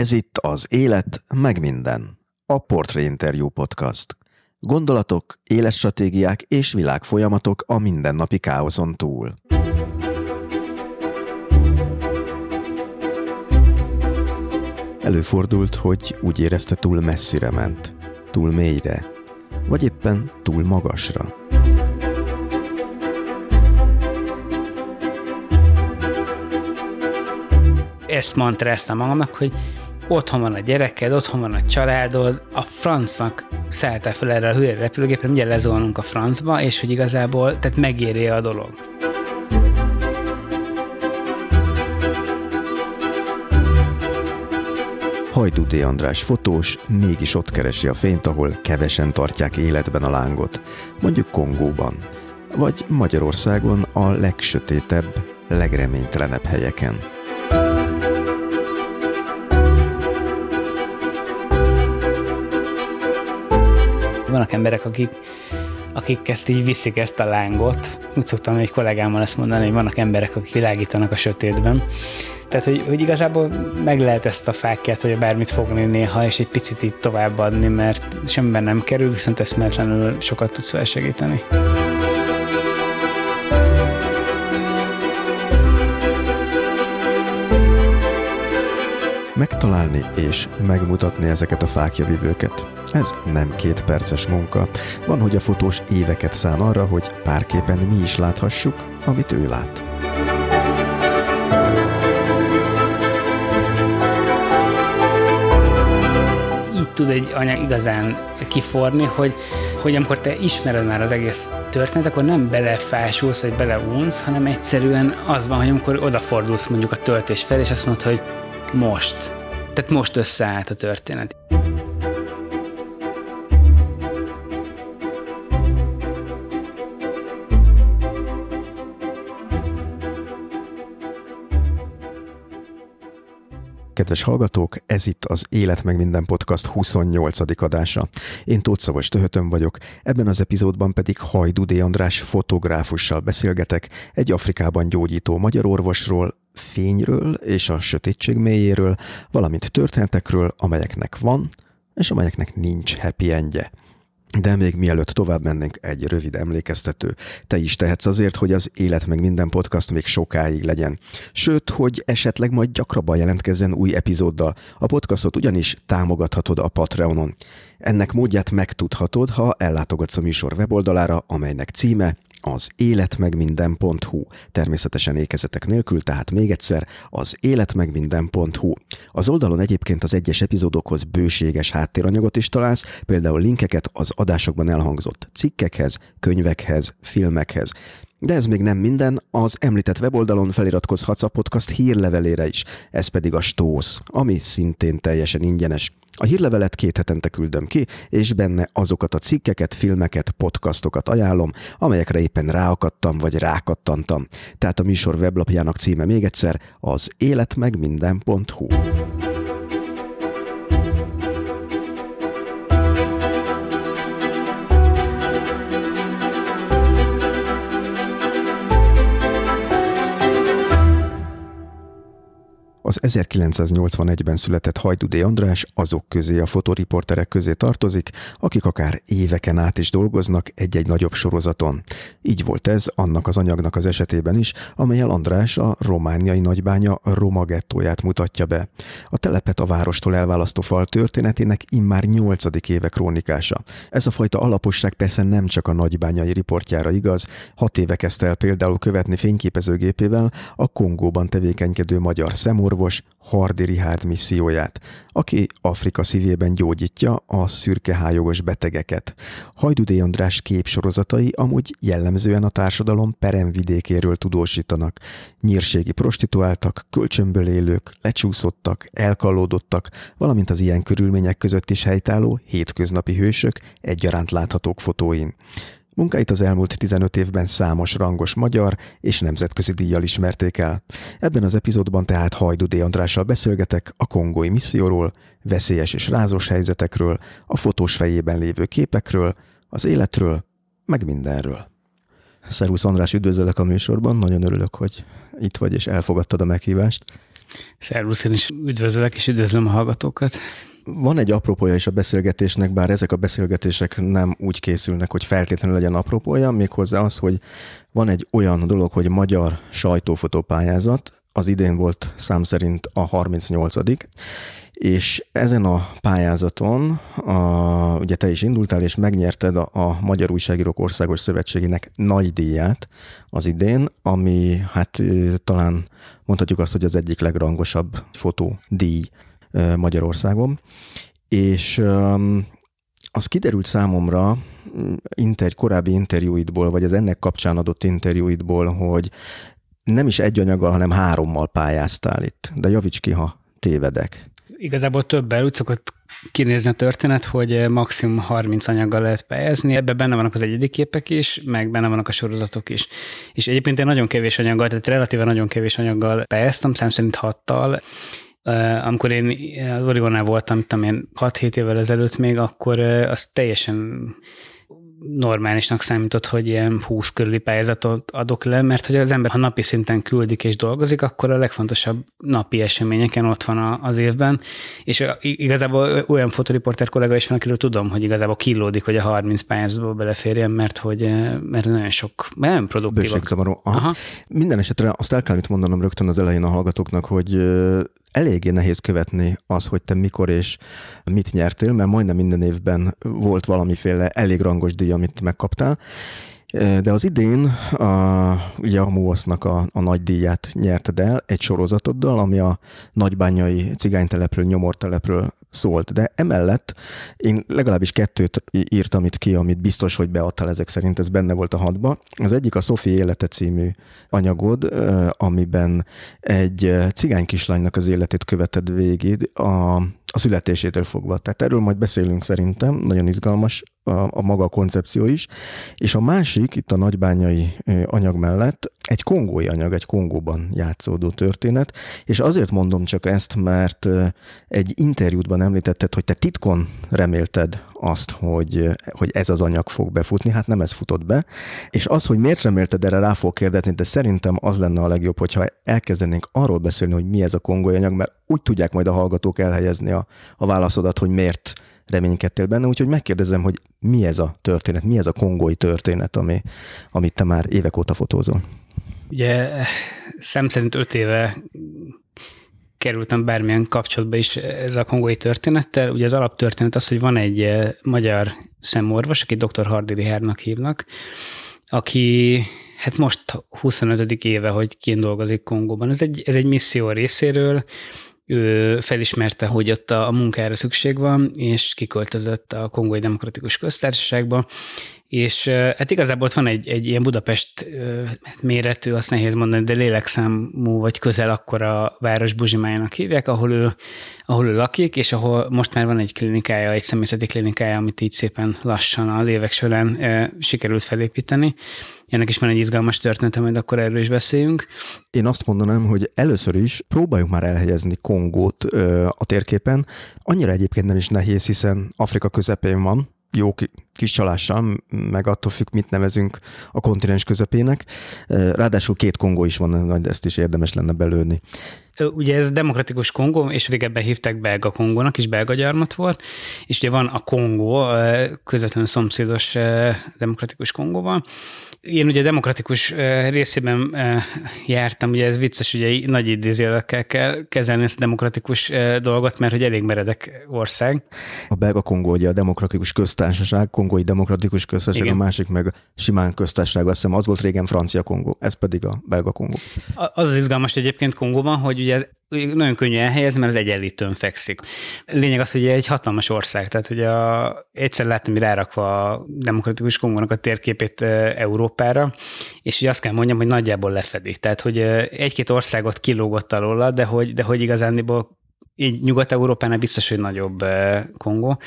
Ez itt az Élet meg minden, a Portré Interview Podcast. Gondolatok, életstratégiák és világfolyamatok a mindennapi káoszon túl. Előfordult, hogy úgy érezte túl messzire ment, túl mélyre, vagy éppen túl magasra. Ezt mantráztam magamnak, hogy otthon van a gyereked, otthon van a családod, a francnak szálltál fel erre a hülye repülőgépre, ugye lezuhanunk a francba, és hogy igazából, tehát megéri a dolog. D. András fotós mégis ott keresi a fényt, ahol kevesen tartják életben a lángot, mondjuk Kongóban, vagy Magyarországon a legsötétebb, legreménytelenebb helyeken. Vannak emberek, akik, akik ezt így viszik ezt a lángot. Úgy szoktam egy kollégámmal ezt mondani, hogy vannak emberek, akik világítanak a sötétben. Tehát, hogy, hogy igazából meg lehet ezt a fákját, hogy bármit fogni néha, és egy picit így továbbadni, mert semmiben nem kerül, viszont eszméletlenül sokat tudsz felsegíteni. segíteni. megtalálni és megmutatni ezeket a fákjavívőket. Ez nem két perces munka. Van, hogy a fotós éveket szán arra, hogy képen mi is láthassuk, amit ő lát. Így tud egy anya igazán kiforni, hogy, hogy amikor te ismered már az egész történet, akkor nem belefásulsz, vagy beleunsz, hanem egyszerűen az van, hogy amikor odafordulsz mondjuk a töltés fel, és azt mondod, hogy most. Tehát most összeállt a történet. kedves hallgatók, ez itt az Élet meg minden podcast 28. adása. Én Tóth Szavos Töhötön vagyok, ebben az epizódban pedig Hajdudé András fotográfussal beszélgetek, egy Afrikában gyógyító magyar orvosról, fényről és a sötétség mélyéről, valamint történetekről, amelyeknek van, és amelyeknek nincs happy endje. De még mielőtt tovább mennénk, egy rövid emlékeztető. Te is tehetsz azért, hogy az Élet meg minden podcast még sokáig legyen. Sőt, hogy esetleg majd gyakrabban jelentkezzen új epizóddal. A podcastot ugyanis támogathatod a Patreonon. Ennek módját megtudhatod, ha ellátogatsz a műsor weboldalára, amelynek címe az életmegminden.hu. Természetesen ékezetek nélkül, tehát még egyszer az életmegminden.hu. Az oldalon egyébként az egyes epizódokhoz bőséges háttéranyagot is találsz, például linkeket az adásokban elhangzott cikkekhez, könyvekhez, filmekhez. De ez még nem minden, az említett weboldalon feliratkozhatsz a podcast hírlevelére is, ez pedig a Stósz, ami szintén teljesen ingyenes. A hírlevelet két hetente küldöm ki, és benne azokat a cikkeket, filmeket, podcastokat ajánlom, amelyekre éppen ráakadtam vagy rákattantam. Tehát a műsor weblapjának címe még egyszer az életmegminden.hu. Az 1981-ben született Hajdudé András azok közé a fotoriporterek közé tartozik, akik akár éveken át is dolgoznak egy-egy nagyobb sorozaton. Így volt ez annak az anyagnak az esetében is, amelyel András a romániai nagybánya Roma gettóját mutatja be. A telepet a várostól elválasztó fal történetének immár 8. éve krónikása. Ez a fajta alaposság persze nem csak a nagybányai riportjára igaz, hat éve kezdte el például követni fényképezőgépével a Kongóban tevékenykedő magyar szemor orvos Hardi Richard misszióját, aki Afrika szívében gyógyítja a szürkehályogos betegeket. Hajdudé András képsorozatai amúgy jellemzően a társadalom peremvidékéről tudósítanak. Nyírségi prostituáltak, kölcsönből élők, lecsúszottak, elkalódottak, valamint az ilyen körülmények között is helytálló hétköznapi hősök egyaránt láthatók fotóin. Munkáit az elmúlt 15 évben számos rangos magyar és nemzetközi díjjal ismerték el. Ebben az epizódban tehát Hajdu D. Andrással beszélgetek a kongói misszióról, veszélyes és rázós helyzetekről, a fotós fejében lévő képekről, az életről, meg mindenről. Szerusz András, üdvözöllek a műsorban, nagyon örülök, hogy itt vagy és elfogadtad a meghívást. Szervusz, én is üdvözöllek és üdvözlöm a hallgatókat. Van egy apropója is a beszélgetésnek, bár ezek a beszélgetések nem úgy készülnek, hogy feltétlenül legyen apropója, méghozzá az, hogy van egy olyan dolog, hogy magyar sajtófotópályázat, az idén volt szám szerint a 38 és ezen a pályázaton, a, ugye te is indultál, és megnyerted a, a Magyar Újságírók Országos Szövetségének nagy díját az idén, ami hát talán mondhatjuk azt, hogy az egyik legrangosabb fotódíj Magyarországon, és az kiderült számomra mm, inter, korábbi interjúidból, vagy az ennek kapcsán adott interjúidból, hogy nem is egy anyaggal, hanem hárommal pályáztál itt. De javíts ki, ha tévedek. Igazából többel úgy szokott kinézni a történet, hogy maximum 30 anyaggal lehet pályázni, ebben benne vannak az egyedi képek is, meg benne vannak a sorozatok is. És egyébként én nagyon kevés anyaggal, tehát relatíve nagyon kevés anyaggal pályáztam, szám szerint hattal, amikor én az Oregonnál voltam, tudom én 6-7 évvel ezelőtt még, akkor az teljesen normálisnak számított, hogy ilyen 20 körüli pályázatot adok le, mert hogy az ember, ha napi szinten küldik és dolgozik, akkor a legfontosabb napi eseményeken ott van az évben, és igazából olyan fotoriporter kollega is van, akiről tudom, hogy igazából kilódik, hogy a 30 pályázatból beleférjen, mert hogy mert nagyon sok, nem produktív. Aha. Aha. Minden esetre azt el kell itt mondanom rögtön az elején a hallgatóknak, hogy eléggé nehéz követni az, hogy te mikor és mit nyertél, mert majdnem minden évben volt valamiféle elég rangos díj, amit megkaptál. De az idén a, ugye a Móasznak a, a nagy díját nyerted el egy sorozatoddal, ami a nagybányai cigánytelepről, nyomortelepről szólt. De emellett én legalábbis kettőt írtam itt ki, amit biztos, hogy beadtál ezek szerint, ez benne volt a hatba. Az egyik a Sophie élete című anyagod, amiben egy cigány kislánynak az életét követed végig a, a születésétől fogva. Tehát erről majd beszélünk szerintem, nagyon izgalmas a, a maga koncepció is. És a másik, itt a nagybányai anyag mellett, egy kongói anyag, egy Kongóban játszódó történet, és azért mondom csak ezt, mert egy interjútban említetted, hogy te titkon remélted azt, hogy, hogy ez az anyag fog befutni, hát nem ez futott be, és az, hogy miért remélted, erre rá fog kérdezni, de szerintem az lenne a legjobb, hogyha elkezdenénk arról beszélni, hogy mi ez a kongói anyag, mert úgy tudják majd a hallgatók elhelyezni a, a válaszodat, hogy miért reménykedtél benne, úgyhogy megkérdezem, hogy mi ez a történet, mi ez a kongói történet, ami, amit te már évek óta fotózol. Ugye szem szerint öt éve kerültem bármilyen kapcsolatba is ez a kongói történettel. Ugye az alaptörténet az, hogy van egy eh, magyar szemorvos, aki dr. Hardili Rihárnak hívnak, aki hát most 25. éve, hogy kint dolgozik Kongóban. Ez egy, ez egy misszió részéről, ő felismerte, hogy ott a munkára szükség van, és kiköltözött a Kongói Demokratikus Köztársaságba, és hát igazából ott van egy, egy ilyen Budapest méretű, azt nehéz mondani, de lélekszámú vagy közel akkor a város Buzsimájának hívják, ahol ő, ahol ő lakik, és ahol most már van egy klinikája, egy személyzeti klinikája, amit így szépen lassan a lévek során sikerült felépíteni. Ennek is van egy izgalmas története, majd akkor erről is beszéljünk. Én azt mondanám, hogy először is próbáljuk már elhelyezni Kongót ö, a térképen. Annyira egyébként nem is nehéz, hiszen Afrika közepén van, jó kis csalással, meg attól függ, mit nevezünk a kontinens közepének. Ráadásul két Kongó is van, de ezt is érdemes lenne belőni. Ugye ez demokratikus Kongó, és régebben hívták belga Kongónak, és belga gyarmat volt, és ugye van a Kongó, közvetlenül szomszédos demokratikus Kongóval, én ugye demokratikus részében jártam, ugye ez vicces, ugye nagy idézőjelökkel kell kezelni ezt a demokratikus dolgot, mert hogy elég meredek ország. A belga Kongó ugye a demokratikus köztársaság, kongói demokratikus köztársaság, Igen. a másik meg simán köztársaság, azt hiszem az volt régen francia Kongó, ez pedig a belga Kongó. Az az izgalmas egyébként Kongóban, hogy ugye nagyon könnyű elhelyezni, mert az egyenlítőn fekszik. Lényeg az, hogy egy hatalmas ország, tehát hogy a, egyszer láttam hogy rárakva a demokratikus kongónak a térképét Európára, és ugye azt kell mondjam, hogy nagyjából lefedik. Tehát, hogy egy-két országot kilógott alóla, de hogy, de hogy igazándiból így Nyugat-Európánál biztos, hogy nagyobb Kongó.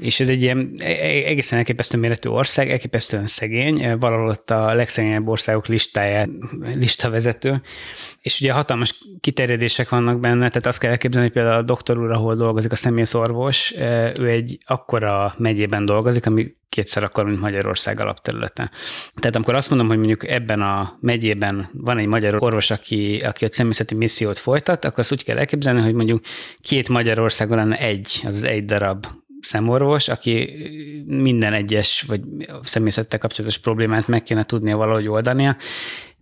És ez egy ilyen e-, e-, egészen elképesztő méretű ország, elképesztően szegény, e, valahol ott a legszegényebb országok listájá, listavezető, és ugye hatalmas kiterjedések vannak benne, tehát azt kell elképzelni, hogy például a doktor úr, ahol dolgozik a orvos, ő egy akkora megyében dolgozik, ami kétszer akkor, mint Magyarország alapterülete. Tehát amikor azt mondom, hogy mondjuk ebben a megyében van egy magyar orvos, aki, aki ott személyzeti missziót folytat, akkor azt úgy kell elképzelni, hogy mondjuk két Magyarországon lenne egy, az egy darab szemorvos, aki minden egyes vagy személyzettel kapcsolatos problémát meg kéne tudnia valahogy oldania,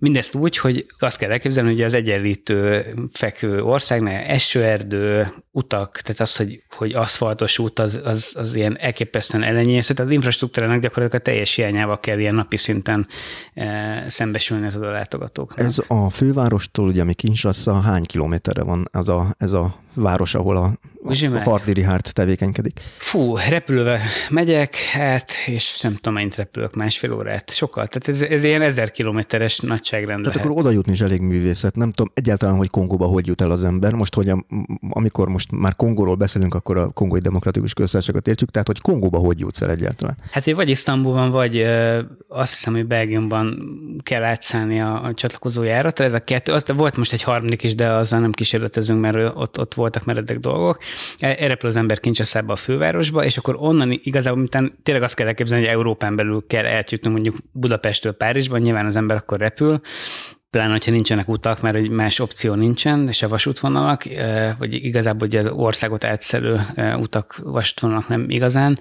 Mindezt úgy, hogy azt kell elképzelni, hogy az egyenlítő fekvő országnál esőerdő, utak, tehát az, hogy, hogy aszfaltos út, az, az, az ilyen elképesztően elenyésző, tehát az infrastruktúrának gyakorlatilag a teljes hiányával kell ilyen napi szinten e, szembesülni az odalátogatóknak. Ez a fővárostól, ugye, ami Kinshasa, hány kilométerre van ez a, ez a város, ahol a, a Hardiri Hárt tevékenykedik? Fú, repülővel megyek, hát, és nem tudom, mennyit repülök, másfél órát, sokat. Tehát ez, ez ilyen ezer kilométeres nagy nagyságrend Tehát lehet. akkor oda jutni is elég művészet. Nem tudom egyáltalán, hogy Kongóba hogy jut el az ember. Most, hogy amikor most már Kongóról beszélünk, akkor a kongói demokratikus köztársaságot értjük. Tehát, hogy Kongóba hogy jutsz el egyáltalán? Hát, hogy vagy Isztambulban, vagy ö, azt hiszem, hogy Belgiumban kell átszállni a, a csatlakozó járatra. Ez a kettő, az, volt most egy harmadik is, de azzal nem kísérletezünk, mert ott, ott voltak meredek dolgok. Erepül az ember kincseszába a fővárosba, és akkor onnan igazából, mint tényleg azt kell elképzelni, hogy Európán belül kell eljutni mondjuk Budapestől Párizsban, nyilván az ember akkor repül, pláne, hogyha nincsenek utak, mert egy más opció nincsen, a vasútvonalak, vagy igazából ugye az országot átszelő utak vasútvonalak nem igazán.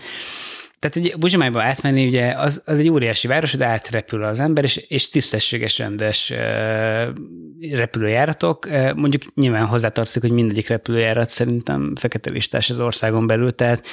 Tehát ugye Buzsimájba átmenni, ugye az, az egy óriási város, de átrepül az ember, és, és tisztességes, rendes repülőjáratok. Mondjuk nyilván hozzátartozik, hogy mindegyik repülőjárat szerintem fekete listás az országon belül, tehát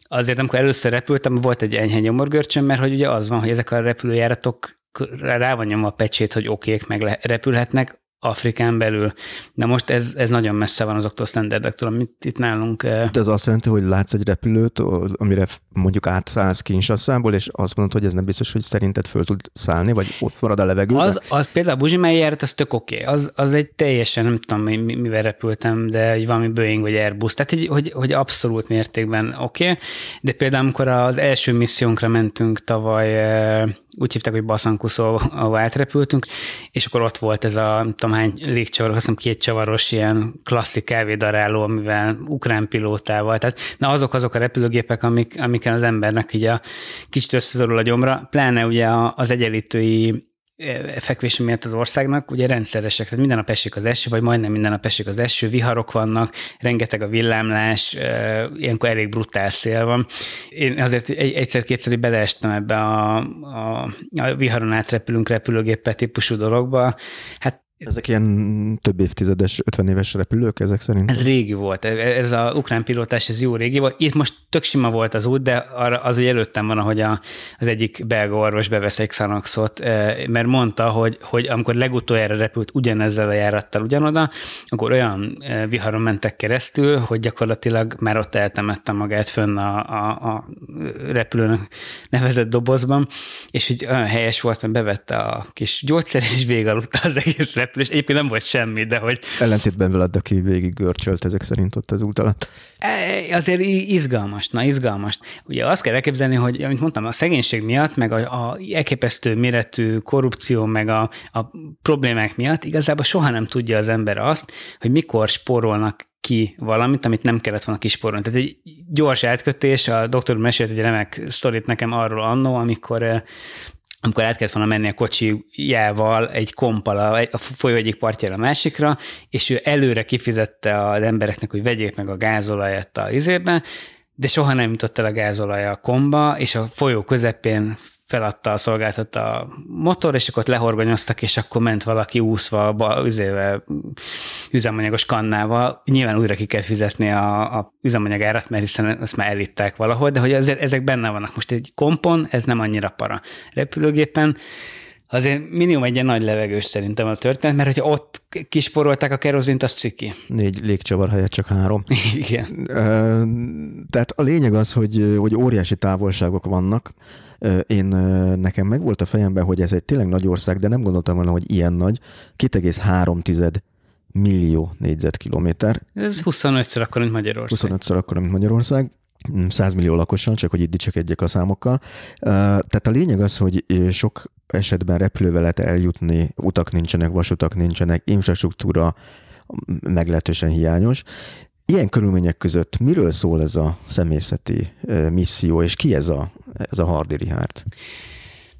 azért, amikor először repültem, volt egy enyhe nyomorgörcsön, mert hogy ugye az van, hogy ezek a repülőjáratok rá van nyomva a pecsét, hogy okék meg repülhetnek Afrikán belül. De most ez, ez nagyon messze van azoktól a standardektől, amit itt nálunk... De ez azt jelenti, hogy látsz egy repülőt, amire mondjuk átszállsz Kinshasszából, és azt mondod, hogy ez nem biztos, hogy szerinted föl tud szállni, vagy ott marad a levegőben? Az, az például a Buzsimájárat, az tök oké. Okay. Az, az egy teljesen, nem tudom, mivel repültem, de egy valami Boeing vagy Airbus. Tehát, egy, hogy, hogy abszolút mértékben oké. Okay. De például, amikor az első missziónkra mentünk tavaly úgy hívták, hogy Baszankuszó, ahol átrepültünk, és akkor ott volt ez a tamány légcsavar, azt hiszem két csavaros ilyen klasszik kávédaráló, amivel ukrán pilótával, tehát na azok azok a repülőgépek, amik, amiken az embernek így a kicsit összezorul a gyomra, pláne ugye az egyenlítői fekvése miatt az országnak, ugye rendszeresek, tehát minden nap esik az eső, vagy majdnem minden nap esik az eső, viharok vannak, rengeteg a villámlás, ilyenkor elég brutál szél van. Én azért egyszer-kétszer beleestem ebbe a, a, a viharon átrepülünk repülőgéppel típusú dologba. Hát ezek ilyen több évtizedes, 50 éves repülők ezek szerint? Ez régi volt. E- e- ez a ukrán pilótás, ez jó régi volt. Itt most tök sima volt az út, de arra, az, hogy előttem van, ahogy a, az egyik belga orvos bevesz egy Xanaxot, e, mert mondta, hogy, hogy amikor legutoljára repült ugyanezzel a járattal ugyanoda, akkor olyan viharon mentek keresztül, hogy gyakorlatilag már ott eltemette magát fönn a, a, a repülőnek nevezett dobozban, és hogy olyan helyes volt, mert bevette a kis gyógyszer, és végigaludt az egész repülő repülést, egyébként nem volt semmi, de hogy... Ellentétben veled, aki végig görcsölt ezek szerint ott az út alatt. E, azért izgalmas, na izgalmas. Ugye azt kell elképzelni, hogy amit mondtam, a szegénység miatt, meg a, a elképesztő méretű korrupció, meg a, a problémák miatt igazából soha nem tudja az ember azt, hogy mikor spórolnak ki valamit, amit nem kellett volna kisporolni. Tehát egy gyors átkötés, a doktor mesélt egy remek sztorit nekem arról annó, amikor e, amikor át kellett volna menni a kocsijával egy kompala a, a folyó egyik partjára a másikra, és ő előre kifizette az embereknek, hogy vegyék meg a gázolajat a izében, de soha nem jutott el a gázolaj a komba, és a folyó közepén feladta a szolgáltat a motor, és akkor lehorgonyoztak, és akkor ment valaki úszva, ba, üzével, üzemanyagos kannával. Nyilván újra ki kell fizetni a, a üzemanyag árat, mert hiszen azt már elitták valahol, de hogy ezek benne vannak. Most egy kompon, ez nem annyira para. Repülőgépen Azért minimum egy ilyen nagy levegős szerintem a történet, mert hogy ott kisporolták a kerozint, az ciki. Négy légcsavar helyett csak három. Igen. Tehát a lényeg az, hogy, hogy óriási távolságok vannak. Én nekem meg volt a fejemben, hogy ez egy tényleg nagy ország, de nem gondoltam volna, hogy ilyen nagy. 2,3 millió négyzetkilométer. Ez 25-ször akkor, mint Magyarország. 25-ször akkor, mint Magyarország. 100 millió lakossal, csak hogy itt dicsekedjek a számokkal. Tehát a lényeg az, hogy sok esetben repülővel lehet eljutni, utak nincsenek, vasutak nincsenek, infrastruktúra meglehetősen hiányos. Ilyen körülmények között miről szól ez a személyzeti misszió, és ki ez a, ez a Hardy Richard?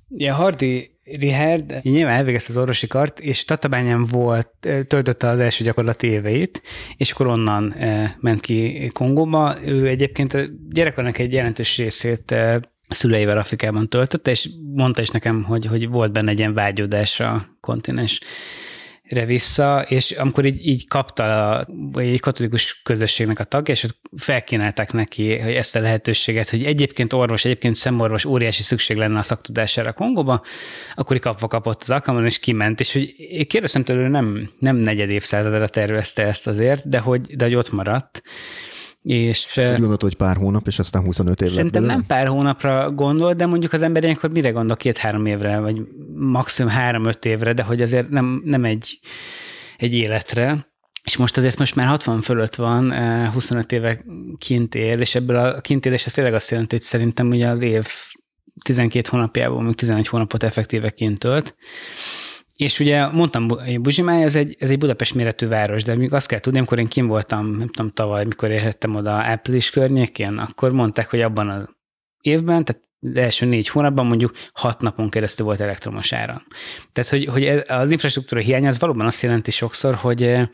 Ja, Hardi Richard nyilván elvégezte az orvosi kart, és Tatabányán volt, töltötte az első gyakorlati éveit, és akkor onnan ment ki Kongóba. Ő egyébként a gyerekkornak egy jelentős részét szüleivel Afrikában töltötte, és mondta is nekem, hogy, hogy volt benne egy ilyen vágyódás a kontinens re vissza, és amikor így, így kapta a, vagy egy katolikus közösségnek a tagja, és ott felkínálták neki hogy ezt a lehetőséget, hogy egyébként orvos, egyébként szemorvos óriási szükség lenne a szaktudására a Kongóban, akkor kapva kapott az alkalmon, és kiment, és hogy én kérdeztem tőle, nem, nem negyed évszázadra tervezte ezt azért, de hogy, de hogy ott maradt, és, Tudom, hogy pár hónap, és aztán 25 évre. Szerintem nem pár hónapra gondol, de mondjuk az ember ilyenkor mire gondol? Két-három évre, vagy maximum három-öt évre, de hogy azért nem, nem egy, egy életre. És most azért most már 60 fölött van, 25 éve kint él, és ebből a kint élés ez tényleg azt jelenti, hogy szerintem ugye az év 12 hónapjából, még 11 hónapot effektíve kint tölt. És ugye mondtam, Buzsimáj, ez egy, ez egy Budapest méretű város, de még azt kell tudni, amikor én kim voltam, nem tudom, tavaly, mikor érhettem oda április környékén, akkor mondták, hogy abban az évben, tehát az első négy hónapban mondjuk hat napon keresztül volt elektromos áram. Tehát, hogy, hogy az infrastruktúra hiánya az valóban azt jelenti sokszor, hogy eh,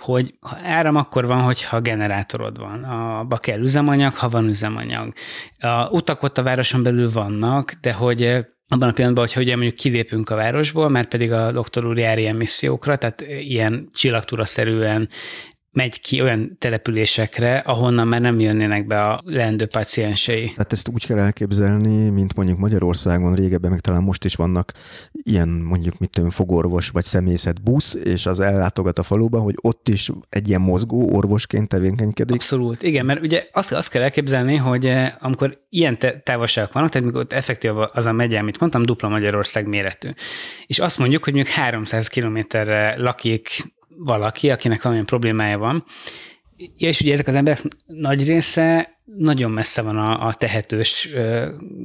hogy áram akkor van, hogyha generátorod van. Abba kell üzemanyag, ha van üzemanyag. A utak ott a városon belül vannak, de hogy eh, abban a pillanatban, hogy ugye mondjuk kilépünk a városból, mert pedig a doktor úr jár ilyen missziókra, tehát ilyen csillagtúra szerűen megy ki olyan településekre, ahonnan már nem jönnének be a leendő paciensei. Tehát ezt úgy kell elképzelni, mint mondjuk Magyarországon régebben, meg talán most is vannak ilyen mondjuk mit tudom, fogorvos vagy személyzet busz, és az ellátogat a faluba, hogy ott is egy ilyen mozgó orvosként tevékenykedik. Abszolút, igen, mert ugye azt, azt kell elképzelni, hogy eh, amikor ilyen távolságok vannak, tehát mikor ott effektív az a megye, amit mondtam, dupla Magyarország méretű. És azt mondjuk, hogy mondjuk 300 kilométerre lakik valaki, akinek valamilyen problémája van. És ugye ezek az emberek nagy része nagyon messze van a, a tehetős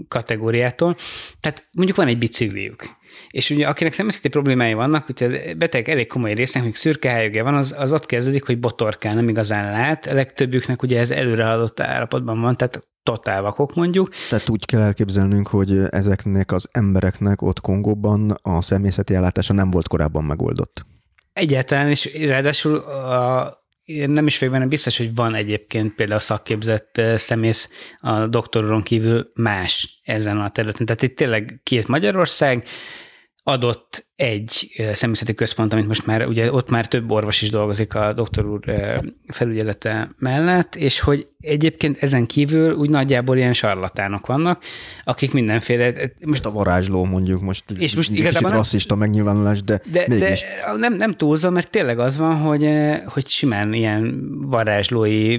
kategóriától. Tehát mondjuk van egy bicikliük, és ugye akinek szemészeti problémái vannak, úgyhogy beteg elég komoly résznek, még szürke helyüge van, az, az ott kezdődik, hogy botorkál, nem igazán lát. A legtöbbjüknek ugye ez adott állapotban van, tehát totál vakok mondjuk. Tehát úgy kell elképzelnünk, hogy ezeknek az embereknek ott Kongóban a személyzeti ellátása nem volt korábban megoldott. Egyáltalán, és ráadásul a, én nem is vagyok benne biztos, hogy van egyébként például szakképzett szemész a doktoron kívül más ezen a területen. Tehát itt tényleg két Magyarország, adott egy személyzeti központ, amit most már, ugye ott már több orvos is dolgozik a doktor úr felügyelete mellett, és hogy egyébként ezen kívül úgy nagyjából ilyen sarlatánok vannak, akik mindenféle... Most a varázsló mondjuk most, és most egy kicsit rasszista megnyilvánulás, de, de, mégis. de nem, nem túlzom, mert tényleg az van, hogy, hogy simán ilyen varázslói,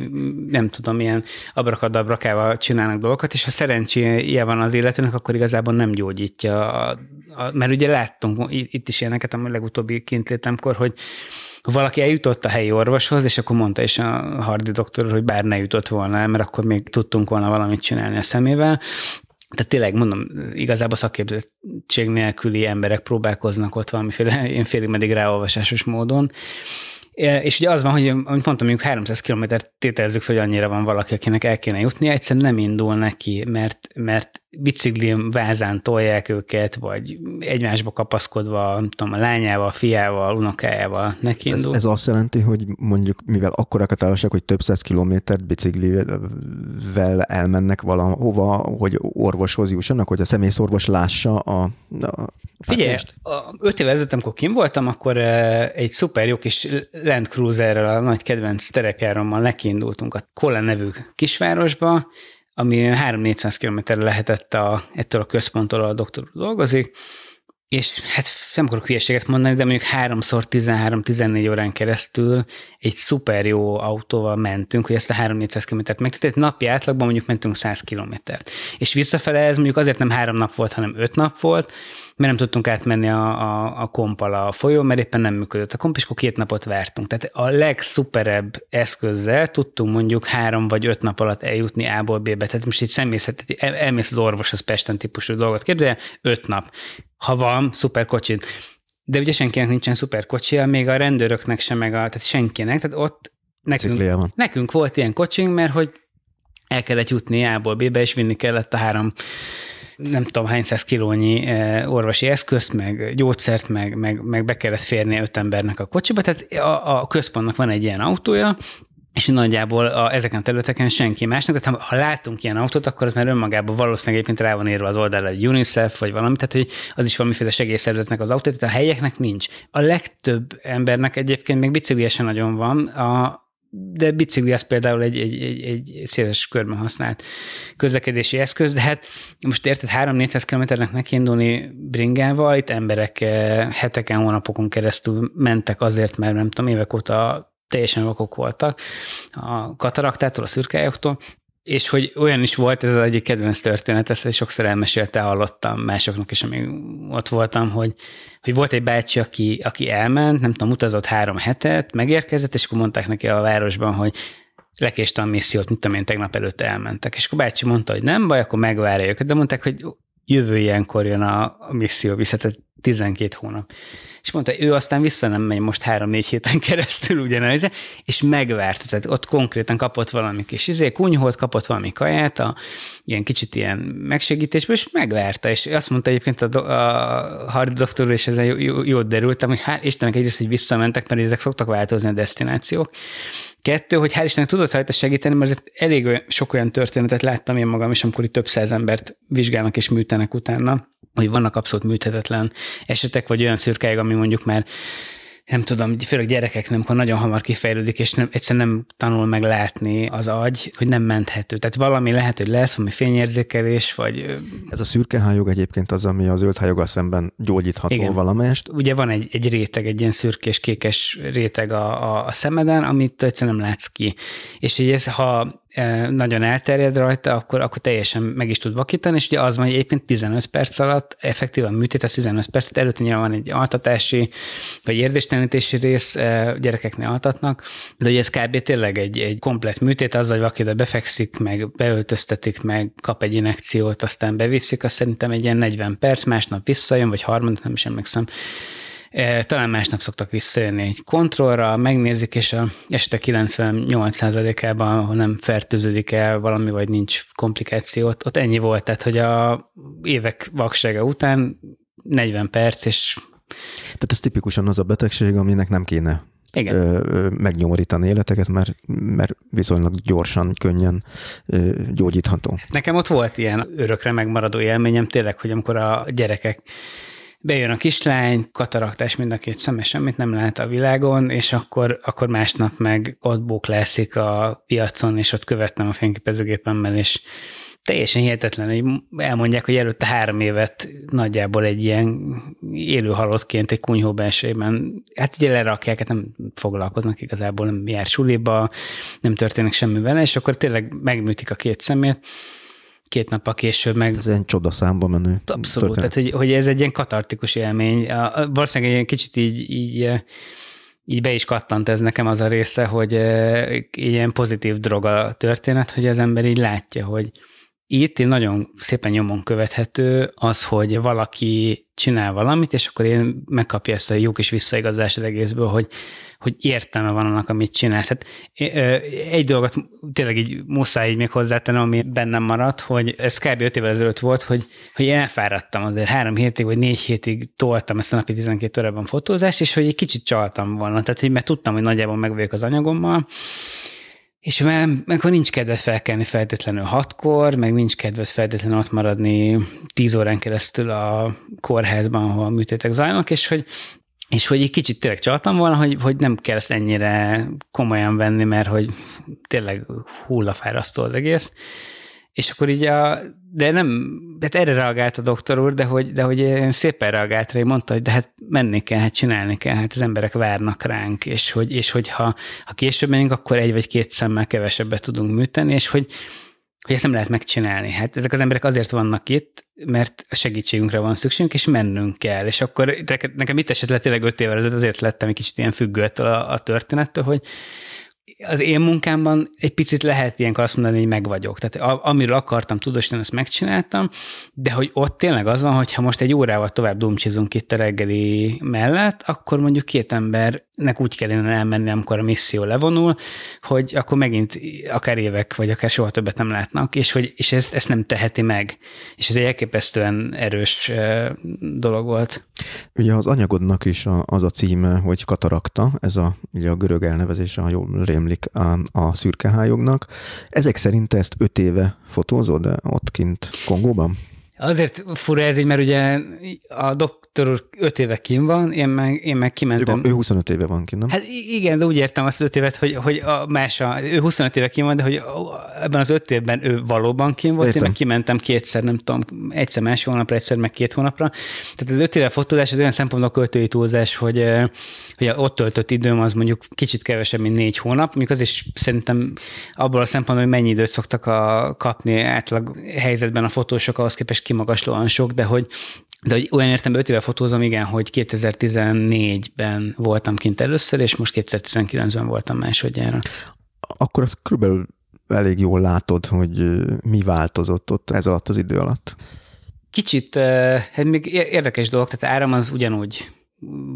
nem tudom, ilyen abrakadabrakával csinálnak dolgokat, és ha szerencséje van az életének, akkor igazából nem gyógyítja, a, a, mert ugye láttunk itt is ilyeneket a legutóbbi kintlétemkor, hogy valaki eljutott a helyi orvoshoz, és akkor mondta is a Hardi doktor, hogy bár ne jutott volna, mert akkor még tudtunk volna valamit csinálni a szemével. Tehát tényleg mondom, igazából szakképzettség nélküli emberek próbálkoznak ott valamiféle, én félig meddig ráolvasásos módon. És ugye az van, hogy amit mondtam, mondjuk 300 kilométert tételezzük fel, hogy annyira van valaki, akinek el kéne jutni, egyszerűen nem indul neki, mert, mert biciklim vázán tolják őket, vagy egymásba kapaszkodva, nem tudom, a lányával, a fiával, unokájával neki ez, ez azt jelenti, hogy mondjuk, mivel akkorák a hogy több száz kilométert biciklivel elmennek valahova, hogy orvoshoz jussanak, hogy a személyszorvos lássa a, a Figyelj, a, öt éve ezelőtt, amikor kim voltam, akkor egy szuper jó kis Land Cruiserrel, a nagy kedvenc terepjárommal lekiindultunk a Kola nevű kisvárosba, ami 3-400 km lehetett a, ettől a központtól, a doktor dolgozik, és hát nem akarok hülyeséget mondani, de mondjuk háromszor 13-14 órán keresztül egy szuper jó autóval mentünk, hogy ezt a 3-400 kilométert meg, tehát napi átlagban mondjuk mentünk 100 kilométert. És visszafele ez mondjuk azért nem három nap volt, hanem öt nap volt, mi nem tudtunk átmenni a, a, a kompal a folyó, mert éppen nem működött a komp, és akkor két napot vártunk. Tehát a legszuperebb eszközzel tudtunk mondjuk három vagy öt nap alatt eljutni A-ból B-be. Tehát most itt személyzet, el, elmész az orvos, az Pesten típusú dolgot képzelje, öt nap. Ha van, szuper kocsid. De ugye senkinek nincsen szuper kocsia, még a rendőröknek sem, meg a, tehát senkinek, tehát ott nekünk, nekünk volt ilyen kocsink, mert hogy el kellett jutni A-ból B-be, és vinni kellett a három nem tudom hány száz kilónyi eh, orvosi eszközt, meg gyógyszert, meg, meg, meg be kellett férni öt embernek a kocsiba, tehát a, a központnak van egy ilyen autója, és nagyjából a, ezeken a területeken senki másnak, tehát ha, ha látunk ilyen autót, akkor az már önmagában valószínűleg egyébként rá van írva az oldalra egy UNICEF vagy valami, tehát hogy az is valamiféle segélyszervezetnek az autó, tehát a helyeknek nincs. A legtöbb embernek egyébként még biciklésen nagyon van, a, de bicikli az például egy, egy, egy, egy széles körben használt közlekedési eszköz, de hát most érted 3-400 kilométernek nekiindulni bringával, itt emberek eh, heteken, hónapokon keresztül mentek azért, mert nem tudom, évek óta teljesen vakok voltak a kataraktától, a szürkályoktól, és hogy olyan is volt, ez az egyik kedvenc történet, ezt sokszor elmesélte, hallottam másoknak is, amíg ott voltam, hogy, hogy volt egy bácsi, aki, aki elment, nem tudom, utazott három hetet, megérkezett, és akkor mondták neki a városban, hogy lekéstem a missziót, mint tudom én, tegnap előtt elmentek. És akkor bácsi mondta, hogy nem baj, akkor megvárja őket, de mondták, hogy jövő ilyenkor jön a, a misszió vissza, tehát 12 hónap és mondta, ő aztán vissza nem megy most három-négy héten keresztül ugyanelőre, és megvárta, tehát ott konkrétan kapott valami kis izé, kunyhót, kapott valami kaját, a, ilyen kicsit ilyen megsegítésből, és megvárta, és azt mondta egyébként a, do, a hard doktor, és ezzel jót jó derültem, hogy hát Istennek egyrészt, hogy visszamentek, mert ezek szoktak változni a destinációk, Kettő, hogy hál' Istennek tudott rajta segíteni, mert elég olyan, sok olyan történetet láttam én magam is, amikor itt több száz embert vizsgálnak és műtenek utána hogy vannak abszolút műthetetlen esetek, vagy olyan szürkáig, ami mondjuk már nem tudom, főleg nem amikor nagyon hamar kifejlődik, és nem, egyszerűen nem tanul meg látni az agy, hogy nem menthető. Tehát valami lehet, hogy lesz, valami fényérzékelés, vagy... Ez a szürkehájog egyébként az, ami a zöldhájoggal szemben gyógyítható Igen. valamelyest. Ugye van egy, egy réteg, egy ilyen szürkés, kékes réteg a, a, a szemeden, amit egyszerűen nem látsz ki. És hogy ez, ha E, nagyon elterjed rajta, akkor, akkor teljesen meg is tud vakítani, és ugye az van, hogy egyébként 15 perc alatt effektívan műtét, műtétesz 15 tehát előtte nyilván van egy altatási, vagy érzéstelenítési rész, e, gyerekeknél altatnak, de ugye ez kb. tényleg egy, egy komplet műtét, az, hogy valaki befekszik, meg beöltöztetik, meg kap egy inekciót, aztán beviszik, azt szerintem egy ilyen 40 perc, másnap visszajön, vagy harmadik, nem is emlékszem, Eh, talán másnap szoktak visszajönni egy kontrollra, megnézik, és a este 98%-ában, ha nem fertőződik el valami, vagy nincs komplikáció, ott, ott ennyi volt, tehát hogy a évek vaksága után 40 perc, és... Tehát ez tipikusan az a betegség, aminek nem kéne igen. Ö, megnyomorítani életeket, mert, mert viszonylag gyorsan, könnyen ö, gyógyítható. Nekem ott volt ilyen örökre megmaradó élményem, tényleg, hogy amikor a gyerekek bejön a kislány, kataraktás mind a két szeme, semmit nem lát a világon, és akkor, akkor másnap meg ott bóklászik a piacon, és ott követnem a fényképezőgépemmel, és teljesen hihetetlen, hogy elmondják, hogy előtte három évet nagyjából egy ilyen élő halottként egy kunyhó belsőjében, hát ugye lerakják, hát nem foglalkoznak igazából, nem jár suliba, nem történik semmi vele, és akkor tényleg megműtik a két szemét, két a később meg... Ez egy csoda számba menő Abszolút, történet. tehát hogy, hogy, ez egy ilyen katartikus élmény. A, valószínűleg egy ilyen kicsit így, így így be is kattant ez nekem az a része, hogy ilyen pozitív droga történet, hogy az ember így látja, hogy, itt én nagyon szépen nyomon követhető az, hogy valaki csinál valamit, és akkor én megkapja ezt a jó kis visszaigazolást az egészből, hogy, hogy értelme van annak, amit csinál. Tehát egy dolgot tényleg így muszáj így még hozzátenni, ami bennem maradt, hogy ez kb. 5 évvel ezelőtt volt, hogy, hogy én elfáradtam azért három hétig vagy négy hétig toltam ezt a napi 12 órában fotózást, és hogy egy kicsit csaltam volna. Tehát, hogy mert tudtam, hogy nagyjából meg vagyok az anyagommal, és mert, meg ha nincs kedve felkelni feltétlenül hatkor, meg nincs kedve feltétlenül ott maradni tíz órán keresztül a kórházban, ahol a műtétek zajlanak, és hogy és hogy egy kicsit tényleg csaltam volna, hogy, hogy nem kell ezt ennyire komolyan venni, mert hogy tényleg hullafárasztó az egész. És akkor így a de nem, hát erre reagált a doktor úr, de hogy, de hogy szépen reagált rá, mondta, hogy de hát menni kell, hát csinálni kell, hát az emberek várnak ránk, és hogy, és hogy ha, ha később menjünk, akkor egy vagy két szemmel kevesebbet tudunk műteni, és hogy, hogy ezt nem lehet megcsinálni. Hát ezek az emberek azért vannak itt, mert a segítségünkre van szükségünk, és mennünk kell. És akkor nekem itt esetleg tényleg öt évvel ezelőtt, azért lettem egy kicsit ilyen függőt a, a történettől, hogy, az én munkámban egy picit lehet ilyenkor azt mondani, hogy meg vagyok. Tehát amiről akartam tudósítani, azt megcsináltam, de hogy ott tényleg az van, hogy ha most egy órával tovább dumcsizunk itt a reggeli mellett, akkor mondjuk két ember nek úgy kellene elmenni, amikor a misszió levonul, hogy akkor megint akár évek, vagy akár soha többet nem látnak, és, hogy, és ezt, ezt nem teheti meg. És ez egy elképesztően erős dolog volt. Ugye az anyagodnak is a, az a címe, hogy katarakta, ez a, ugye a görög elnevezése, ha jól rémlik, a, a szürkehályognak. Ezek szerint ezt öt éve fotózod ott kint Kongóban? Azért fura ez így, mert ugye a doktor úr 5 éve kim van, én meg, én meg kimentem. Ő, ő 25 éve van kim, nem? Hát igen, de úgy értem azt 5 évet, hogy, hogy a más, a, ő 25 éve kim van, de hogy ebben az 5 évben ő valóban kim volt, értem. én meg kimentem kétszer, nem tudom, egyszer más hónapra, egyszer meg két hónapra. Tehát az 5 éve fotózás az olyan szempontból költői túlzás, hogy, hogy ott töltött időm az mondjuk kicsit kevesebb, mint négy hónap, mondjuk az is szerintem abból a szempontból, hogy mennyi időt szoktak a, kapni átlag helyzetben a fotósok ahhoz képest kimagaslóan sok, de hogy de hogy olyan értem, 5 éve fotózom, igen, hogy 2014-ben voltam kint először, és most 2019-ben voltam másodjára. Akkor az körülbelül elég jól látod, hogy mi változott ott ez alatt az idő alatt. Kicsit, hát még érdekes dolog, tehát áram az ugyanúgy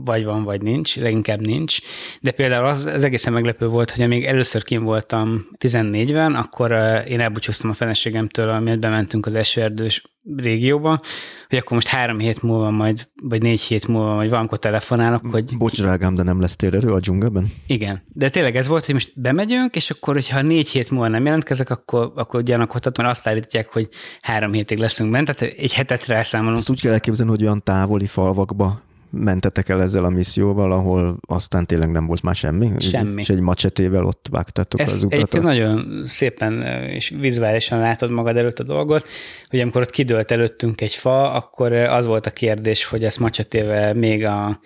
vagy van, vagy nincs, leginkább nincs. De például az, az egészen meglepő volt, hogy amíg először kim voltam 14-ben, akkor én elbúcsúztam a feleségemtől, amiért bementünk az esőerdős régióba, hogy akkor most három hét múlva majd, vagy négy hét múlva majd valamikor telefonálok, hogy... Bocs, drágám, de nem lesz térerő a dzsungelben? Igen. De tényleg ez volt, hogy most bemegyünk, és akkor, hogyha négy hét múlva nem jelentkezek, akkor, akkor gyanakodhatom, mert azt állítják, hogy három hétig leszünk bent, tehát egy hetet rászámolunk. Ezt úgy kell elképzelni, hogy olyan távoli falvakba mentetek el ezzel a misszióval, ahol aztán tényleg nem volt már semmi? Semmi. És egy macsetével ott vágtatok az utat? Egyébként nagyon szépen eh, és vizuálisan látod magad előtt a dolgot, hogy amikor ott kidőlt előttünk egy fa, akkor eh, az volt a kérdés, hogy ezt macsetével még a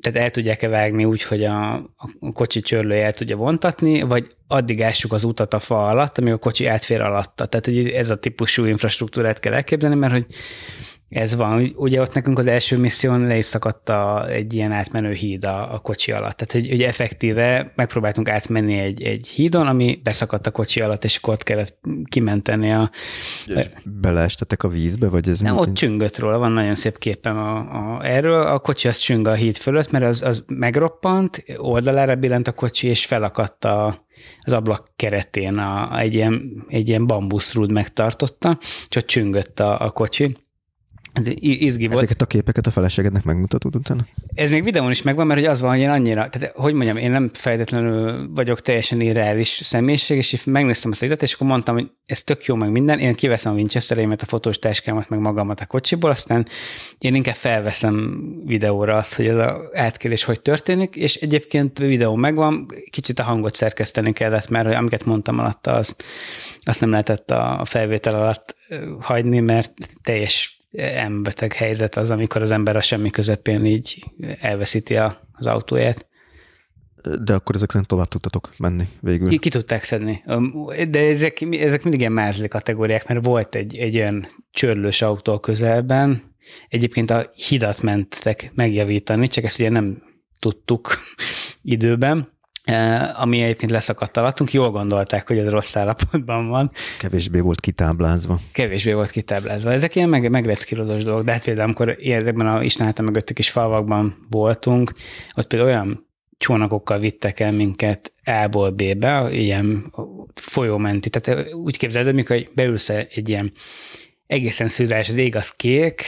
tehát el tudják-e vágni úgy, hogy a, a kocsi csörlője el tudja vontatni, vagy addig ássuk az utat a fa alatt, amíg a kocsi átfér alatta. Tehát hogy ez a típusú infrastruktúrát kell elképzelni, mert hogy ez van. Ugye ott nekünk az első misszión le is szakadt a, egy ilyen átmenő híd a, a kocsi alatt. Tehát, hogy, hogy effektíve megpróbáltunk átmenni egy, egy hídon, ami beszakadt a kocsi alatt, és akkor ott kellett kimenteni a... És beleestetek a vízbe, vagy ez Nem, mint... ott csüngött róla, van nagyon szép képem a, a, erről. A kocsi az csüng a híd fölött, mert az, az megroppant, oldalára billent a kocsi, és felakadt a, az ablak keretén a, egy, ilyen, egy ilyen bambuszrúd megtartotta, csak csüngött a, a kocsi izgi volt. Ezeket a képeket a feleségednek megmutatod utána? Ez még videón is megvan, mert hogy az van, hogy én annyira, tehát hogy mondjam, én nem fejletlenül vagyok teljesen irreális személyiség, és megnéztem ezt a idet, és akkor mondtam, hogy ez tök jó, meg minden, én kiveszem a winchester a fotós táskámat, meg magamat a kocsiból, aztán én inkább felveszem videóra azt, hogy ez az átkérés hogy történik, és egyébként a videó megvan, kicsit a hangot szerkeszteni kellett, mert hogy amiket mondtam alatta, az, azt nem lehetett a felvétel alatt hagyni, mert teljes embeteg helyzet az, amikor az ember a semmi közepén így elveszíti a, az autóját. De akkor ezek szerint tovább tudtatok menni végül. Ki, ki tudták szedni. Um, de ezek, ezek mindig ilyen mázli kategóriák, mert volt egy, egy olyan csörlős autó a közelben, egyébként a hidat mentek megjavítani, csak ezt ugye nem tudtuk időben, Eh, ami egyébként leszakadt alattunk, jól gondolták, hogy ez rossz állapotban van. Kevésbé volt kitáblázva. Kevésbé volt kitáblázva. Ezek ilyen meg, megreckírozós dolgok, de hát például, amikor ezekben a Isnáta mögötti is falvakban voltunk, ott például olyan csónakokkal vittek el minket A-ból B-be, ilyen folyómenti. Tehát úgy képzeld, amikor beülsz egy ilyen egészen szürreális, az ég az kék,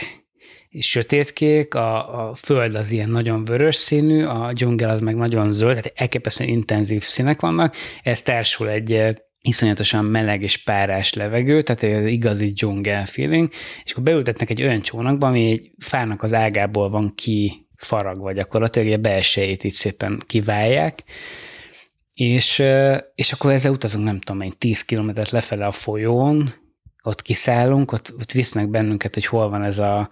sötétkék, a, a föld az ilyen nagyon vörös színű, a dzsungel az meg nagyon zöld, tehát elképesztően intenzív színek vannak, ez társul egy eh, iszonyatosan meleg és párás levegő, tehát egy igazi dzsungel feeling, és akkor beültetnek egy olyan csónakba, ami egy fának az ágából van ki faragva gyakorlatilag, a belsejét itt szépen kiválják, és, eh, és akkor ezzel utazunk, nem tudom én, 10 kilométert lefele a folyón, ott kiszállunk, ott, ott visznek bennünket, hogy hol van ez a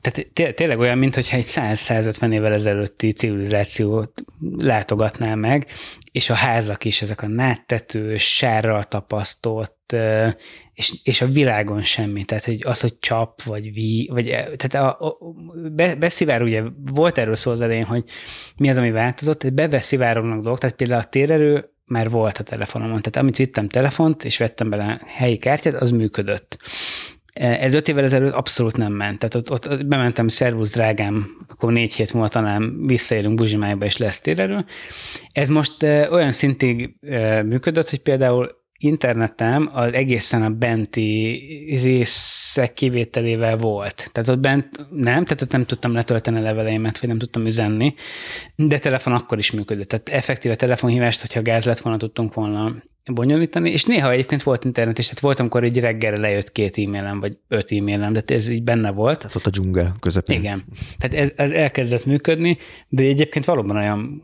tehát tényleg olyan, mintha egy 100-150 évvel ezelőtti civilizációt látogatnál meg, és a házak is, ezek a náttető, sárral tapasztott, és, és a világon semmi. Tehát hogy az, hogy csap, vagy ví, vagy, e, tehát a, a, be, beszivár, ugye volt erről szó az elején, hogy mi az, ami változott, bebeszivárognak dolgok, tehát például a térerő már volt a telefonomon. Tehát amit vittem telefont, és vettem bele helyi kártyát, az működött. Ez öt évvel ezelőtt abszolút nem ment. Tehát ott, ott bementem, szervusz drágám, akkor négy hét múlva talán visszaérünk Buzsimájba, és lesz térerő. Ez most olyan szintig működött, hogy például internetem az egészen a benti részek kivételével volt. Tehát ott bent nem, tehát ott nem tudtam letölteni a leveleimet, vagy nem tudtam üzenni, de telefon akkor is működött. Tehát effektíve telefonhívást, hogyha gáz lett volna, tudtunk volna bonyolítani, és néha egyébként volt internet és tehát volt, amikor egy reggelre lejött két e-mailem, vagy öt e-mailem, de ez így benne volt. Tehát ott a dzsungel közepén. Igen. Tehát ez, ez elkezdett működni, de egyébként valóban olyan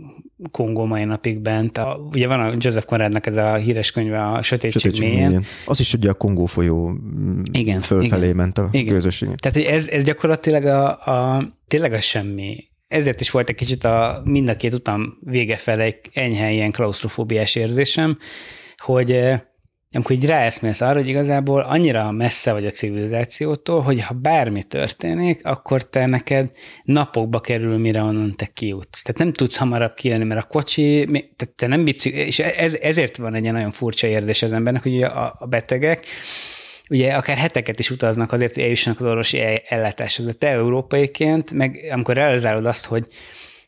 Kongó mai napig bent. A, ugye van a Joseph Conradnak ez a híres könyve a Sötétség, Sötétség mélyen. mélyen. Az is ugye a Kongó folyó mm, igen, fölfelé igen, ment a igen. közösség. Tehát hogy ez, ez gyakorlatilag a, a, tényleg a semmi. Ezért is volt egy kicsit a mind a két utam vége felé egy enyhe ilyen klaustrofóbiás érzésem, hogy eh, amikor így ráeszmélsz arra, hogy igazából annyira messze vagy a civilizációtól, hogy ha bármi történik, akkor te neked napokba kerül, mire onnan te kijutsz. Tehát nem tudsz hamarabb kijönni, mert a kocsi, tehát te nem bicik, és ez, ezért van egy nagyon furcsa érzés az embernek, hogy a, a betegek, ugye akár heteket is utaznak azért, hogy eljussanak az orvosi ellátáshoz. De te európaiként, meg amikor realizálod azt, hogy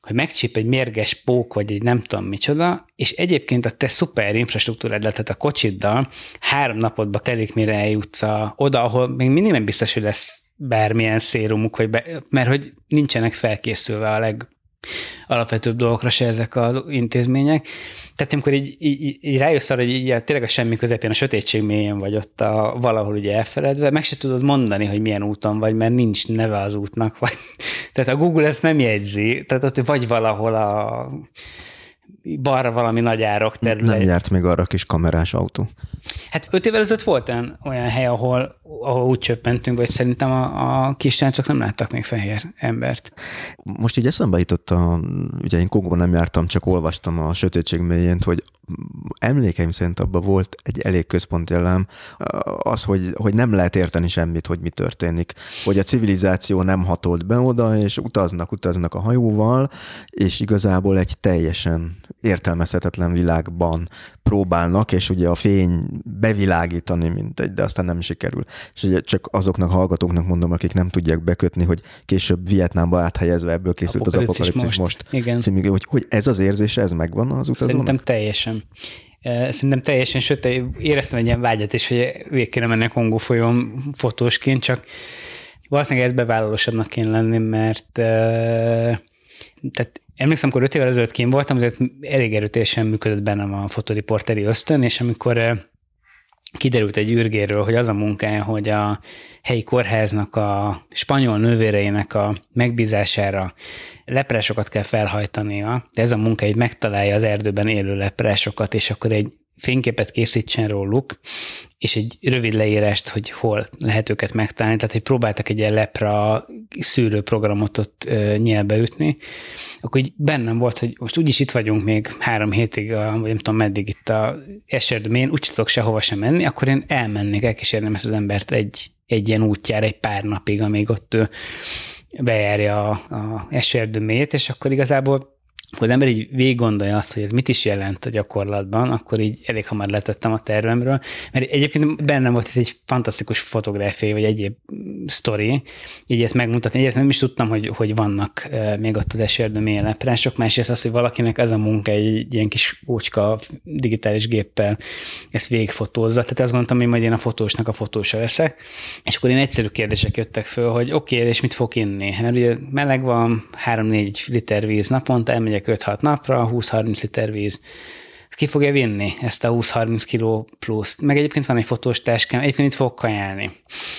hogy megcsíp egy mérges pók, vagy egy nem tudom micsoda, és egyébként a te szuper infrastruktúrád, tehát a kocsiddal három napodba telik, mire eljutsz a, oda, ahol még mindig nem biztos, hogy lesz bármilyen szérumuk, vagy be, mert hogy nincsenek felkészülve a leg alapvetőbb dolgokra se ezek az intézmények, tehát amikor így, így, így rájössz arra, hogy így, tényleg a semmi közepén, a sötétség mélyén vagy ott a, valahol ugye elfeledve, meg se tudod mondani, hogy milyen úton vagy, mert nincs neve az útnak. Vagy, tehát a Google ezt nem jegyzi, tehát ott vagy valahol a balra valami nagy árok terület. Nem járt még arra kis kamerás autó. Hát öt évvel ezelőtt volt olyan, olyan hely, ahol, ahol úgy csöppentünk, vagy szerintem a, a csak nem láttak még fehér embert. Most így eszembe jutott, a, ugye én Kongóban nem jártam, csak olvastam a Sötétség mélyént, hogy emlékeim szerint abban volt egy elég központi elem, az, hogy, hogy nem lehet érteni semmit, hogy mi történik, hogy a civilizáció nem hatolt be oda, és utaznak, utaznak a hajóval, és igazából egy teljesen értelmezhetetlen világban próbálnak, és ugye a fény bevilágítani mint egy de aztán nem sikerül. És ugye csak azoknak hallgatóknak mondom, akik nem tudják bekötni, hogy később Vietnámba áthelyezve ebből készült apokalipszis az apokalipszis most. most. Igen. Című, hogy, hogy ez az érzés ez megvan az utazónak? Szerintem teljesen szerintem teljesen, sőt, éreztem egy ilyen vágyat is, hogy végkére kéne Kongó folyón fotósként, csak valószínűleg ez bevállalósabbnak kéne lenni, mert tehát emlékszem, amikor öt évvel ezelőtt kim voltam, azért elég erőtésen működött bennem a fotoriporteri ösztön, és amikor eh, kiderült egy űrgéről, hogy az a munkája, hogy a helyi kórháznak a spanyol nővéreinek a megbízására leprásokat kell felhajtania, de ez a munka egy megtalálja az erdőben élő leprásokat, és akkor egy fényképet készítsen róluk, és egy rövid leírást, hogy hol lehet őket megtalálni. Tehát, hogy próbáltak egy ilyen lepra programot ott nyelbe ütni, akkor így bennem volt, hogy most úgyis itt vagyunk még három hétig, a, vagy nem tudom meddig itt a eserdőmén, úgy tudok sehova sem menni, akkor én elmennék, elkísérnem ezt az embert egy, egy ilyen útjára egy pár napig, amíg ott ő bejárja a, a és akkor igazából akkor az ember így végig gondolja azt, hogy ez mit is jelent a gyakorlatban, akkor így elég hamar letettem a tervemről, mert egyébként bennem volt ez egy fantasztikus fotográfia, vagy egyéb sztori, így ezt megmutatni. Egyébként nem is tudtam, hogy, hogy vannak még ott az esőerdő mélyeleprások, másrészt az, hogy valakinek ez a munka egy ilyen kis ócska digitális géppel ezt végfotózza. Tehát azt gondoltam, hogy majd én a fotósnak a fotósa leszek, és akkor én egyszerű kérdések jöttek föl, hogy oké, okay, és mit fog inni? Mert hát ugye meleg van, 3-4 liter víz naponta, elmegy megyek 5-6 napra, 20-30 liter víz. Ki fogja vinni ezt a 20-30 kiló pluszt? Meg egyébként van egy fotós táskám, egyébként itt fog kajálni.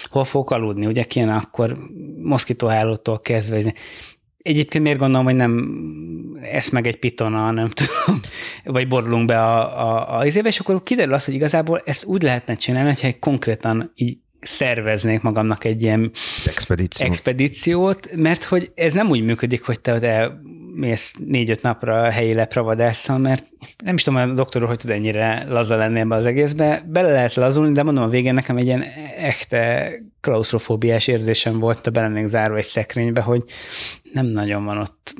Hol fog aludni? Ugye kéne akkor moszkitóhálótól kezdve. Egyébként miért gondolom, hogy nem esz meg egy pitona, nem tudom, vagy borulunk be a, a, a izébe, és akkor kiderül az, hogy igazából ezt úgy lehetne csinálni, hogyha egy konkrétan így szerveznék magamnak egy ilyen Expedíció. expedíciót, mert hogy ez nem úgy működik, hogy te el mész négy-öt napra a helyi lepravadásszal, mert nem is tudom, a doktor hogy tud ennyire laza lenni ebbe az egészbe. Bele lehet lazulni, de mondom, a végén nekem egy ilyen echte klaustrofóbiás érzésem volt, te belemennék zárva egy szekrénybe, hogy nem nagyon van ott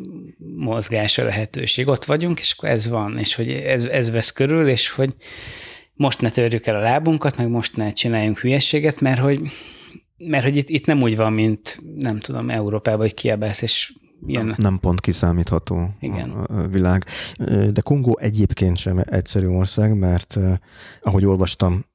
mozgása lehetőség. Ott vagyunk, és akkor ez van, és hogy ez, ez vesz körül, és hogy most ne törjük el a lábunkat, meg most ne csináljunk hülyeséget, mert hogy mert hogy itt, itt nem úgy van, mint nem tudom, Európában, hogy kiabálsz, és ilyen... Nem pont kiszámítható Igen. a világ. De Kongó egyébként sem egyszerű ország, mert ahogy olvastam,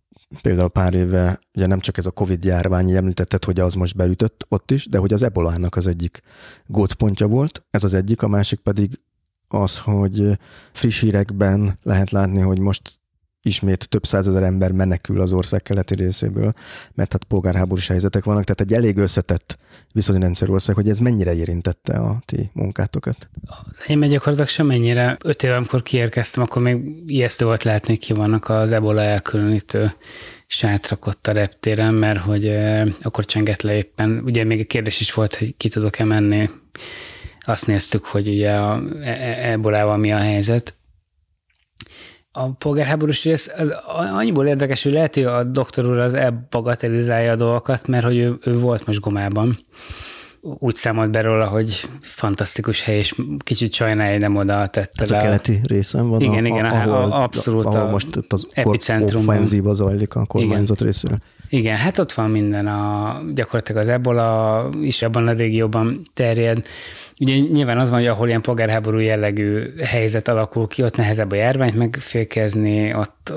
például pár éve, ugye nem csak ez a Covid járvány, említetted, hogy az most beütött ott is, de hogy az ebolának az egyik gócpontja volt, ez az egyik, a másik pedig az, hogy friss hírekben lehet látni, hogy most ismét több százezer ember menekül az ország keleti részéből, mert hát polgárháborús helyzetek vannak, tehát egy elég összetett viszonyrendszer ország, hogy ez mennyire érintette a ti munkátokat? Az enyém gyakorlatilag semennyire. Öt éve, amikor kiérkeztem, akkor még ijesztő volt látni, ki vannak az ebola elkülönítő sátrak ott a reptéren, mert hogy eh, akkor csengett le éppen. Ugye még a kérdés is volt, hogy ki tudok-e menni. Azt néztük, hogy ugye a e-, e-, e-, ebolával mi a helyzet, a polgárháborús rész az annyiból érdekes, hogy lehet, hogy a doktor úr az elbagatelizálja a dolgokat, mert hogy ő, ő volt most Gomában. Úgy számolt be róla, hogy fantasztikus hely, és kicsit sajnálja, nem oda tette Ez a keleti részen van? Igen, a, igen, ahol, a, abszolút ahol a most az epicentrum. offenzíva zajlik a kormányzat igen. részéről. Igen, hát ott van minden, a, gyakorlatilag az ebola is abban a régióban terjed. Ugye nyilván az van, hogy ahol ilyen polgárháború jellegű helyzet alakul ki, ott nehezebb a járványt megfékezni, ott,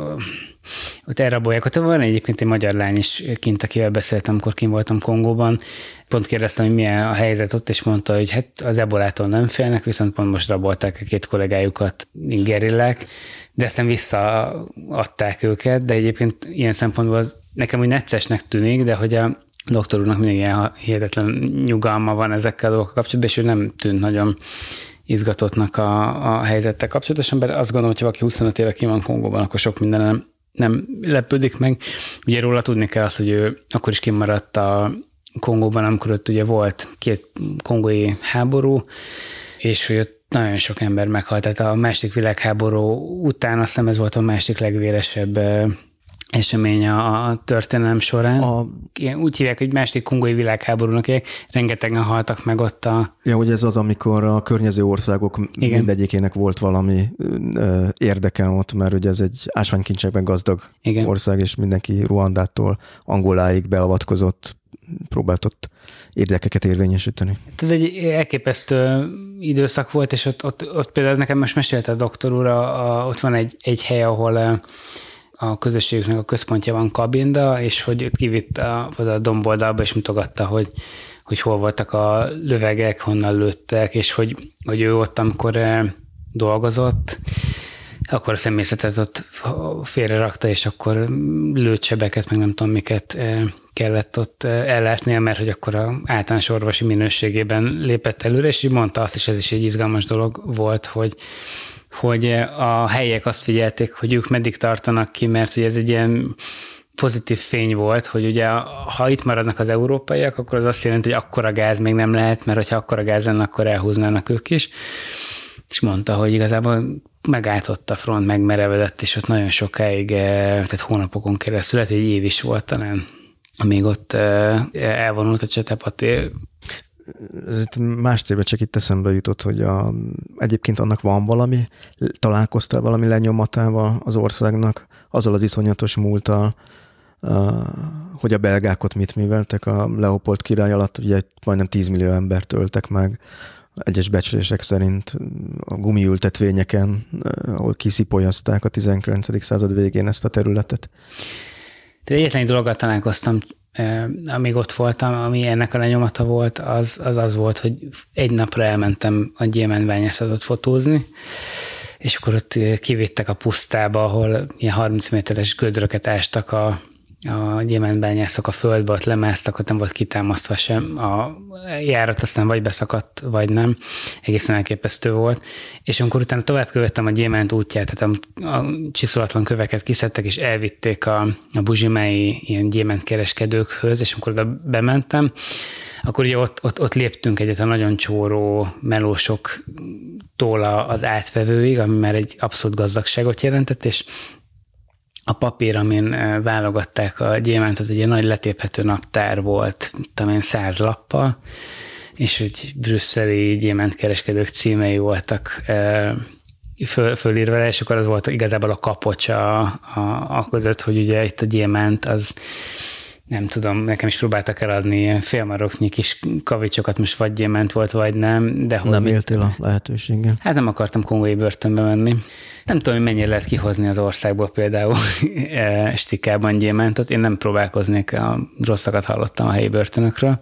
ott elrabolják. Ott van egyébként egy magyar lány is kint, akivel beszéltem, amikor kint voltam Kongóban. Pont kérdeztem, hogy milyen a helyzet ott, és mondta, hogy hát az ebolától nem félnek, viszont pont most rabolták a két kollégájukat gerillák, de aztán visszaadták őket, de egyébként ilyen szempontból az nekem úgy neccesnek tűnik, de hogy a doktor úrnak mindig ilyen hihetetlen nyugalma van ezekkel a dolgokkal kapcsolatban, és ő nem tűnt nagyon izgatottnak a, a helyzettel kapcsolatosan, mert azt gondolom, hogy ha valaki 25 éve ki van Kongóban, akkor sok minden nem, nem lepődik meg. Ugye róla tudni kell azt, hogy ő akkor is kimaradt a Kongóban, amikor ott ugye volt két kongói háború, és hogy ott nagyon sok ember meghalt. Tehát a második világháború után azt hiszem ez volt a másik legvéresebb esemény a, a történelem során. A... Ilyen, úgy hívják, hogy második kongói világháborúnak, rengetegen haltak meg ott a... Ja, hogy ez az, amikor a környező országok Igen. mindegyikének volt valami ö, érdeke ott, mert ugye ez egy ásványkincsekben gazdag Igen. ország, és mindenki Ruandától Angoláig beavatkozott, próbált ott érdekeket érvényesíteni. Hát ez egy elképesztő időszak volt, és ott, ott, ott például nekem most mesélte a doktor úr, a, a, ott van egy, egy hely, ahol a közösségüknek a központja van kabinda, és hogy őt kivitt a, oda a domboldalba, és mutogatta, hogy, hogy hol voltak a lövegek, honnan lőttek, és hogy, hogy ő ott, amikor eh, dolgozott, akkor a személyzetet ott félre rakta, és akkor mm, lőtsebeket, meg nem tudom miket eh, kellett ott eh, ellátnia, mert hogy akkor a általános orvosi minőségében lépett előre, és így mondta azt is, ez is egy izgalmas dolog volt, hogy hogy eh, a helyiek azt figyelték, hogy ők meddig tartanak ki, mert ugye ez egy ilyen pozitív fény volt, hogy ugye ha itt maradnak az európaiak, akkor az azt jelenti, hogy akkora gáz még nem lehet, mert hogyha akkora gáz lenne, akkor elhúznának ők is. És mondta, hogy igazából megállt a front, megmerevedett, és ott nagyon sokáig, eh, tehát hónapokon keresztül, egy év is volt talán, amíg ott eh, elvonult a csetepati ez itt téve csak itt eszembe jutott, hogy a, egyébként annak van valami, találkoztál valami lenyomatával az országnak, azzal az iszonyatos múltal, hogy a belgákot mit műveltek a Leopold király alatt, ugye majdnem 10 millió embert öltek meg, egyes becslések szerint a gumiültetvényeken, ahol kiszipolyozták a 19. század végén ezt a területet. De egyetlen dologgal találkoztam amíg ott voltam, ami ennek a lenyomata volt, az az, az volt, hogy egy napra elmentem a gyémenványászatot fotózni, és akkor ott kivittek a pusztába, ahol ilyen 30 méteres gödröket ástak a, a gyémántbányászok a földbe ott lemásztak, ott nem volt kitámasztva sem a járat, aztán vagy beszakadt, vagy nem. Egészen elképesztő volt. És amikor utána tovább követtem a gyémánt útját, tehát a, a csiszolatlan köveket kiszedtek, és elvitték a, a buzsimei ilyen kereskedőkhöz, és amikor oda bementem, akkor ugye ott, ott, ott léptünk egyet a nagyon csóró melósoktól az átvevőig, ami már egy abszolút gazdagságot jelentett, és a papír, amin eh, válogatták a gyémántot, egy nagy letéphető naptár volt, talán száz lappal, és hogy brüsszeli gyémántkereskedők címei voltak eh, föl, fölírva és akkor az volt igazából a kapocsa, a, a, a között, hogy ugye itt a gyémánt az nem tudom, nekem is próbáltak eladni ilyen félmaroknyi kis kavicsokat, most vagy gyémánt volt, vagy nem. De hogy nem éltél a lehetőséggel. Hát nem akartam kongói börtönbe menni. Nem tudom, hogy mennyire lehet kihozni az országból például e, stikában gyémántot. Én nem próbálkoznék, a rosszakat hallottam a helyi börtönökről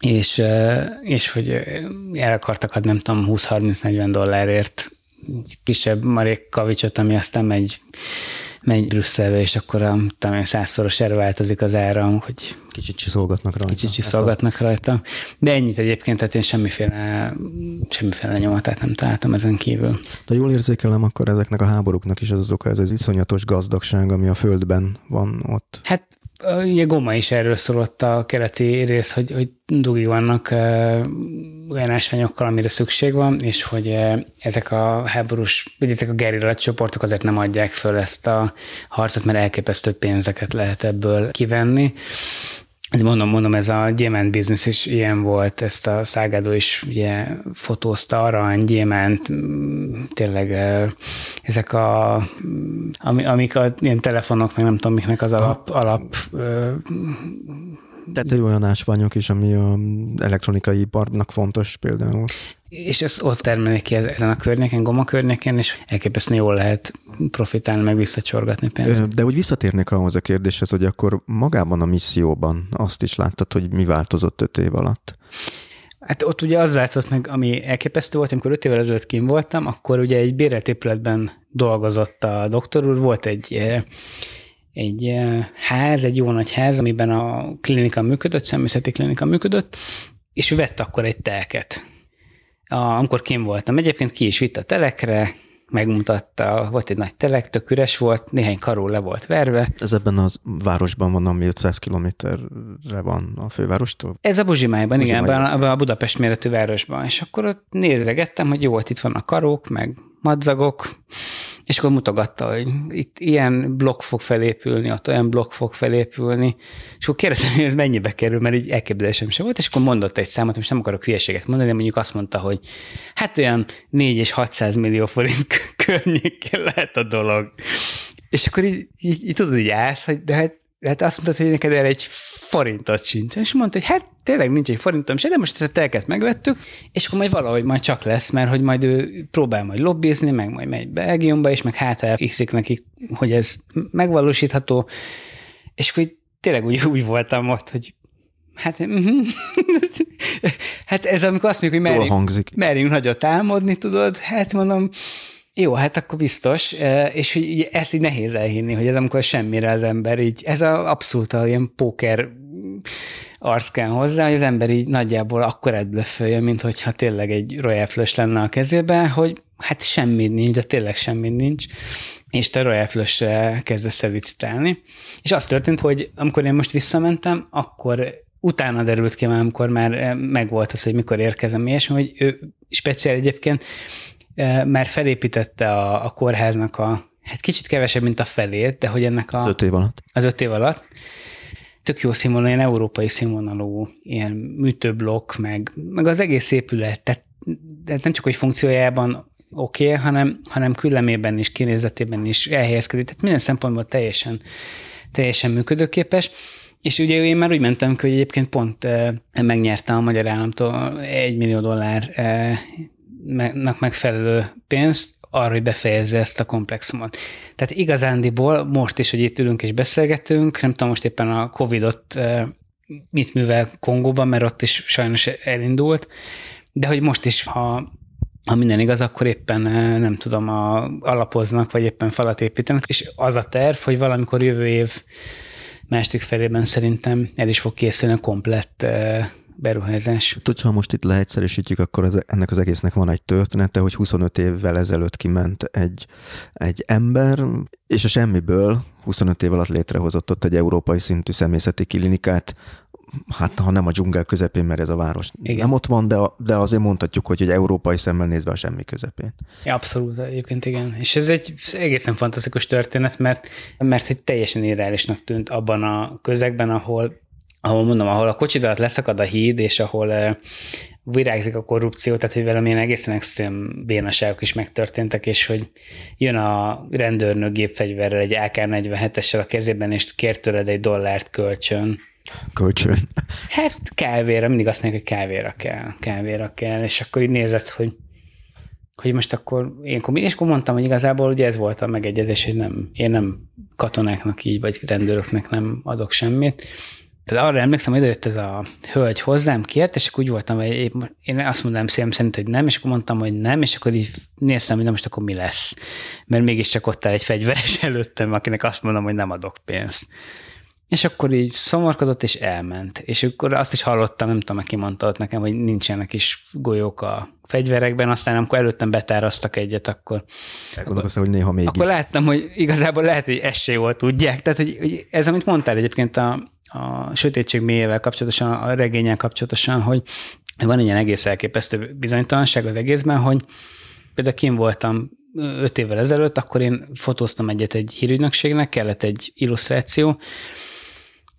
és, e, és hogy el akartak adni, nem tudom, 20-30-40 dollárért kisebb marék kavicsot, ami aztán egy megy Brüsszelbe, és akkor a um, tudom, százszoros erre változik az áram, hogy Kicsit csiszolgatnak rajta. Kicsit csiszolgatnak rajta. De ennyit egyébként, tehát én semmiféle, semmiféle nyomatát nem találtam ezen kívül. De jól érzékelem, akkor ezeknek a háborúknak is az az oka, ez az iszonyatos gazdagság, ami a földben van ott. Hát ugye Goma is erről szólott a keleti rész, hogy, hogy dugi vannak olyan ásványokkal, amire szükség van, és hogy ezek a háborús, vagy ezek a gerilla csoportok azért nem adják föl ezt a harcot, mert elképesztő pénzeket lehet ebből kivenni mondom, mondom, ez a gyémánt biznisz is ilyen volt, ezt a Szágádó is ugye fotózta arany, gyémánt, mm, tényleg ezek a, mm, amik a ilyen telefonok, meg nem tudom, miknek az alap, alap tehát egy olyan ásványok is, ami a elektronikai iparnak fontos például és ez ott termelni ki ezen a környéken, goma környéken, és elképesztően jól lehet profitálni, meg visszacsorgatni pénzt. De úgy visszatérnék ahhoz a kérdéshez, hogy akkor magában a misszióban azt is láttad, hogy mi változott öt év alatt? Hát ott ugye az változott meg, ami elképesztő volt, amikor öt évvel ezelőtt kim voltam, akkor ugye egy bérelt épületben dolgozott a doktor úr, volt egy eh, egy eh, ház, egy jó nagy ház, amiben a klinika működött, szemészeti klinika működött, és ő vett akkor egy telket a, amikor kim voltam. Egyébként ki is vitt a telekre, megmutatta, volt egy nagy telek, tök üres volt, néhány karó le volt verve. Ez ebben a városban van, ami 500 kilométerre van a fővárostól? Ez a Buzsimájban, igen, ebben a Budapest méretű városban. És akkor ott nézegettem, hogy jó, volt, itt vannak karók, meg madzagok, és akkor mutogatta, hogy itt ilyen blokk fog felépülni, ott olyan blokk fog felépülni, és akkor kérdeztem, hogy mennyibe kerül, mert így elképzelésem sem volt, és akkor mondott egy számot, most nem akarok hülyeséget mondani, de mondjuk azt mondta, hogy hát olyan 4 és 600 millió forint környékén lehet a dolog. És akkor így, így, így tudod, így állsz, hogy de hát hát azt mondta, hogy neked erre egy forintot sincs. És mondta, hogy hát tényleg nincs egy forintom se, de most ezt a telket megvettük, és akkor majd valahogy majd csak lesz, mert hogy majd ő próbál majd lobbizni, meg majd megy Belgiumba, és meg hát elhiszik neki, hogy ez megvalósítható. És akkor így, tényleg úgy, úgy voltam ott, hogy Hát, mhm. hát ez amikor azt mondjuk, hogy merjünk, merjünk nagyot álmodni, tudod, hát mondom, jó, hát akkor biztos, és hogy ezt így nehéz elhinni, hogy ez amikor semmire az ember így, ez a abszolút a ilyen póker kell hozzá, hogy az ember így nagyjából akkor ebből mint hogyha tényleg egy Royal Flush lenne a kezében, hogy hát semmi nincs, de tényleg semmi nincs, és te Royal flush kezdesz elvicitálni. És az történt, hogy amikor én most visszamentem, akkor utána derült ki, amikor már eh, megvolt az, hogy mikor érkezem, és hogy ő speciál egyébként már felépítette a, a kórháznak a, hát kicsit kevesebb, mint a felét, de hogy ennek a... Az öt év alatt. Az öt év alatt. Tök jó színvonal, ilyen európai színvonalú, ilyen műtőblokk, meg, meg az egész épület, tehát tehát nem csak, hogy funkciójában oké, okay, hanem, hanem küllemében is, kinézetében is elhelyezkedik. Tehát minden szempontból teljesen, teljesen működőképes. És ugye én már úgy mentem ki, hogy egyébként pont megnyerte a Magyar Államtól egy millió dollár megfelelő pénzt arra, hogy befejezze ezt a komplexumot. Tehát igazándiból most is, hogy itt ülünk és beszélgetünk, nem tudom most éppen a Covid-ot mit művel Kongóban, mert ott is sajnos elindult, de hogy most is, ha ha minden igaz, akkor éppen nem tudom, a, alapoznak, vagy éppen falat építenek, és az a terv, hogy valamikor jövő év második felében szerintem el is fog készülni a komplett beruházás. Tudsz, hát, ha most itt leegyszerűsítjük, akkor az, ennek az egésznek van egy története, hogy 25 évvel ezelőtt kiment egy, egy ember, és a semmiből 25 év alatt létrehozott ott egy európai szintű személyzeti klinikát, hát ha nem a dzsungel közepén, mert ez a város Igen. nem ott van, de, de azért mondhatjuk, hogy egy európai szemmel nézve a semmi közepén. Ja, abszolút, egyébként igen. És ez egy egészen fantasztikus történet, mert, mert egy teljesen irreálisnak tűnt abban a közegben, ahol ahol mondom, ahol a kocsid alatt leszakad a híd, és ahol eh, virágzik a korrupció, tehát hogy velem egészen extrém bénaságok is megtörténtek, és hogy jön a rendőrnök gépfegyverrel egy AK-47-essel a kezében, és kér tőled egy dollárt kölcsön. Kölcsön? Hát kávéra, mindig azt mondják, hogy kávéra kell, kávéra kell, és akkor így nézett, hogy hogy most akkor, én akkor, és akkor mondtam, hogy igazából ugye ez volt a megegyezés, hogy nem, én nem katonáknak így, vagy rendőröknek nem adok semmit, tehát arra emlékszem, hogy jött ez a hölgy hozzám, kért, és akkor úgy voltam, hogy épp, én azt mondtam szívem szerint, hogy nem, és akkor mondtam, hogy nem, és akkor így néztem, hogy na most akkor mi lesz. Mert mégiscsak ott áll egy fegyveres előttem, akinek azt mondom, hogy nem adok pénzt. És akkor így szomorkodott, és elment. És akkor azt is hallottam, nem tudom, aki mondta ott nekem, hogy nincsenek is golyók a fegyverekben, aztán amikor előttem betáraztak egyet, akkor... Elgondolkoztam, hogy néha még Akkor láttam, hogy igazából lehet, hogy esély volt, tudják. Tehát, hogy ez, amit mondtál egyébként a a sötétség mélyével kapcsolatosan, a regényel kapcsolatosan, hogy van egy ilyen egész elképesztő bizonytalanság az egészben, hogy például kim voltam öt évvel ezelőtt, akkor én fotóztam egyet egy hírügynökségnek, kellett egy illusztráció,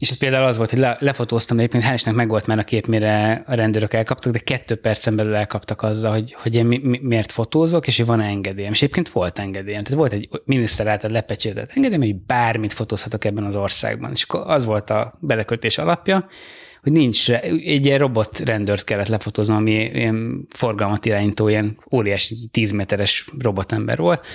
és ott például az volt, hogy lefotóztam, egyébként hál' meg volt már a kép, mire a rendőrök elkaptak, de kettő percen belül elkaptak azzal, hogy, hogy én mi, mi, miért fotózok, és hogy van engedélyem. És egyébként volt engedélyem. Tehát volt egy miniszter által lepecsételt engedélyem, hogy bármit fotózhatok ebben az országban. És akkor az volt a belekötés alapja, hogy nincs, egy ilyen robot rendőrt kellett lefotóznom, ami ilyen forgalmat irányító, ilyen óriási tízméteres méteres robotember volt,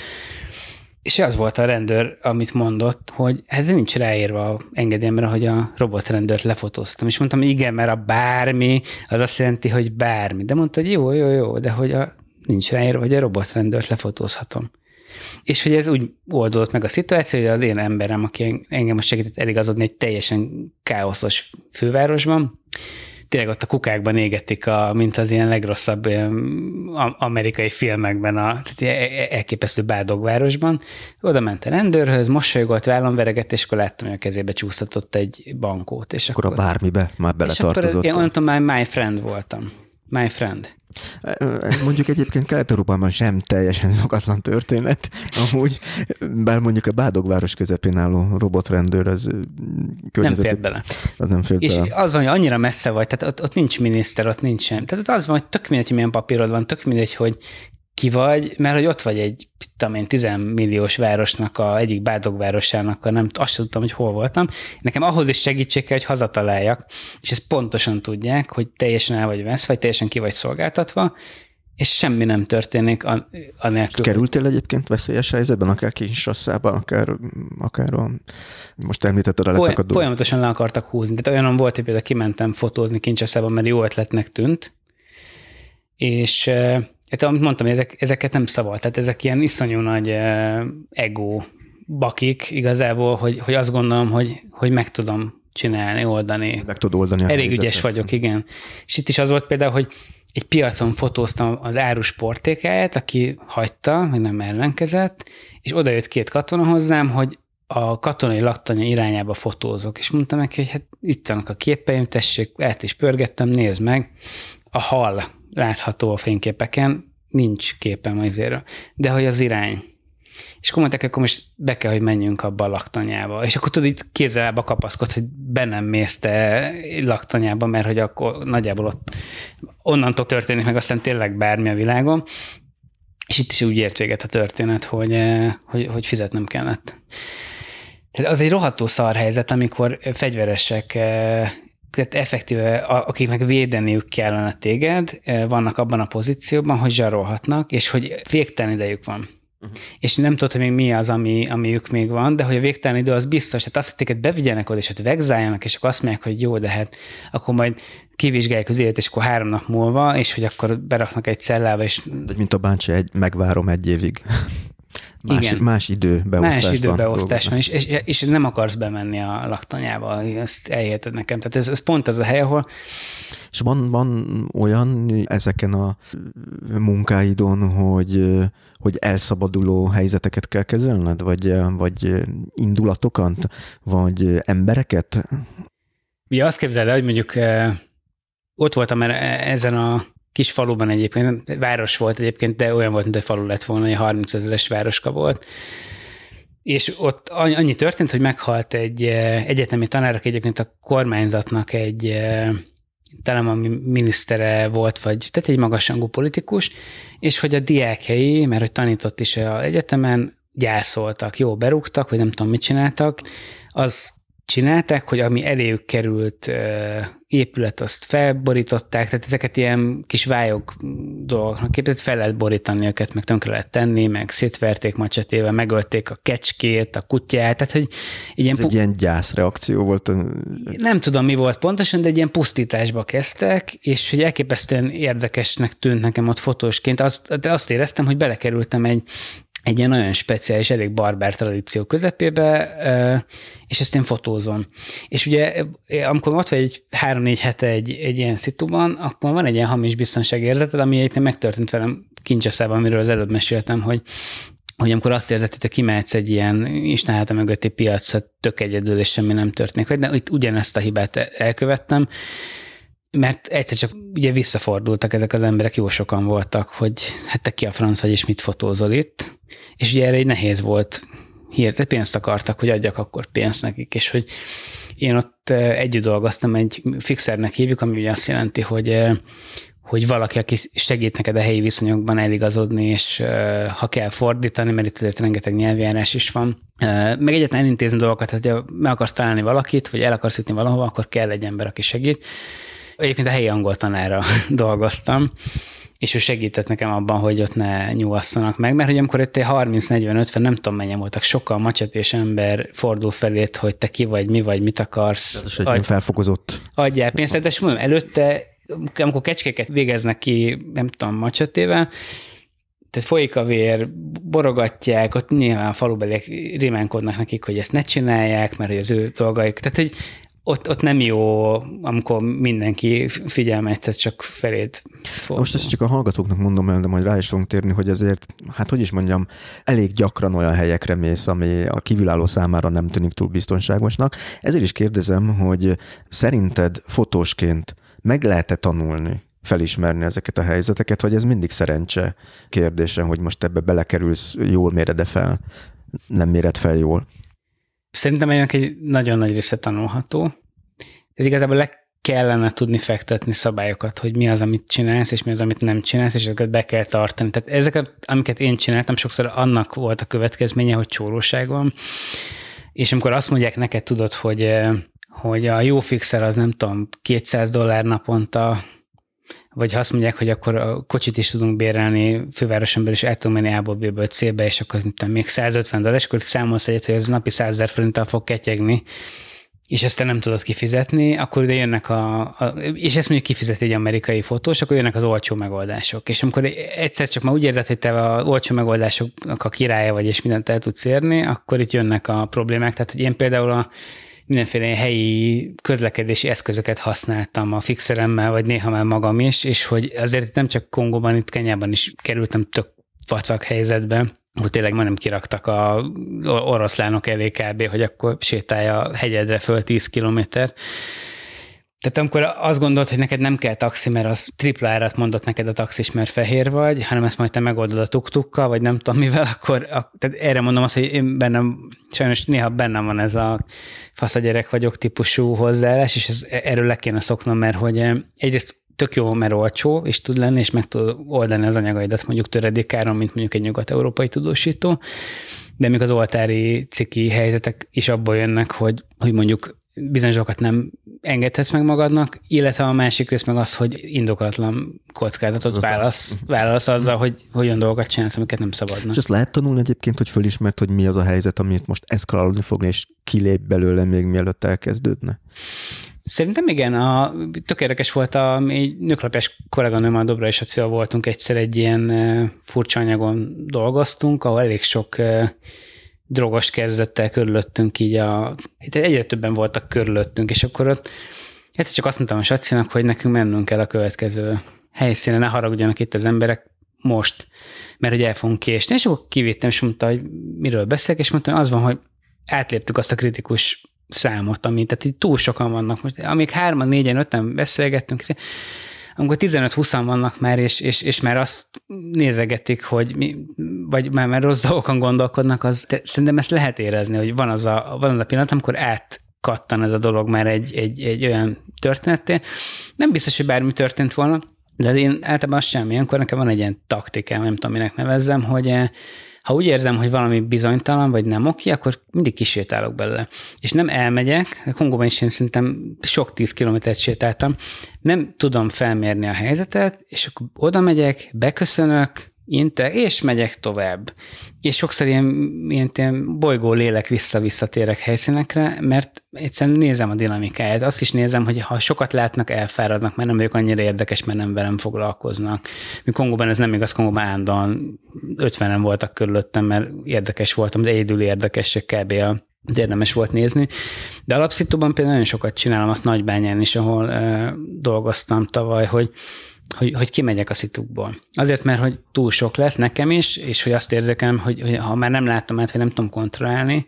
és az volt a rendőr, amit mondott, hogy hát nincs ráírva a engedélyemre, hogy a robotrendőrt lefotóztam. És mondtam, hogy igen, mert a bármi, az azt jelenti, hogy bármi. De mondta, hogy jó, jó, jó, de hogy a, nincs ráírva, hogy a robotrendőrt lefotózhatom. És hogy ez úgy oldódott meg a szituáció, hogy az én emberem, aki engem most segített eligazodni egy teljesen káoszos fővárosban, tényleg ott a kukákban égetik, a, mint az ilyen legrosszabb ilyen amerikai filmekben, a, tehát e, e, elképesztő bádogvárosban. Oda ment a rendőrhöz, mosolygott, vállam veregett, és akkor láttam, hogy a kezébe csúsztatott egy bankót. És akkor, akkor a bármibe már beletartozott. És akkor onnantól már my friend voltam my friend. mondjuk egyébként Kelet-Európában sem teljesen szokatlan történet, amúgy, bár mondjuk a Bádogváros közepén álló robotrendőr az Nem fér bele. Az nem fér És bele. az van, hogy annyira messze vagy, tehát ott, ott nincs miniszter, ott nincs sem. Tehát az van, hogy tök mindegy, hogy milyen papírod van, tök mindegy, hogy ki vagy, mert hogy ott vagy egy, tudom én, 10 milliós városnak, a, egyik bádogvárosának, a nem, azt sem tudtam, hogy hol voltam. Nekem ahhoz is segítség kell, hogy hazataláljak, és ezt pontosan tudják, hogy teljesen el vagy vesz, vagy teljesen ki vagy szolgáltatva, és semmi nem történik anélkül. Kerültél egyébként veszélyes helyzetben, akár kincsasszában, akár, akár a, most említetted a leszakadó. Folyamatosan le akartak húzni. Tehát olyanom volt, hogy például kimentem fotózni kincsasszában, mert jó ötletnek tűnt, és Hát, amit mondtam, ezek, ezeket nem szabad. Tehát ezek ilyen iszonyú nagy ego bakik igazából, hogy, hogy azt gondolom, hogy, hogy meg tudom csinálni, oldani. Meg tud oldani. Elég helyzetet. ügyes vagyok, igen. És itt is az volt például, hogy egy piacon fotóztam az árus portékáját, aki hagyta, meg nem ellenkezett, és oda jött két katona hozzám, hogy a katonai laktanya irányába fotózok, és mondtam neki, hogy hát itt vannak a képeim, tessék, el is pörgettem, nézd meg, a hal látható a fényképeken, nincs képem azért, de hogy az irány. És akkor mondták, akkor most be kell, hogy menjünk abba a laktanyába. És akkor tudod, itt kézzel kapaszkodsz, hogy be nem mész te laktanyába, mert hogy akkor nagyjából ott onnantól történik meg aztán tényleg bármi a világon. És itt is úgy ért véget a történet, hogy, eh, hogy, hogy fizetnem kellett. Tehát az egy roható szar helyzet, amikor fegyveresek eh, tehát effektíve akiknek védeniük kellene téged, e, vannak abban a pozícióban, hogy zsarolhatnak, és hogy végtelen idejük van. Uh-huh. És nem tudod, hogy még mi az, ami, amiük még van, de hogy a végtelen idő az biztos. Tehát azt, hogy téged bevigyenek oda, és ott vegzáljanak, és akkor azt mondják, hogy jó, de hát akkor majd kivizsgálják az élet, és akkor három nap múlva, és hogy akkor beraknak egy cellába, és... De mint a báncsi, egy, megvárom egy évig. Más, Igen. más időbeosztás Más van, és, és, és nem akarsz bemenni a laktanyába, ezt elhiheted nekem. Tehát ez, ez pont az a hely, ahol... És van, van olyan ezeken a munkáidon, hogy, hogy elszabaduló helyzeteket kell kezelned, vagy, vagy indulatokat, vagy embereket? Ugye azt képzeld el, hogy mondjuk eh, ott voltam eh, ezen a kis faluban egyébként, város volt egyébként, de olyan volt, mint egy falu lett volna, egy 30 ezeres városka volt. És ott annyi történt, hogy meghalt egy eh, egyetemi tanár, aki egyébként a kormányzatnak egy eh, talán a minisztere volt, vagy tehát egy magasrangú politikus, és hogy a diákjai, mert hogy tanított is az egyetemen, gyászoltak, jó, berúgtak, vagy nem tudom, mit csináltak, az csinálták, hogy ami eléjük került eh, épület, azt felborították, tehát ezeket ilyen kis vályok dolgoknak képzett, fel lehet borítani őket, meg tönkre lehet tenni, meg szétverték macsetével, megölték a kecskét, a kutyát, tehát hogy egy ilyen... Ez pu- egy ilyen gyászreakció volt? Nem tudom, mi volt pontosan, de egy ilyen pusztításba kezdtek, és hogy elképesztően érdekesnek tűnt nekem ott fotósként, azt, de azt éreztem, hogy belekerültem egy egy ilyen nagyon speciális, elég barbár tradíció közepébe, és ezt én fotózom. És ugye, amikor ott vagy egy három-négy hete egy, egy ilyen szituban, akkor van egy ilyen hamis biztonságérzeted, ami egyébként megtörtént velem kincseszában, amiről az előbb meséltem, hogy hogy amikor azt érzed, hogy te kimehetsz egy ilyen Istenháta mögötti piacra tök egyedül, és semmi nem történik. De itt ugyanezt a hibát elkövettem, mert egyszer csak ugye visszafordultak ezek az emberek, jó sokan voltak, hogy hát te ki a franc vagy, és mit fotózol itt, és ugye erre egy nehéz volt hírt, pénzt akartak, hogy adjak akkor pénzt nekik, és hogy én ott eh, együtt dolgoztam, egy fixernek hívjuk, ami ugye azt jelenti, hogy, eh, hogy valaki, aki segít neked a helyi viszonyokban eligazodni, és eh, ha kell fordítani, mert itt azért rengeteg nyelvjárás is van, meg egyetlen elintézni dolgokat, tehát, ha meg akarsz találni valakit, vagy el akarsz jutni valahova, akkor kell egy ember, aki segít, Egyébként a helyi angol tanára dolgoztam, és ő segített nekem abban, hogy ott ne nyugasszanak meg, mert hogy amikor ott 30-40-50, nem tudom mennyi voltak, sokkal macsetés ember fordul felét, hogy te ki vagy, mi vagy, mit akarsz. Ez hát egy adj, felfogozott. Adjál pénzt, hát, de mondom, előtte, amikor kecskéket végeznek ki, nem tudom, macsetével, tehát folyik a vér, borogatják, ott nyilván a falubeliek rimánkodnak nekik, hogy ezt ne csinálják, mert az ő dolgaik. Tehát, hogy ott, ott nem jó, amikor mindenki figyelmet, csak feléd fordul. Most ezt csak a hallgatóknak mondom el, de majd rá is fogunk térni, hogy ezért, hát hogy is mondjam, elég gyakran olyan helyekre mész, ami a kívülálló számára nem tűnik túl biztonságosnak. Ezért is kérdezem, hogy szerinted fotósként meg lehet-e tanulni felismerni ezeket a helyzeteket, vagy ez mindig szerencse kérdése, hogy most ebbe belekerülsz, jól méred fel, nem méred fel jól? Szerintem ennek egy nagyon nagy része tanulható. Tehát igazából le kellene tudni fektetni szabályokat, hogy mi az, amit csinálsz, és mi az, amit nem csinálsz, és ezeket be kell tartani. Tehát ezeket, amiket én csináltam, sokszor annak volt a következménye, hogy csóróság van. És amikor azt mondják neked, tudod, hogy eh, hogy a jó fixer az nem tudom, 200 dollár naponta, vagy ha azt mondják, hogy akkor a kocsit is tudunk bérelni fővároson belül, és el tudunk menni A-ból B-ből C-be, és akkor tudom, még 150 dollár, és akkor számolsz egyet, hogy ez napi 100 ezer forinttal fog ketyegni, és ezt te nem tudod kifizetni, akkor ide jönnek a, a és ezt mondjuk kifizet egy amerikai fotós, akkor jönnek az olcsó megoldások. És amikor egyszer csak már úgy érzed, hogy te a olcsó megoldásoknak a királya vagy, és mindent el tudsz érni, akkor itt jönnek a problémák. Tehát, hogy én például a mindenféle helyi közlekedési eszközöket használtam a fixeremmel, vagy néha már magam is, és hogy azért nem csak Kongóban, itt Kenyában is kerültem tök facak helyzetbe, hogy tényleg már nem kiraktak a oroszlánok elé kb., hogy akkor sétálja hegyedre föl 10 kilométer, tehát amikor azt gondolod, hogy neked nem kell taxi, mert az tripla árat mondott neked a taxis, mert fehér vagy, hanem ezt majd te megoldod a tuktukkal, vagy nem tudom mivel, akkor a, tehát erre mondom azt, hogy én bennem, sajnos néha bennem van ez a fasz a gyerek vagyok típusú hozzáállás, és ez, erről le kéne szoknom, mert hogy eh, egyrészt tök jó, mert olcsó, és tud lenni, és meg tud oldani az anyagaidat mondjuk töredékáron, mint mondjuk egy nyugat-európai tudósító, de még az oltári ciki helyzetek is abból jönnek, hogy, hogy mondjuk bizonyos dolgokat nem engedhetsz meg magadnak, illetve a másik rész meg az, hogy indokolatlan kockázatot válasz, válasz azzal, hogy hogyan dolgokat csinálsz, amiket nem szabadnak. És ezt lehet tanulni egyébként, hogy fölismert, hogy mi az a helyzet, amit most eszkalálódni fog, és kilép belőle még mielőtt elkezdődne? Szerintem igen, a, tök érdekes volt, a, egy nőklapes kolléganőm a Dobra és a Cia voltunk, egyszer egy ilyen furcsa anyagon dolgoztunk, ahol elég sok drogos kezdett el körülöttünk így a... Egyre többen voltak körülöttünk, és akkor ott ezt hát csak azt mondtam a Sacinak, hogy nekünk mennünk kell a következő helyszínen, ne haragudjanak itt az emberek most, mert hogy el fogunk késni. És akkor kivittem, és mondta, hogy miről beszélek, és mondtam, az van, hogy átléptük azt a kritikus számot, amit tehát így túl sokan vannak most. Amíg hárman, négyen, öten beszélgettünk, amikor 15-20-an vannak már, és, és, és már azt nézegetik, hogy mi, vagy már, már rossz dolgokon gondolkodnak, az, de szerintem ezt lehet érezni, hogy van az a, van az a pillanat, amikor át kattan ez a dolog már egy, egy, egy olyan történeté. Nem biztos, hogy bármi történt volna, de én általában az semmi, ilyenkor nekem van egy ilyen taktikám, nem tudom, minek nevezzem, hogy eh, ha úgy érzem, hogy valami bizonytalan, vagy nem oké, akkor mindig kisétálok belőle. És nem elmegyek, Kongóban is én szerintem sok tíz kilométert sétáltam, nem tudom felmérni a helyzetet, és akkor oda megyek, beköszönök, Inter, és megyek tovább. És sokszor ilyen, ilyen, ilyen bolygó lélek vissza-visszatérek helyszínekre, mert egyszerűen nézem a dinamikáját. Azt is nézem, hogy ha sokat látnak, elfáradnak, mert nem vagyok annyira érdekes, mert nem velem foglalkoznak. Mi Kongóban ez nem igaz, Kongóban állandóan 50-en voltak körülöttem, mert érdekes voltam, de egyedül érdekes, kb. a érdemes volt nézni. De alapszítóban például nagyon sokat csinálom, azt Nagybányán is, ahol e, dolgoztam tavaly, hogy hogy, hogy kimegyek a szitukból. Azért, mert hogy túl sok lesz nekem is, és hogy azt érzekem, hogy, hogy ha már nem látom át, hogy nem tudom kontrollálni,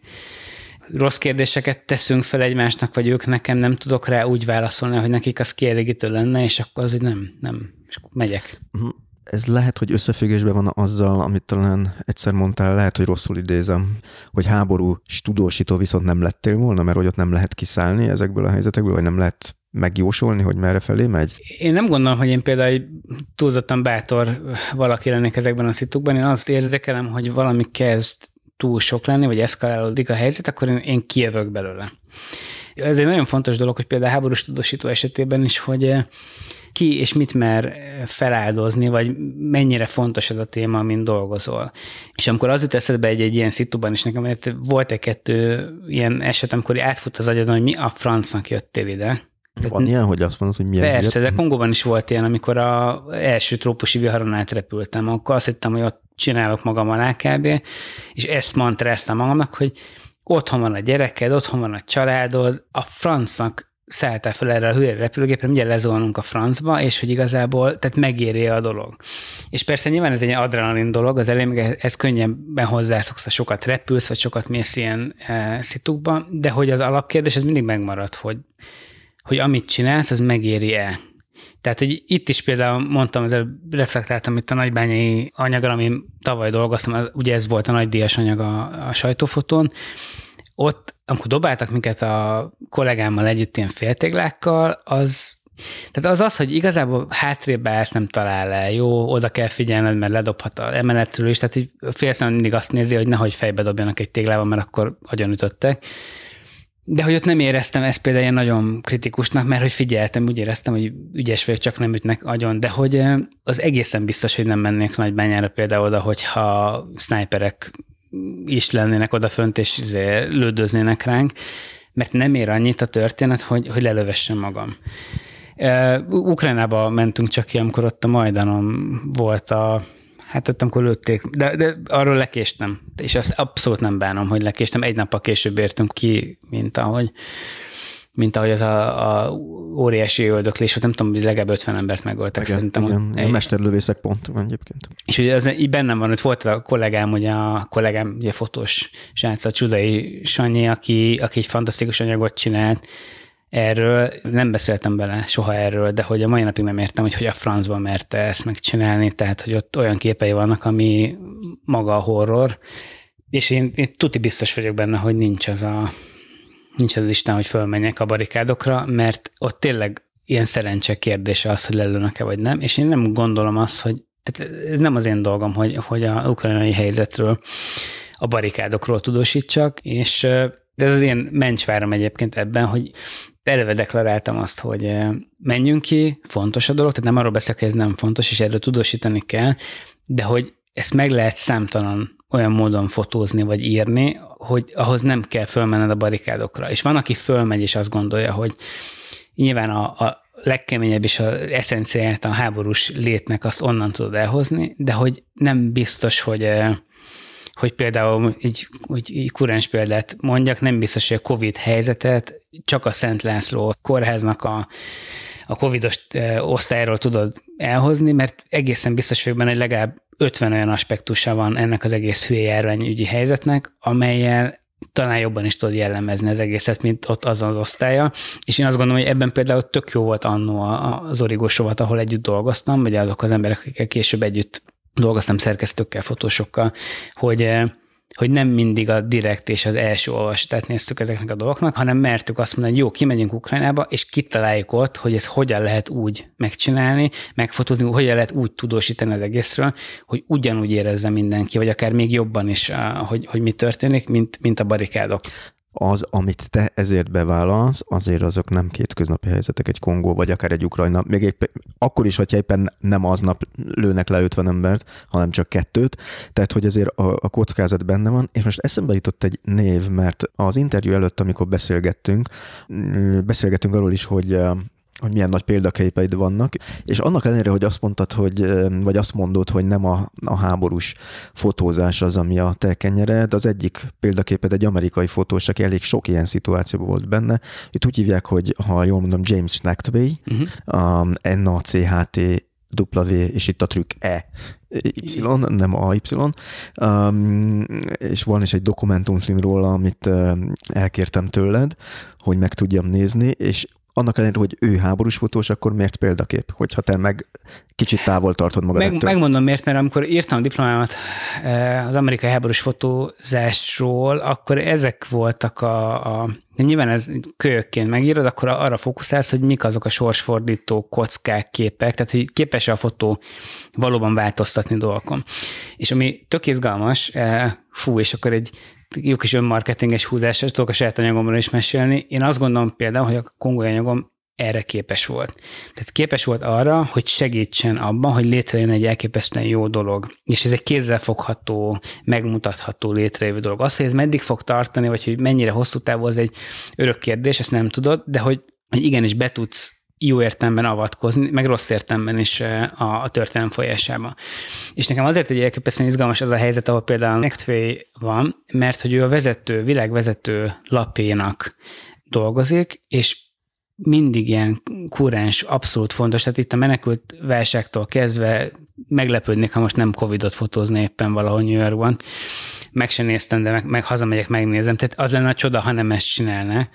rossz kérdéseket teszünk fel egymásnak, vagy ők nekem nem tudok rá úgy válaszolni, hogy nekik az kielégítő lenne, és akkor az, hogy nem, nem, és akkor megyek. Mhm. Ez lehet, hogy összefüggésben van azzal, amit talán egyszer mondtál, lehet, hogy rosszul idézem, hogy háború tudósító viszont nem lettél volna, mert hogy ott nem lehet kiszállni ezekből a helyzetekből, vagy nem lehet megjósolni, hogy merre felé megy? Én nem gondolom, hogy én például túlzottan bátor valaki lennék ezekben a szitukban. Én azt érzékelem, hogy valami kezd túl sok lenni, vagy eszkalálódik a helyzet, akkor én, én kijövök belőle. Ez egy nagyon fontos dolog, hogy például háborús tudósító esetében is, hogy eh, ki és mit mer eh, feláldozni, vagy mennyire fontos ez a téma, amin dolgozol. És amikor az jut eszedbe egy, egy ilyen szituban is nekem, volt egy kettő ilyen eset, amikor átfut az agyadon, hogy mi a francnak jöttél ide, tehát Van ilyen, hogy azt mondod, hogy milyen Persze, hülyet? de Kongóban is volt ilyen, amikor a első trópusi viharon átrepültem, akkor azt hittem, hogy ott csinálok magam alá kb. És ezt mantráztam magamnak, hogy otthon van a gyereked, otthon van a családod, a francnak szálltál fel erre a hülye repülőgépre, ugye lezolnunk a francba, és hogy igazából, tehát megéri a dolog. És persze nyilván ez egy adrenalin dolog, az elején még ez könnyebben hozzászoksz, ha sokat repülsz, vagy sokat mész ilyen e, eh, szitukba, de hogy az alapkérdés, ez mindig megmarad, hogy hogy amit csinálsz, az megéri-e. Tehát, hogy itt is például mondtam, ezzel reflektáltam itt a nagybányai anyagra, amin tavaly dolgoztam, az, ugye ez volt a nagy díjas anyag a, a sajtófotón, ott, amikor dobáltak minket a kollégámmal együtt ilyen féltéglákkal, az tehát az az, hogy igazából hátrébb állsz, nem talál el, jó, oda kell figyelned, mert ledobhat a emeletről is, tehát így félszem mindig azt nézi, hogy nehogy fejbe dobjanak egy téglába, mert akkor agyonütöttek. ütöttek de hogy ott nem éreztem ezt például ilyen nagyon kritikusnak, mert hogy figyeltem, úgy éreztem, hogy ügyes vagyok, csak nem ütnek agyon, de hogy az egészen biztos, hogy nem mennék bányára például oda, hogyha sniperek is lennének odafönt, és izé lődöznének ránk, mert nem ér annyit a történet, hogy, hogy lelövessem magam. Ukrajnába mentünk csak ki, amikor ott a Majdanon volt a Hát ott amikor lőtték, de, de arról lekéstem, és azt abszolút nem bánom, hogy lekéstem. Egy nappal később értünk ki, mint ahogy mint ahogy az a, a óriási öldöklés, hogy nem tudom, hogy legalább 50 embert megoltak, igen, szerintem. Igen, egy... mesterlövészek pont van egyébként. És ugye az így bennem van, hogy volt a kollégám, ugye a kollégám, ugye fotós srác, a Csudai Sanyi, aki, aki egy fantasztikus anyagot csinált, Erről nem beszéltem bele soha erről, de hogy a mai napig nem értem, hogy hogy a francba merte ezt megcsinálni, tehát hogy ott olyan képei vannak, ami maga a horror, és én, én tuti biztos vagyok benne, hogy nincs az a nincs az Isten, hogy fölmenjek a barikádokra, mert ott tényleg ilyen szerencse kérdése az, hogy lelőnek-e vagy nem, és én nem gondolom azt, hogy tehát ez nem az én dolgom, hogy, hogy a ukrajnai helyzetről, a barikádokról tudósítsak, és de ez az én mencsvárom egyébként ebben, hogy eleve deklaráltam azt, hogy eh, menjünk ki, fontos a dolog, tehát nem arról beszélek, hogy ez nem fontos, és erről tudósítani kell, de hogy ezt meg lehet számtalan olyan módon fotózni vagy írni, hogy ahhoz nem kell fölmenned a barikádokra. És van, aki fölmegy és azt gondolja, hogy nyilván a, a legkeményebb és az eszenciáját a háborús létnek azt onnan tudod elhozni, de hogy nem biztos, hogy eh, hogy például egy, egy kuráns példát mondjak, nem biztos, hogy a COVID helyzetet csak a Szent László kórháznak a, a covidos eh, osztályról tudod elhozni, mert egészen biztos vagyok benne, hogy legalább 50 olyan aspektusa van ennek az egész hülye járványügyi helyzetnek, amelyel talán jobban is tud jellemezni az egészet, mint ott azon az osztálya. És én azt gondolom, hogy ebben például tök jó volt annó az origósovat, ahol együtt dolgoztam, vagy azok az emberek, akikkel később együtt dolgoztam szerkesztőkkel, fotósokkal, hogy eh, hogy nem mindig a direkt és az első olvasatát néztük ezeknek a dolgoknak, hanem mertük azt mondani, hogy jó, kimegyünk Ukrajnába, és kitaláljuk ott, hogy ezt hogyan lehet úgy megcsinálni, megfotózni, hogyan lehet úgy tudósítani az egészről, hogy ugyanúgy érezze mindenki, vagy akár még jobban is, eh, hogy, hogy mi történik, mint, mint a barikádok az, amit te ezért bevállalsz, azért azok nem kétköznapi helyzetek, egy Kongó, vagy akár egy Ukrajna. Még egy, akkor is, hogyha éppen nem aznap lőnek le 50 embert, hanem csak kettőt. Tehát, hogy ezért a, a kockázat benne van. És most eszembe jutott egy név, mert az interjú előtt, amikor beszélgettünk, mm, beszélgettünk arról is, hogy hogy milyen nagy példaképeid vannak, és annak ellenére, hogy azt mondtad, hogy, vagy azt mondod, hogy nem a, a háborús fotózás az, ami a te kenyered, az egyik példaképed egy amerikai fotós, aki elég sok ilyen szituációban volt benne. Itt úgy hívják, hogy ha jól mondom, James Snachtway, uh-huh. Mhm. um, NACHT W, és itt a trükk E, Y, nem A, Y. Um, és van is egy dokumentumfilm róla, amit elkértem tőled, hogy meg tudjam nézni, és annak ellenére, hogy ő háborús fotós, akkor miért példakép, hogyha te meg kicsit távol tartod magad? Meg, ettől? megmondom miért, mert amikor írtam a diplomámat eh, az amerikai háborús fotózásról, akkor ezek voltak a, a nyilván ez kölyökként megírod, akkor arra fókuszálsz, hogy mik azok a sorsfordító kockák, képek, tehát hogy képes-e a fotó valóban változtatni dolgokon. És ami tök izgalmas, eh, fú, és akkor egy jó kis önmarketinges húzásra ezt tudok a saját anyagomról is mesélni. Én azt gondolom például, hogy a kongói anyagom erre képes volt. Tehát képes volt arra, hogy segítsen abban, hogy létrejön egy elképesztően jó dolog. És ez egy kézzelfogható, megmutatható létrejövő dolog. Az, hogy ez meddig fog tartani, vagy hogy mennyire hosszú távú, az egy örök kérdés, ezt nem tudod, de hogy, hogy igenis be tudsz jó értelemben avatkozni, meg rossz értelemben is a, a történelem folyásában. És nekem azért egy elképesztően izgalmas az a helyzet, ahol például McTway van, mert hogy ő a vezető, világvezető lapénak dolgozik, és mindig ilyen kuráns, abszolút fontos. Tehát itt a menekült válságtól kezdve meglepődnék, ha most nem Covidot fotózni éppen valahol New Yorkban meg sem néztem, de meg, meg hazamegyek, megnézem. Tehát az lenne a csoda, ha nem ezt csinálná.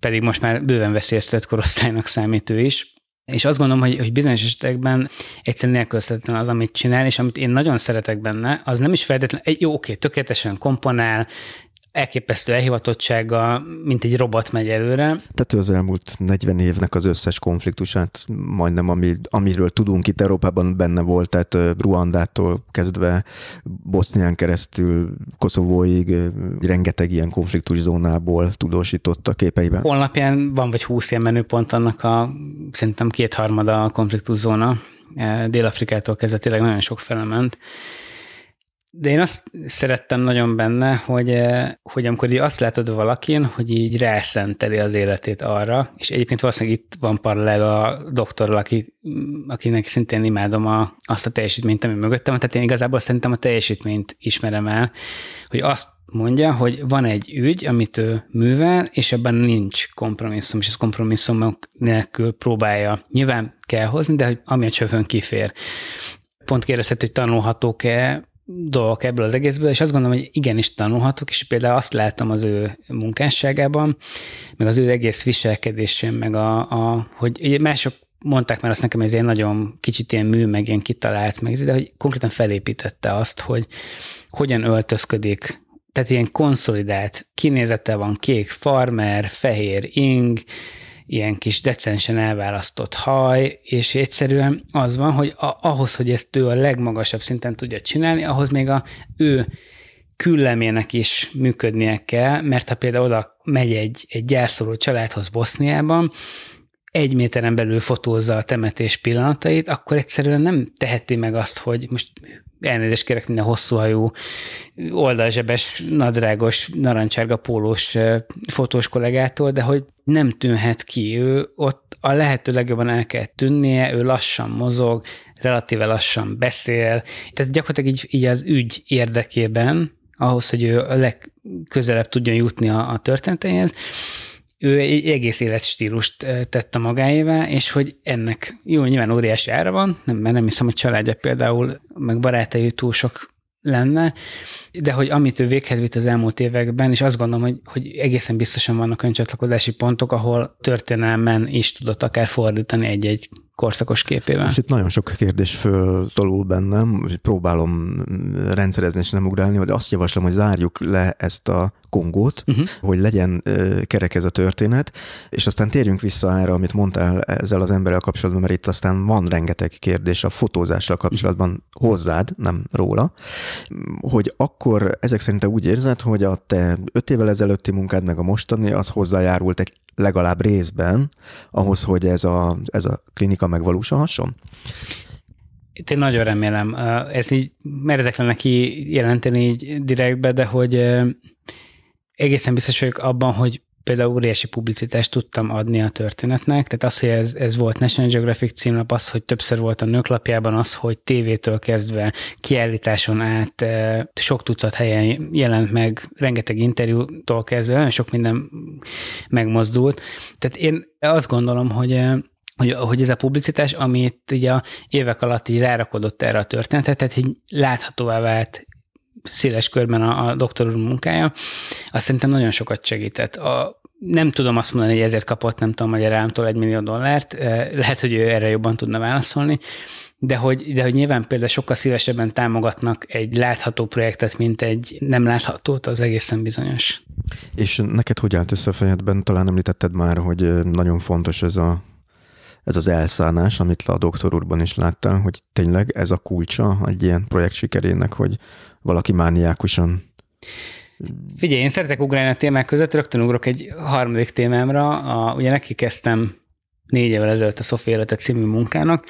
Pedig most már bőven veszélyeztetett korosztálynak számít ő is. És azt gondolom, hogy, hogy bizonyos esetekben egyszerűen nélkülözhetetlen az, amit csinál, és amit én nagyon szeretek benne, az nem is feltétlenül, egy, jó, oké, tökéletesen komponál, elképesztő elhivatottsággal, mint egy robot megy előre. Tehát az elmúlt 40 évnek az összes konfliktusát, majdnem ami, amiről tudunk itt Európában benne volt, tehát Ruandától kezdve Bosznián keresztül Koszovóig rengeteg ilyen konfliktus zónából tudósított a képeiben. Honlapján van vagy 20 ilyen menüpont annak a szerintem kétharmada a konfliktus zóna. Dél-Afrikától kezdve tényleg nagyon sok felement. De én azt szerettem nagyon benne, hogy, eh, hogy amikor így azt látod valakin, hogy így rászenteli az életét arra, és egyébként valószínűleg itt van parallel a doktorral, aki, akinek szintén imádom a, azt a teljesítményt, ami mögöttem, tehát én igazából szerintem a teljesítményt ismerem el, hogy azt mondja, hogy van egy ügy, amit ő művel, és ebben nincs kompromisszum, és ez kompromisszum nélkül próbálja. Nyilván kell hozni, de hogy ami a csövön kifér. Pont kérdezhet, hogy tanulhatók-e dolgok ebből az egészből, és azt gondolom, hogy igenis tanulhatok, és például azt látom az ő munkásságában, meg az ő egész viselkedésén, meg a, a hogy mások mondták már azt nekem, hogy ez egy nagyon kicsit ilyen mű, meg ilyen kitalált, meg, de hogy konkrétan felépítette azt, hogy hogyan öltözködik tehát ilyen konszolidált kinézete van, kék farmer, fehér ing, ilyen kis decensen elválasztott haj, és egyszerűen az van, hogy a, ahhoz, hogy ezt ő a legmagasabb szinten tudja csinálni, ahhoz még a ő küllemének is működnie kell, mert ha például oda megy egy, egy gyászoló családhoz Boszniában, egy méteren belül fotózza a temetés pillanatait, akkor egyszerűen nem teheti meg azt, hogy most elnézést kérek minden hosszúhajú, oldalzsebes, nadrágos, narancsárga pólós fotós kollégától, de hogy nem tűnhet ki ő, ott a lehető legjobban el kell tűnnie, ő lassan mozog, relatíve lassan beszél, tehát gyakorlatilag így, így az ügy érdekében, ahhoz, hogy ő a legközelebb tudjon jutni a, a történetéhez, ő egy egész életstílust tette magáévá, és hogy ennek jó, nyilván óriási ára van, nem, mert nem hiszem, hogy családja például, meg barátai túl sok lenne, de hogy amit ő véghez vitt az elmúlt években, és azt gondolom, hogy, hogy egészen biztosan vannak öncsatlakozási pontok, ahol történelmen is tudott akár fordítani egy-egy korszakos képével. És itt nagyon sok kérdés föltolul bennem, próbálom rendszerezni és nem ugrálni, hogy azt javaslom, hogy zárjuk le ezt a kongót, uh-huh. hogy legyen kerek ez a történet, és aztán térjünk vissza erre, amit mondtál ezzel az emberrel kapcsolatban, mert itt aztán van rengeteg kérdés a fotózással kapcsolatban uh-huh. hozzád, nem róla, hogy akkor ezek szerint te úgy érzed, hogy a te öt évvel ezelőtti munkád, meg a mostani, az hozzájárult egy legalább részben ahhoz, hogy ez a, ez a klinika megvalósulhasson? Itt én nagyon remélem. Ez így meredeklen neki jelenteni így direktbe, de hogy egészen biztos vagyok abban, hogy például óriási publicitást tudtam adni a történetnek, tehát az, hogy ez, ez volt National Geographic címlap, az, hogy többször volt a nőklapjában, az, hogy tévétől kezdve kiállításon át eh, sok tucat helyen jelent meg, rengeteg interjútól kezdve, nagyon sok minden megmozdult. Tehát én azt gondolom, hogy eh, hogy, hogy ez a publicitás, amit ugye a évek alatt így rárakodott erre a történetet, tehát így láthatóvá vált széles körben a, a doktor úr munkája, azt szerintem nagyon sokat segített. A, nem tudom azt mondani, hogy ezért kapott, nem tudom, hogy rámtól egy millió dollárt, lehet, hogy ő erre jobban tudna válaszolni, de hogy, de hogy nyilván például sokkal szívesebben támogatnak egy látható projektet, mint egy nem láthatót, az egészen bizonyos. És neked hogy állt össze a fejedben? Talán említetted már, hogy nagyon fontos ez a ez az elszállás, amit a doktor úrban is láttál, hogy tényleg ez a kulcsa egy ilyen projekt sikerének, hogy valaki mániákusan. Figyelj, én szeretek ugrálni a témák között, rögtön ugrok egy harmadik témámra. A, ugye neki kezdtem négy évvel ezelőtt a Szofi Életet című munkának.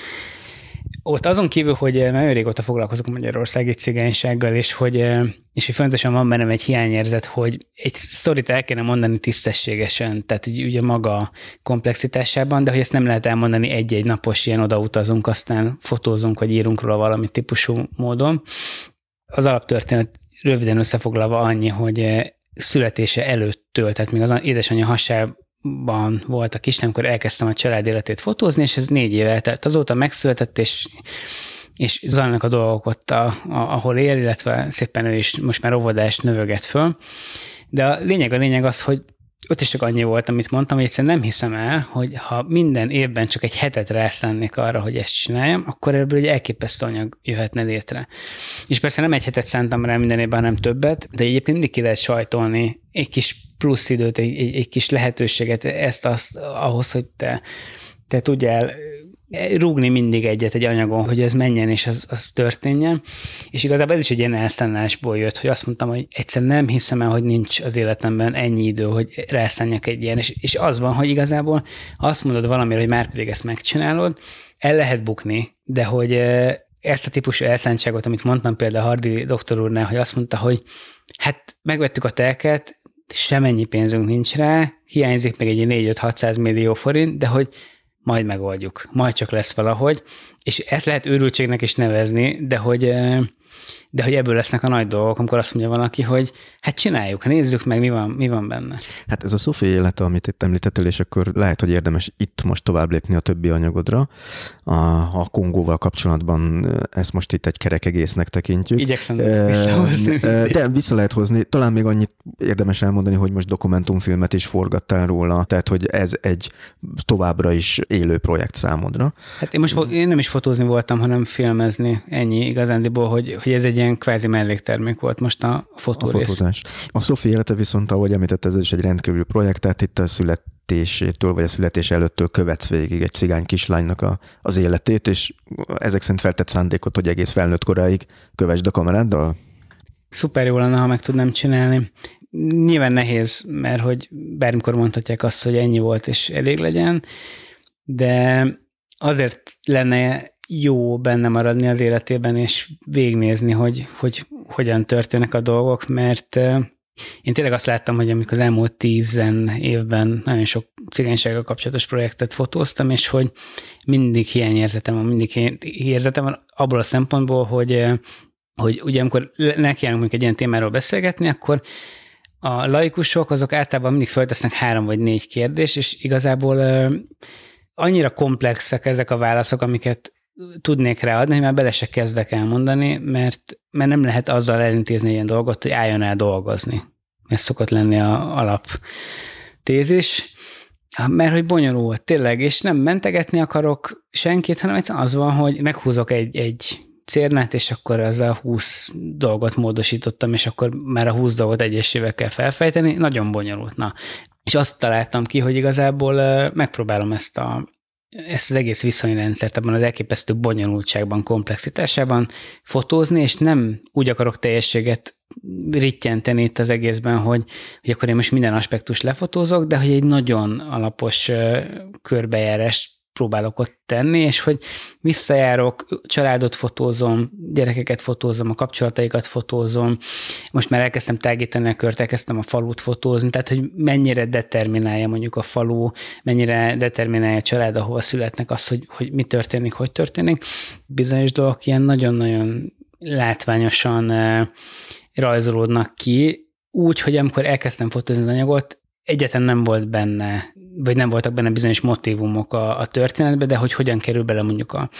Ott azon kívül, hogy eh, nagyon régóta foglalkozok Magyarországi cigánysággal, és hogy, eh, és hogy fontosan van bennem egy hiányérzet, hogy egy sztorit el kéne mondani tisztességesen, tehát ugye maga komplexitásában, de hogy ezt nem lehet elmondani egy-egy napos ilyen odautazunk, aztán fotózunk, vagy írunk róla valami típusú módon. Az alaptörténet röviden összefoglalva annyi, hogy eh, születése előttől, tehát még az édesanyja hasában volt a kisnemkor, elkezdtem a család életét fotózni, és ez négy éve, tehát azóta megszületett, és és zajlanak a dolgok ott, a, a, ahol él, illetve szépen ő is most már óvodás növöget föl. De a lényeg a lényeg az, hogy ott is csak annyi volt, amit mondtam, hogy egyszerűen nem hiszem el, hogy ha minden évben csak egy hetet rászánnék arra, hogy ezt csináljam, akkor ebből egy elképesztő anyag jöhetne létre. És persze nem egy hetet szántam rá minden évben, hanem többet, de egyébként mindig ki lehet sajtolni egy kis plusz időt, egy, egy, egy kis lehetőséget, ezt-azt ahhoz, hogy te, te tudjál rúgni mindig egyet egy anyagon, hogy ez menjen és az, az történjen. És igazából ez is egy ilyen elszállásból jött, hogy azt mondtam, hogy egyszer nem hiszem el, hogy nincs az életemben ennyi idő, hogy rászálljak egy ilyen. És, és az van, hogy igazából azt mondod valamire, hogy már pedig ezt megcsinálod, el lehet bukni, de hogy eh, ezt a típusú elszántságot, amit mondtam például Hardi doktor úrnál, hogy azt mondta, hogy hát megvettük a telket, semennyi pénzünk nincs rá, hiányzik még egy 4-5-600 millió forint, de hogy majd megoldjuk, majd csak lesz valahogy, és ezt lehet őrültségnek is nevezni, de hogy eh, de hogy ebből lesznek a nagy dolgok, amikor azt mondja valaki, hogy hát csináljuk, nézzük meg, mi van, mi van benne. Hát ez a Sofi élete, amit itt említettél, és akkor lehet, hogy érdemes itt most tovább lépni a többi anyagodra. A, a Kongóval kapcsolatban ezt most itt egy kerek egésznek tekintjük. Igyekszem e, visszahozni. E, de vissza lehet hozni. Talán még annyit érdemes elmondani, hogy most dokumentumfilmet is forgattál róla, tehát hogy ez egy továbbra is élő projekt számodra. Hát én most én nem is fotózni voltam, hanem filmezni. Ennyi igazándiból, hogy, hogy hogy ez egy ilyen kvázi melléktermék volt most a fotó A A Sophie élete viszont, ahogy említett, ez is egy rendkívül projekt, tehát itt a születésétől, vagy a születés előttől követ végig egy cigány kislánynak a, az életét, és ezek szerint feltett szándékot, hogy egész felnőtt koráig kövesd a kameráddal? Szuper jó lenne, ha meg tudnám csinálni nyilván nehéz, mert hogy bármikor mondhatják azt, hogy ennyi volt, és elég legyen, de azért lenne jó benne maradni az életében, és végnézni, hogy, hogy hogyan történnek a dolgok, mert eh, én tényleg azt láttam, hogy amikor az elmúlt tízen évben nagyon sok cigánysággal kapcsolatos projektet fotóztam, és hogy mindig hiányérzetem van, mindig hiányérzetem van abból a szempontból, hogy, eh, hogy ugye amikor nekiállunk egy ilyen témáról beszélgetni, akkor a laikusok azok általában mindig feltesznek három vagy négy kérdést, és igazából eh, annyira komplexek ezek a válaszok, amiket tudnék ráadni, mert bele se kezdek elmondani, mert, mert nem lehet azzal elintézni ilyen dolgot, hogy álljon el dolgozni. Ez szokott lenni a alap tézis. Mert hogy bonyolult, tényleg, és nem mentegetni akarok senkit, hanem az van, hogy meghúzok egy, egy cérnát, és akkor az a 20 dolgot módosítottam, és akkor már a 20 dolgot egyesével kell felfejteni, nagyon bonyolult. Na. És azt találtam ki, hogy igazából megpróbálom ezt a ezt az egész viszonyrendszert abban az elképesztő bonyolultságban, komplexitásában fotózni, és nem úgy akarok teljességet rittyenteni itt az egészben, hogy, hogy akkor én most minden aspektus lefotózok, de hogy egy nagyon alapos körbejárás próbálok ott tenni, és hogy visszajárok, családot fotózom, gyerekeket fotózom, a kapcsolataikat fotózom, most már elkezdtem tágítani a kört, elkezdtem a falut fotózni, tehát hogy mennyire determinálja mondjuk a falu, mennyire determinálja a család, ahova születnek az, hogy, hogy mi történik, hogy történik. Bizonyos dolgok ilyen nagyon-nagyon látványosan eh, rajzolódnak ki, úgy, hogy amikor elkezdtem fotózni az anyagot, egyetlen nem volt benne, vagy nem voltak benne bizonyos motivumok a, a történetben, de hogy hogyan kerül bele mondjuk a,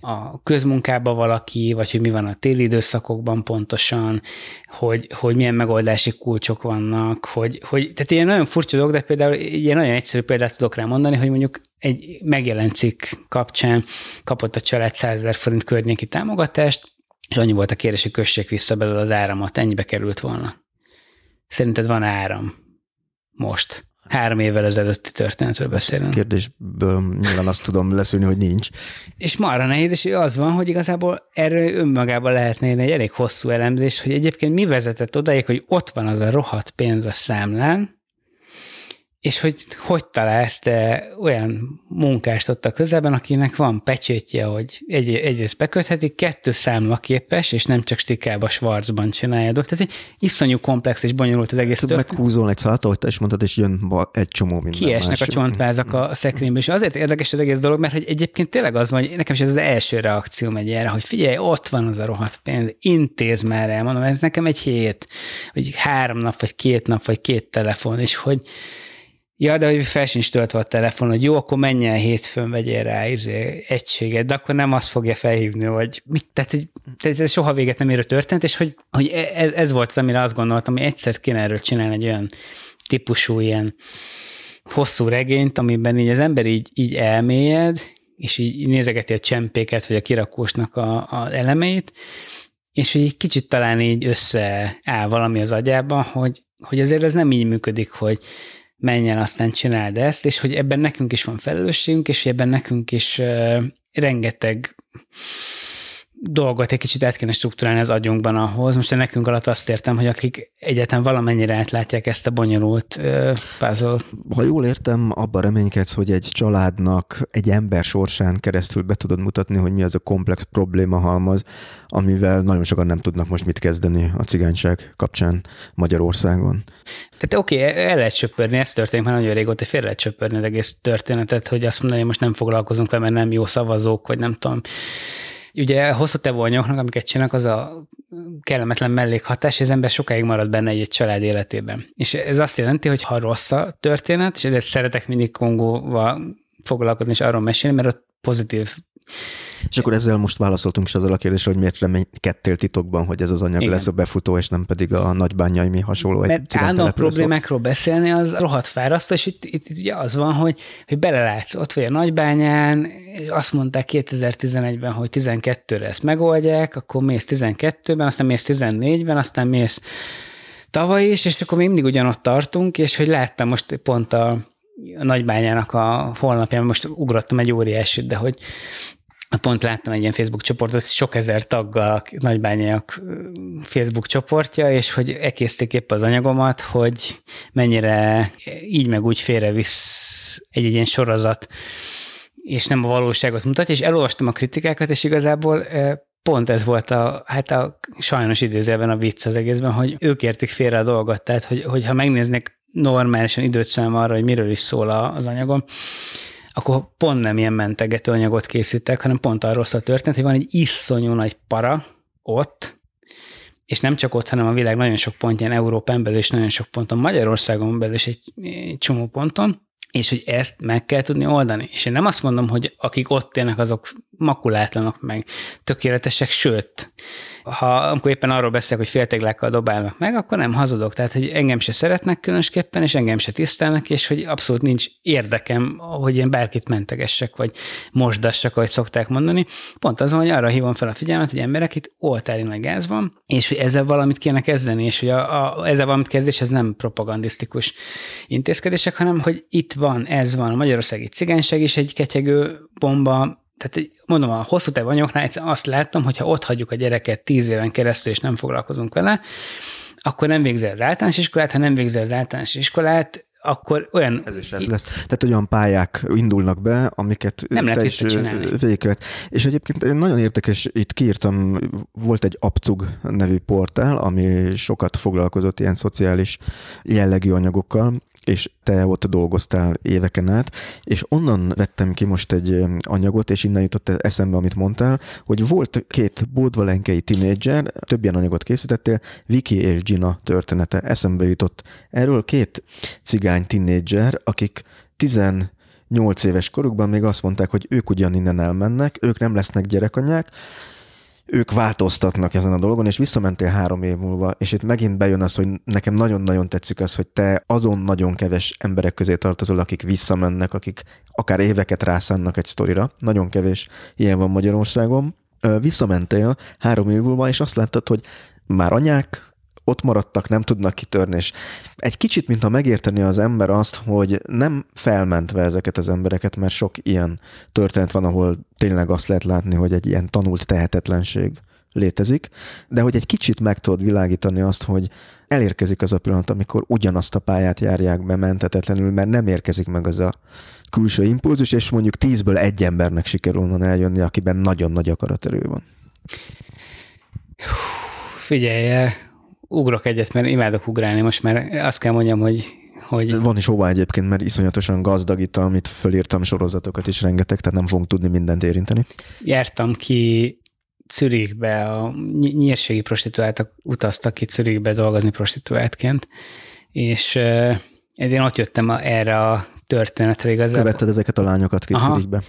a közmunkába valaki, vagy hogy mi van a téli időszakokban pontosan, hogy, hogy milyen megoldási kulcsok vannak, hogy, hogy tehát ilyen nagyon furcsa dolog, de például ilyen nagyon egyszerű példát tudok rá mondani, hogy mondjuk egy megjelent cikk kapcsán kapott a család 100 ezer forint környéki támogatást, és annyi volt a kérdés, hogy kössék vissza belőle az áramat, ennyibe került volna. Szerinted van áram? most. Három évvel ezelőtti történetről beszélünk. Kérdésből nyilván azt tudom leszűni, hogy nincs. És marra nehéz, és az van, hogy igazából erről önmagában lehetne egy elég hosszú elemzés, hogy egyébként mi vezetett odáig, hogy ott van az a rohadt pénz a számlán, és hogy hogy találsz te olyan munkást ott a közelben, akinek van pecsétje, hogy egy, egyrészt bekötheti, kettő képes, és nem csak stikába, svarcban a Tehát iszonyú komplex és bonyolult az egész hát, történet. Meghúzol egy szalat, ahogy te is mondtad, és jön egy csomó minden Kiesnek más. a csontvázak a, a és azért érdekes az egész dolog, mert hogy egyébként tényleg az van, hogy nekem is ez az első reakció megy erre, hogy figyelj, ott van az a rohadt pénz, intéz már el, mondom, ez nekem egy hét, vagy három nap, vagy két nap, vagy két telefon, és hogy Ja, de hogy fel sincs töltve a telefon, hogy jó, akkor menjen hétfőn, vegyél rá izé, egységet, de akkor nem azt fogja felhívni, hogy mit, tehát, egy, tehát ez soha véget nem érő történet, és hogy, hogy ez, e, ez volt az, amire azt gondoltam, hogy egyszer kéne erről csinálni egy olyan típusú ilyen hosszú regényt, amiben így az ember így, így elmélyed, és így nézegeti a csempéket, vagy a kirakósnak a, a elemeit, és hogy egy kicsit talán így összeáll valami az agyában, hogy, hogy azért ez nem így működik, hogy menj el, aztán csináld ezt, és hogy ebben nekünk is van felelősségünk, és hogy ebben nekünk is rengeteg dolgot egy kicsit át kéne struktúrálni az agyunkban ahhoz. Most én nekünk alatt azt értem, hogy akik egyetem valamennyire átlátják ezt a bonyolult uh, puzzle Ha jól értem, abban reménykedsz, hogy egy családnak egy ember sorsán keresztül be tudod mutatni, hogy mi az a komplex probléma halmaz, amivel nagyon sokan nem tudnak most mit kezdeni a cigányság kapcsán Magyarországon. Tehát oké, okay, el lehet söpörni, ez történik már nagyon régóta, fél lehet söpörni az egész történetet, hogy azt mondani, hogy most nem foglalkozunk vele, mert nem jó szavazók, vagy nem tudom ugye hosszú távú anyagoknak, amiket csinálnak, az a kellemetlen mellékhatás, és az ember sokáig marad benne egy, egy család életében. És ez azt jelenti, hogy ha rossz a történet, és ezért szeretek mindig Kongóval foglalkozni és arról mesélni, mert ott pozitív. És akkor ezzel most válaszoltunk is azzal a kérdésre, hogy miért reménykedtél titokban, hogy ez az anyag Igen. lesz a befutó, és nem pedig a nagybányai mi hasonló. Mert egy állandóan problémákról szok. beszélni, az rohadt fárasztó, és itt, itt, itt ugye az van, hogy, hogy belelátsz, ott vagy a nagybányán, azt mondták 2011-ben, hogy 12-re ezt megoldják, akkor mész 12-ben, aztán mész 14-ben, aztán mész tavaly is, és akkor még mindig ugyanott tartunk, és hogy láttam most pont a a nagybányának a holnapján most ugrottam egy óriásit, de hogy pont láttam egy ilyen Facebook csoportot, sok ezer taggal a nagybányaiak Facebook csoportja, és hogy ekészték épp az anyagomat, hogy mennyire így meg úgy félrevisz egy-egy ilyen sorozat, és nem a valóságot mutatja, és elolvastam a kritikákat, és igazából pont ez volt a, hát a sajnos időzőben a vicc az egészben, hogy ők értik félre a dolgot, tehát hogy, hogyha megnéznek normálisan időt szám arra, hogy miről is szól az anyagom, akkor pont nem ilyen mentegető anyagot készítek, hanem pont arról szól a történet, hogy van egy iszonyú nagy para ott, és nem csak ott, hanem a világ nagyon sok pontján, Európán belül és nagyon sok ponton, Magyarországon belül is egy, egy csomó ponton, és hogy ezt meg kell tudni oldani. És én nem azt mondom, hogy akik ott élnek, azok makulátlanok meg, tökéletesek, sőt, ha amikor éppen arról beszélek, hogy féltéglákkal dobálnak meg, akkor nem hazudok. Tehát, hogy engem se szeretnek különösképpen, és engem se tisztelnek, és hogy abszolút nincs érdekem, hogy én bárkit mentegessek, vagy mosdassak, ahogy szokták mondani. Pont azon, hogy arra hívom fel a figyelmet, hogy emberek itt oltári nagy gáz van, és hogy ezzel valamit kéne kezdeni, és hogy a, a, ezzel valamit kezdés, ez nem propagandisztikus intézkedések, hanem hogy itt van, ez van, a magyarországi cigányság is egy ketyegő bomba, tehát mondom, a hosszú távú anyagoknál azt láttam, hogy ha ott hagyjuk a gyereket tíz éven keresztül, és nem foglalkozunk vele, akkor nem végzi az általános iskolát, ha nem végzi az általános iskolát, akkor olyan... Ez is ez lesz. Tehát olyan pályák indulnak be, amiket nem lehet is végigkövet. És egyébként nagyon érdekes, itt kiírtam, volt egy Apcug nevű portál, ami sokat foglalkozott ilyen szociális jellegű anyagokkal, és te ott dolgoztál éveken át, és onnan vettem ki most egy anyagot, és innen jutott eszembe, amit mondtál, hogy volt két bódvalenkei tinédzser, több ilyen anyagot készítettél, Viki és Gina története. Eszembe jutott erről két cigány tinédzser, akik 18 éves korukban még azt mondták, hogy ők ugyan innen elmennek, ők nem lesznek gyerekanyák, ők változtatnak ezen a dolgon, és visszamentél három év múlva, és itt megint bejön az, hogy nekem nagyon-nagyon tetszik az, hogy te azon nagyon keves emberek közé tartozol, akik visszamennek, akik akár éveket rászánnak egy sztorira. Nagyon kevés ilyen van Magyarországon. Visszamentél három év múlva, és azt láttad, hogy már anyák, ott maradtak, nem tudnak kitörni, és egy kicsit, mintha megérteni az ember azt, hogy nem felmentve ezeket az embereket, mert sok ilyen történet van, ahol tényleg azt lehet látni, hogy egy ilyen tanult tehetetlenség létezik, de hogy egy kicsit meg tudod világítani azt, hogy elérkezik az a pillanat, amikor ugyanazt a pályát járják be mentetetlenül, mert nem érkezik meg az a külső impulzus, és mondjuk tízből egy embernek sikerül onnan eljönni, akiben nagyon nagy akaraterő van. Figyelje, ugrok egyet, mert imádok ugrálni, most már azt kell mondjam, hogy hogy... Van is hova egyébként, mert iszonyatosan gazdag itt, amit fölírtam, sorozatokat is rengeteg, tehát nem fogunk tudni mindent érinteni. Jártam ki Czürikbe, a nyírségi prostituáltak utaztak ki Czürikbe dolgozni prostituáltként, és én ott jöttem a, erre a történetre igazából. Követted ezeket a lányokat ki Czürikbe.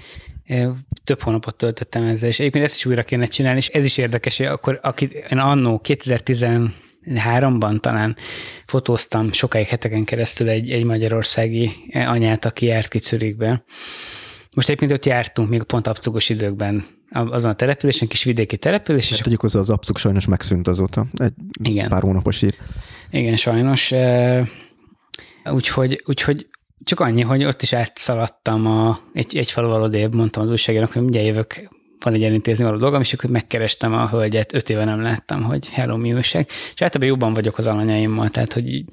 Több hónapot töltöttem ezzel, és egyébként ezt is újra kéne csinálni, és ez is érdekes, hogy akkor aki, én annó 2010 háromban talán fotóztam sokáig heteken keresztül egy, egy magyarországi anyát, aki járt ki Czürikbe. Most egyébként ott jártunk még pont abcugos időkben azon a településen, kis vidéki település. Hát tudjuk, hogy az abcuk sajnos megszűnt azóta. Egy igen. pár hónapos ír. Igen, sajnos. Úgyhogy, úgyhogy csak annyi, hogy ott is átszaladtam a, egy, egy falu mondtam az újságjának, hogy mindjárt jövök van egy elintézni való dolgom, és akkor megkerestem a hölgyet, öt éve nem láttam, hogy hello, mi újság. És általában jobban vagyok az alanyaimmal, tehát hogy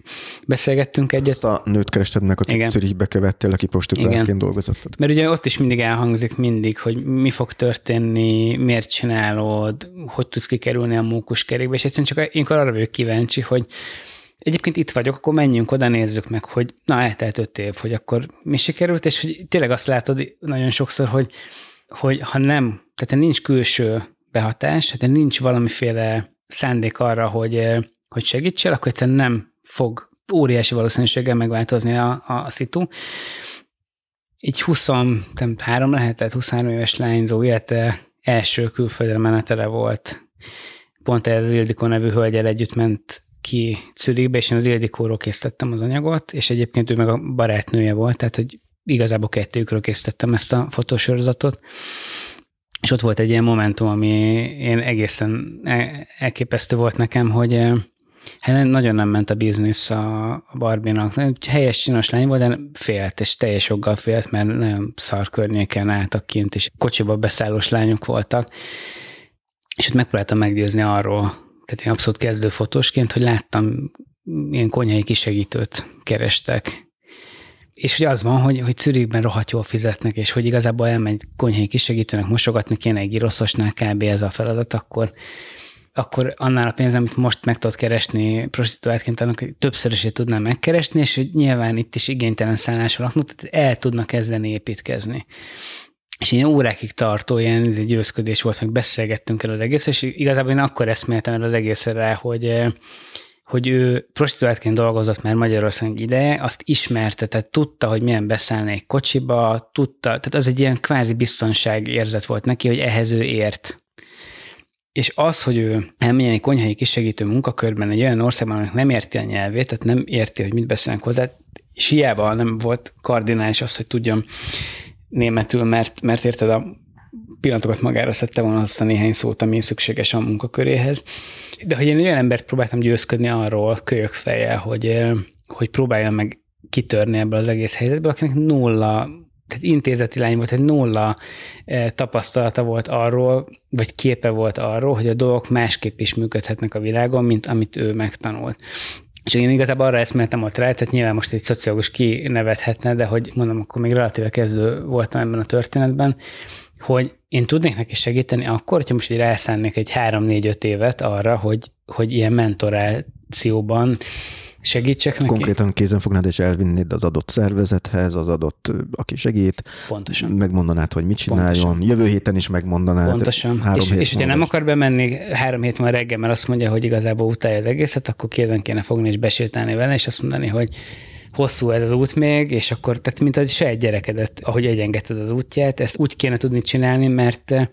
beszélgettünk egyet. Azt a nőt kerested meg, akit Zürichbe követtél, aki prostituálként dolgozott. Mert ugye ott is mindig elhangzik mindig, hogy mi fog történni, miért csinálod, hogy tudsz kikerülni a kerékbe, és egyszerűen csak én arra vagyok kíváncsi, hogy egyébként itt vagyok, akkor menjünk oda, nézzük meg, hogy na, eltelt öt év, hogy akkor mi sikerült, és hogy tényleg azt látod nagyon sokszor, hogy, hogy ha nem tehát nincs külső behatás, tehát nincs valamiféle szándék arra, hogy, eh, hogy segítsél, akkor egyszerűen nem fog óriási valószínűséggel megváltozni a, a, a szitu. Így 23 lehetett, 23 éves lányzó élete első külföldre menetele volt. Pont ez az Ildikó nevű hölgyel együtt ment ki Czürikbe, és én az Ildikóról készítettem az anyagot, és egyébként ő meg a barátnője volt, tehát hogy igazából kettőkről készítettem ezt a fotósorozatot. És ott volt egy ilyen momentum, ami én egészen e- elképesztő volt nekem, hogy hát nagyon nem ment a biznisz a Barbie-nak. Helyes, csinos lány volt, de félt, és teljes joggal félt, mert nagyon szar környéken álltak kint, és kocsiba beszállós lányok voltak. És ott megpróbáltam meggyőzni arról, tehát én abszolút kezdő fotósként, hogy láttam ilyen konyhai kisegítőt kerestek és ugye az van, hogy, hogy Czürikben rohadt jól fizetnek, és hogy igazából elmegy konyhai kisegítőnek mosogatni kéne egy iroszosnál kb. ez a feladat, akkor, akkor annál a pénz, amit most meg tudod keresni prostituáltként, annak többszörösét tudnám megkeresni, és hogy nyilván itt is igénytelen szállás laknak, tehát el tudnak kezdeni építkezni. És ilyen órákig tartó ilyen izé győzködés volt, meg beszélgettünk el az egész, és igazából én akkor eszméltem el az egészre, hogy hogy ő prostituáltként dolgozott már Magyarország ideje, azt ismerte, tehát tudta, hogy milyen beszállni egy kocsiba, tudta, tehát az egy ilyen kvázi biztonság érzet volt neki, hogy ehhez ő ért. És az, hogy ő elmenjen egy konyhai kisegítő munkakörben egy olyan országban, aminek nem érti a nyelvét, tehát nem érti, hogy mit beszélnek hozzá, és hiába nem volt kardinális az, hogy tudjam németül, mert, mert érted, a pillanatokat magára szedte volna azt a néhány szót, ami szükséges a munkaköréhez. De hogy én olyan embert próbáltam győzködni arról kölyök feje, hogy, hogy próbálja meg kitörni ebből az egész helyzetből, akinek nulla tehát intézeti lány volt, egy nulla tapasztalata volt arról, vagy képe volt arról, hogy a dolgok másképp is működhetnek a világon, mint amit ő megtanult. És én igazából arra eszméltem ott rá, tehát nyilván most egy szociológus kinevethetne, de hogy mondom, akkor még relatíve kezdő voltam ebben a történetben, hogy én tudnék neki segíteni akkor, hogyha most így rászánnék egy 3-4-5 évet arra, hogy, hogy ilyen mentorációban segítsek neki. Konkrétan kézen fognád és elvinnéd az adott szervezethez, az adott, aki segít. Pontosan. Megmondanád, hogy mit csináljon. Pontosan. Jövő héten is megmondanád. Pontosan. Három és, hét és hogyha nem akar bemenni három hét van reggel, mert azt mondja, hogy igazából utálja az egészet, akkor kézen kéne fogni és besétálni vele, és azt mondani, hogy hosszú ez az út még, és akkor, tehát mint az saját gyerekedet, ahogy egyengeted az útját, ezt úgy kéne tudni csinálni, mert,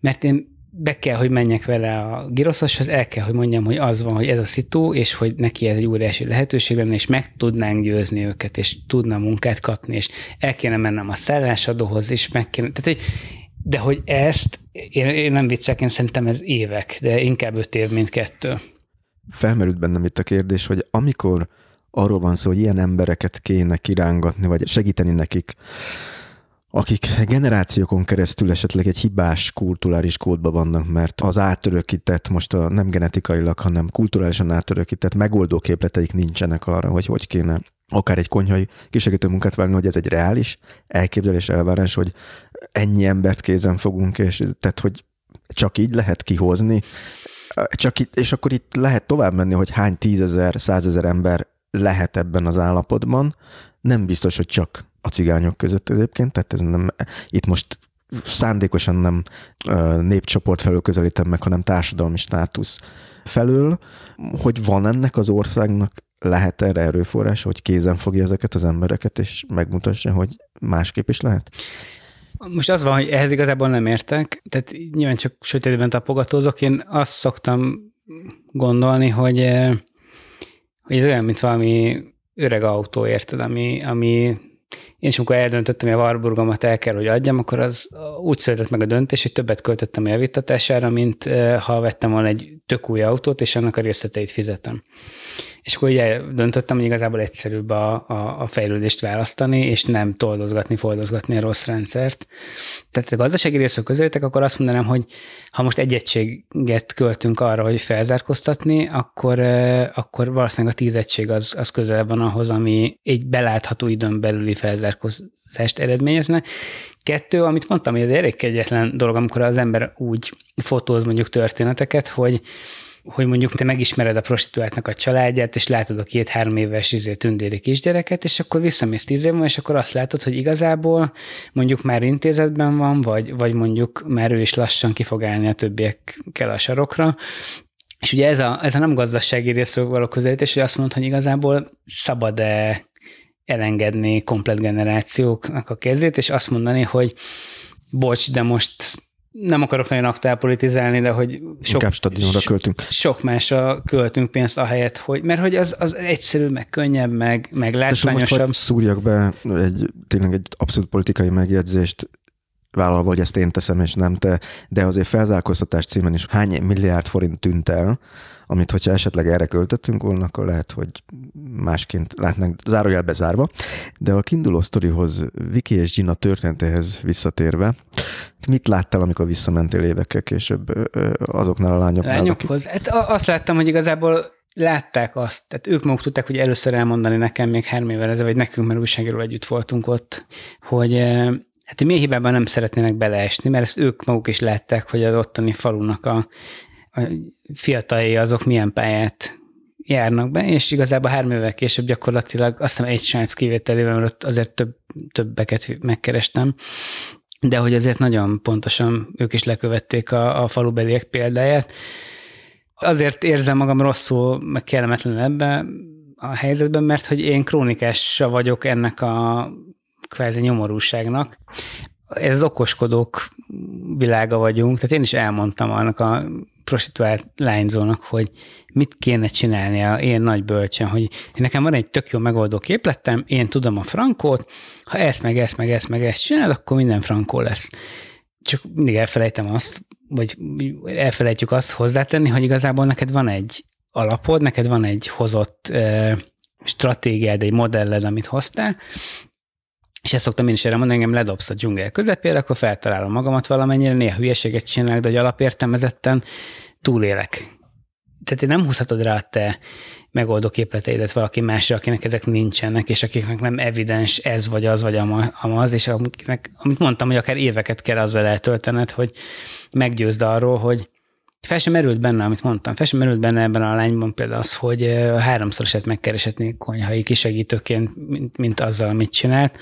mert én be kell, hogy menjek vele a giroszoshoz, el kell, hogy mondjam, hogy az van, hogy ez a szitu, és hogy neki ez egy óriási lehetőség lenne, és meg tudnánk győzni őket, és tudna munkát kapni, és el kéne mennem a szállásadóhoz, és meg kéne, tehát egy, de hogy ezt, én, én nem viccek, én szerintem ez évek, de inkább öt év, mint kettő. Felmerült bennem itt a kérdés, hogy amikor arról van szó, hogy ilyen embereket kéne kirángatni, vagy segíteni nekik, akik generációkon keresztül esetleg egy hibás kulturális kódba vannak, mert az átörökített, most a, nem genetikailag, hanem kulturálisan átörökített megoldó képleteik nincsenek arra, hogy hogy kéne akár egy konyhai kisegítő munkát válni, hogy ez egy reális elképzelés, elvárás, hogy ennyi embert kézen fogunk, és tehát, hogy csak így lehet kihozni, csak itt, és akkor itt lehet tovább menni, hogy hány tízezer, százezer ember lehet ebben az állapotban. Nem biztos, hogy csak a cigányok között egyébként, tehát ez nem, itt most szándékosan nem népcsoport felől közelítem meg, hanem társadalmi státusz felől, hogy van ennek az országnak lehet erre erőforrás, hogy kézen fogja ezeket az embereket, és megmutassa, hogy másképp is lehet? Most az van, hogy ehhez igazából nem értek, tehát nyilván csak sötétben tapogatózok. Én azt szoktam gondolni, hogy hogy ez olyan, mint valami öreg autó, érted, ami, ami én is, amikor eldöntöttem, hogy a Warburgomat el kell, hogy adjam, akkor az úgy született meg a döntés, hogy többet költöttem a javítatására, mint eh, ha vettem volna egy tök új autót, és annak a részleteit fizetem. És akkor ugye döntöttem, hogy igazából egyszerűbb a, a, a fejlődést választani, és nem toldozgatni, foldozgatni a rossz rendszert. Tehát a gazdasági részről közöltek, akkor azt mondanám, hogy ha most egy egységet költünk arra, hogy felzárkóztatni, akkor, akkor valószínűleg a tíz egység az, az közel van ahhoz, ami egy belátható időn belüli felzárkóztást eredményezne. Kettő, amit mondtam, hogy ez elég kegyetlen dolog, amikor az ember úgy fotóz mondjuk történeteket, hogy hogy mondjuk te megismered a prostituáltnak a családját, és látod a két-három éves izé, tündéri kisgyereket, és akkor visszamész tíz év és akkor azt látod, hogy igazából mondjuk már intézetben van, vagy, vagy mondjuk már ő is lassan ki fog állni a többiekkel a sarokra, és ugye ez a, ez a nem gazdasági részről való közelítés, hogy azt mondod, hogy igazából szabad-e elengedni komplet generációknak a kezét, és azt mondani, hogy bocs, de most nem akarok nagyon aktuálpolitizálni, de hogy sok, stadionra költünk. sok másra költünk pénzt ahelyett, hogy, mert hogy az, az egyszerű, meg könnyebb, meg, meg látványosabb. Most szúrjak be egy, tényleg egy abszolút politikai megjegyzést, vállalva, hogy ezt én teszem, és nem te, de azért felzárkóztatás címen is hány milliárd forint tűnt el, amit hogyha esetleg erre költöttünk volna, akkor lehet, hogy másként látnánk, zárójel bezárva. De a kiinduló sztorihoz, Viki és Gina történetehez visszatérve, mit láttál, amikor visszamentél évekkel később azoknál a lányoknál? Lányokhoz? Akik... Hát azt láttam, hogy igazából látták azt, tehát ők maguk tudták, hogy először elmondani nekem még három évvel ezelőtt, vagy nekünk, mert újságíról együtt voltunk ott, hogy hát hogy milyen hibában nem szeretnének beleesni, mert ezt ők maguk is látták, hogy az ottani falunak a fiataljai azok milyen pályát járnak be, és igazából három évvel később gyakorlatilag azt hiszem egy srác kivételével, mert azért több, többeket megkerestem, de hogy azért nagyon pontosan ők is lekövették a, a falubeliek példáját. Azért érzem magam rosszul, meg kellemetlenül ebben a helyzetben, mert hogy én krónikása vagyok ennek a kvázi nyomorúságnak ez okoskodók világa vagyunk, tehát én is elmondtam annak a prostituált lányzónak, hogy mit kéne csinálnia ilyen nagy bölcsen, hogy nekem van egy tök jó megoldó képletem, én tudom a frankót, ha ezt, meg ezt, meg ezt, meg ezt csinál, akkor minden frankó lesz. Csak mindig elfelejtem azt, vagy elfelejtjük azt hozzátenni, hogy igazából neked van egy alapod, neked van egy hozott stratégiád, egy modelled, amit hoztál, és ezt szoktam én is erre mondani, engem ledobsz a dzsungel közepére, akkor feltalálom magamat valamennyire, néha hülyeséget csinálok, de hogy alapértelmezetten túlélek. Tehát én nem húzhatod rá a te megoldó képleteidet valaki másra, akinek ezek nincsenek, és akiknek nem evidens ez vagy az vagy amaz, és akinek, amit mondtam, hogy akár éveket kell azzal eltöltened, hogy meggyőzd arról, hogy fel sem merült benne, amit mondtam, fel sem merült benne ebben a lányban például az, hogy esett megkereshetnék konyhai kisegítőként, mint, mint azzal, amit csinált,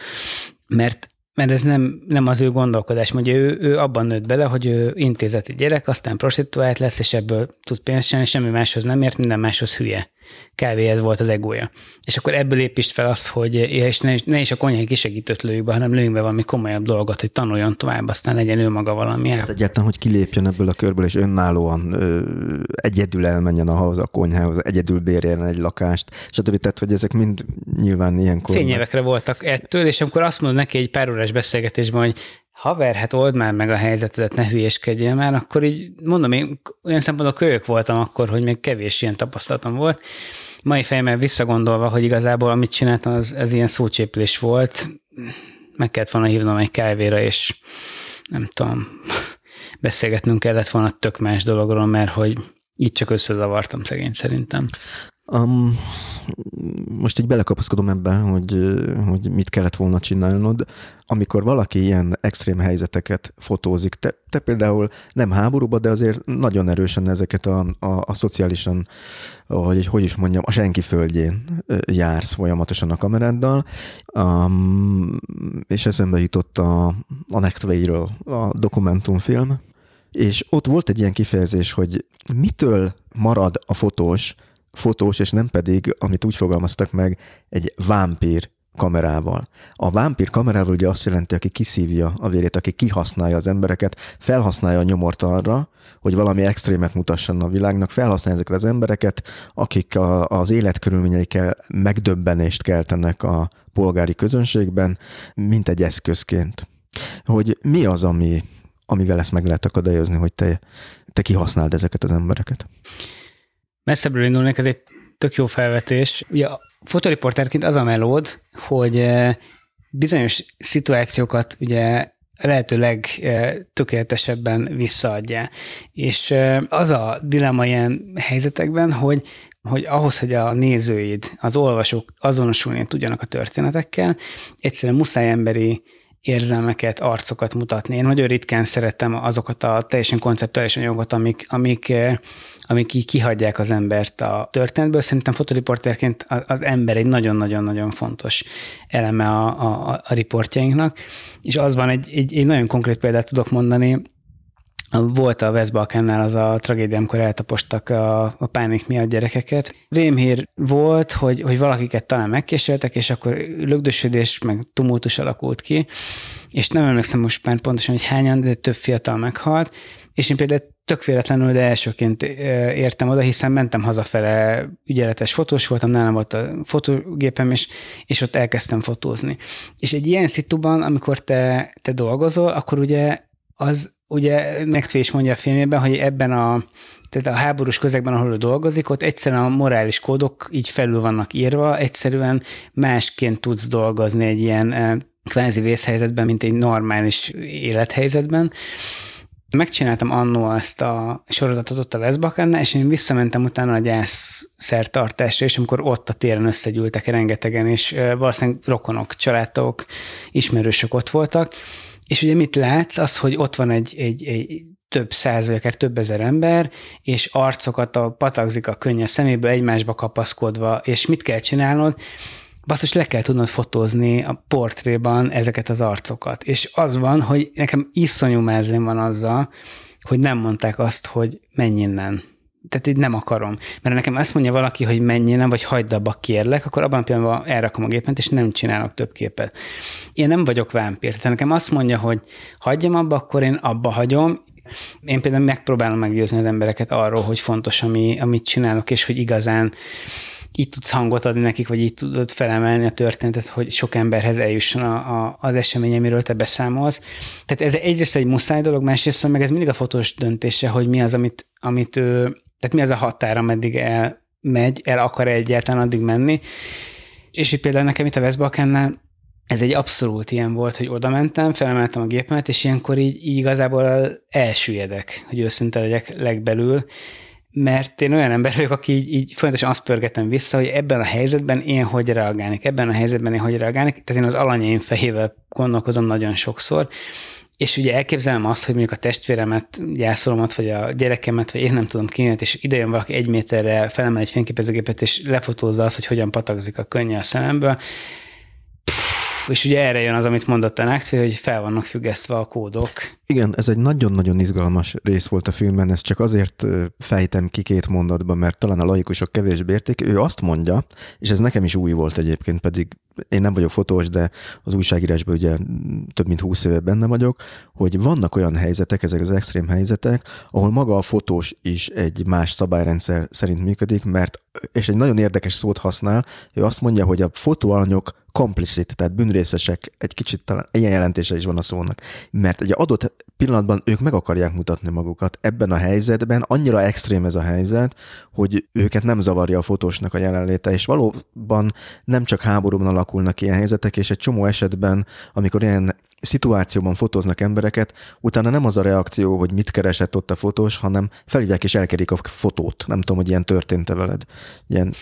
mert mert ez nem, nem az ő gondolkodás. Mondja, ő, ő abban nőtt bele, hogy ő intézeti gyerek, aztán prostituált lesz, és ebből tud pénzt csinálni, semmi máshoz nem ért, minden máshoz hülye. Kávé ez volt az egója. És akkor ebből építsd fel az, hogy és ne, ne is a konyhai kisegítőt lőjük be, hanem lőjünk be valami komolyabb dolgot, hogy tanuljon tovább, aztán legyen ő maga valami. Hát egyáltalán, hogy kilépjen ebből a körből, és önállóan ö, egyedül elmenjen a haza a konyhához, egyedül bérjen egy lakást, stb. Tehát, hogy ezek mind nyilván ilyenkor... Fényévekre voltak ettől, és amikor azt mondod neki egy pár órás beszélgetésben, hogy haver, hát old már meg a helyzetedet, ne hülyéskedjél már, akkor így mondom, én olyan szempontból kölyök voltam akkor, hogy még kevés ilyen tapasztalatom volt. Mai fejemmel visszagondolva, hogy igazából amit csináltam, az, ez ilyen szócséplés volt. Meg kellett volna hívnom egy kávéra, és nem tudom, beszélgetnünk kellett volna tök más dologról, mert hogy itt csak összezavartam szegény szerintem. Um, most így belekapaszkodom ebbe, hogy, hogy mit kellett volna csinálnod. Amikor valaki ilyen extrém helyzeteket fotózik, te, te például nem háborúba, de azért nagyon erősen ezeket a, a, a szociálisan, hogy, hogy is mondjam, a senki földjén jársz folyamatosan a kameráddal, um, és eszembe jutott a, a Nectway-ről a dokumentumfilm, és ott volt egy ilyen kifejezés, hogy mitől marad a fotós, fotós, és nem pedig, amit úgy fogalmaztak meg, egy vámpír kamerával. A vámpír kamerával ugye azt jelenti, aki kiszívja a vérét, aki kihasználja az embereket, felhasználja a nyomort arra, hogy valami extrémet mutasson a világnak, felhasználja ezeket az embereket, akik a, az életkörülményeikkel megdöbbenést keltenek a polgári közönségben, mint egy eszközként. Hogy mi az, ami, amivel ezt meg lehet akadályozni, hogy te, te kihasználd ezeket az embereket? messzebbről indulnék, ez egy tök jó felvetés. Ugye a fotoriporterként az a melód, hogy eh, bizonyos szituációkat ugye lehetőleg eh, tökéletesebben visszaadja. És eh, az a dilemma ilyen helyzetekben, hogy hogy ahhoz, hogy a nézőid, az olvasók azonosulni tudjanak a történetekkel, egyszerűen muszáj emberi érzelmeket, arcokat mutatni. Én nagyon ritkán szerettem azokat a teljesen konceptuális anyagokat, amik, amik amik így kihagyják az embert a történetből. Szerintem fotoriporterként az ember egy nagyon-nagyon-nagyon fontos eleme a, a, a riportjainknak, és az van egy, egy, egy nagyon konkrét példát tudok mondani, volt a West Balkánnál az a tragédia, amikor eltapostak a, a pánik miatt gyerekeket. Rémhír volt, hogy, hogy valakiket talán megkéséltek, és akkor lögdösödés, meg tumultus alakult ki, és nem emlékszem most már pontosan, hogy hányan, de több fiatal meghalt, és én például tök véletlenül, de elsőként értem oda, hiszen mentem hazafele, ügyeletes fotós voltam, nálam volt a fotógépem, és, és ott elkezdtem fotózni. És egy ilyen szituban, amikor te, te dolgozol, akkor ugye az, ugye Nektvé is mondja a filmében, hogy ebben a, tehát a háborús közegben, ahol ő dolgozik, ott egyszerűen a morális kódok így felül vannak írva, egyszerűen másként tudsz dolgozni egy ilyen kvázi vészhelyzetben, mint egy normális élethelyzetben, Megcsináltam annó azt a sorozatot ott a Westbakennel, és én visszamentem utána a gyászszertartásra, és amikor ott a téren összegyűltek rengetegen, és valószínűleg rokonok, családok, ismerősök ott voltak, és ugye mit látsz? Az, hogy ott van egy, egy, egy több száz vagy akár több ezer ember, és arcokat a patakzik a könny a szeméből egymásba kapaszkodva, és mit kell csinálnod? basszus, le kell tudnod fotózni a portréban ezeket az arcokat. És az van, hogy nekem iszonyú mezlém van azzal, hogy nem mondták azt, hogy menj innen. Tehát így nem akarom. Mert nekem azt mondja valaki, hogy menj innen, vagy hagyd abba, kérlek, akkor abban a pillanatban elrakom a gépet, és nem csinálok több képet. Én nem vagyok vámpír. Tehát nekem azt mondja, hogy hagyjam abba, akkor én abba hagyom, én például megpróbálom meggyőzni az embereket arról, hogy fontos, ami, amit csinálok, és hogy igazán így tudsz hangot adni nekik, vagy így tudod felemelni a történetet, hogy sok emberhez eljusson a, a, az esemény, amiről te beszámolsz. Tehát ez egyrészt egy muszáj dolog, másrészt meg ez mindig a fotós döntése, hogy mi az, amit, amit ő, tehát mi az a határ, ameddig elmegy, el akar egyáltalán addig menni. És itt például nekem itt a Westbalkennál ez egy abszolút ilyen volt, hogy oda mentem, felemeltem a gépemet, és ilyenkor így, így igazából elsüllyedek, hogy őszinte legyek legbelül, mert én olyan ember vagyok, aki így, így folyamatosan azt pörgetem vissza, hogy ebben a helyzetben én hogy reagálnék, ebben a helyzetben én hogy reagálnék, tehát én az alanyaim fejével gondolkozom nagyon sokszor, és ugye elképzelem azt, hogy mondjuk a testvéremet, gyászolomat, vagy a gyerekemet, vagy én nem tudom kinyit, és ide jön valaki egy méterre, felemel egy fényképezőgépet, és lefotózza azt, hogy hogyan patakzik a könnye a szememből. Pff, és ugye erre jön az, amit mondott a hogy fel vannak függesztve a kódok. Igen, ez egy nagyon-nagyon izgalmas rész volt a filmben, ezt csak azért fejtem ki két mondatban, mert talán a laikusok kevésbé értik. Ő azt mondja, és ez nekem is új volt egyébként, pedig én nem vagyok fotós, de az újságírásban ugye több mint húsz éve benne vagyok, hogy vannak olyan helyzetek, ezek az extrém helyzetek, ahol maga a fotós is egy más szabályrendszer szerint működik, mert, és egy nagyon érdekes szót használ, ő azt mondja, hogy a fotóalanyok komplicit, tehát bűnrészesek, egy kicsit talán ilyen jelentése is van a szónak, mert egy adott pillanatban ők meg akarják mutatni magukat ebben a helyzetben, annyira extrém ez a helyzet, hogy őket nem zavarja a fotósnak a jelenléte, és valóban nem csak háborúban alakulnak ilyen helyzetek, és egy csomó esetben, amikor ilyen szituációban fotóznak embereket, utána nem az a reakció, hogy mit keresett ott a fotós, hanem felhívják és elkerik a fotót. Nem tudom, hogy ilyen történt-e veled. Ilyen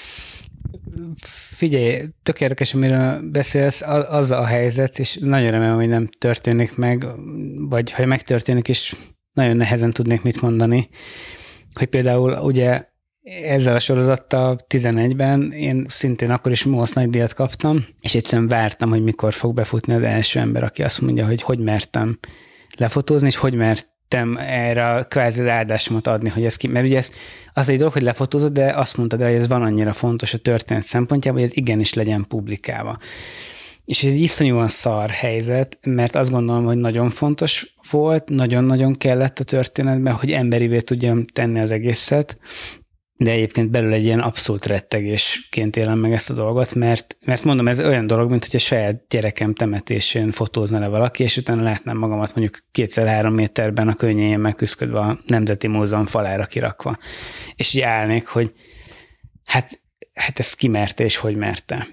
Figyelj, tök érdekes, amiről beszélsz, az a helyzet, és nagyon remélem, hogy nem történik meg, vagy ha megtörténik, és nagyon nehezen tudnék mit mondani, hogy például ugye ezzel a sorozattal 11-ben én szintén akkor is most nagy díjat kaptam, és egyszerűen vártam, hogy mikor fog befutni az első ember, aki azt mondja, hogy hogy mertem lefotózni, és hogy mert mertem erre kvázi áldásomat adni, hogy ez ki, mert ugye ez az egy dolog, hogy lefotózod, de azt mondtad el, hogy ez van annyira fontos a történet szempontjából, hogy ez igenis legyen publikálva. És ez egy iszonyúan szar helyzet, mert azt gondolom, hogy nagyon fontos volt, nagyon-nagyon kellett a történetben, hogy emberivé tudjam tenni az egészet, de egyébként belül egy ilyen abszolút rettegésként élem meg ezt a dolgot, mert, mert mondom, ez olyan dolog, mint hogy a saját gyerekem temetésén fotózna le valaki, és utána látnám magamat mondjuk kétszer-három méterben a könnyén megküzdködve a Nemzeti Múzeum falára kirakva. És így állnék, hogy hát, hát ez kimerte, és hogy merte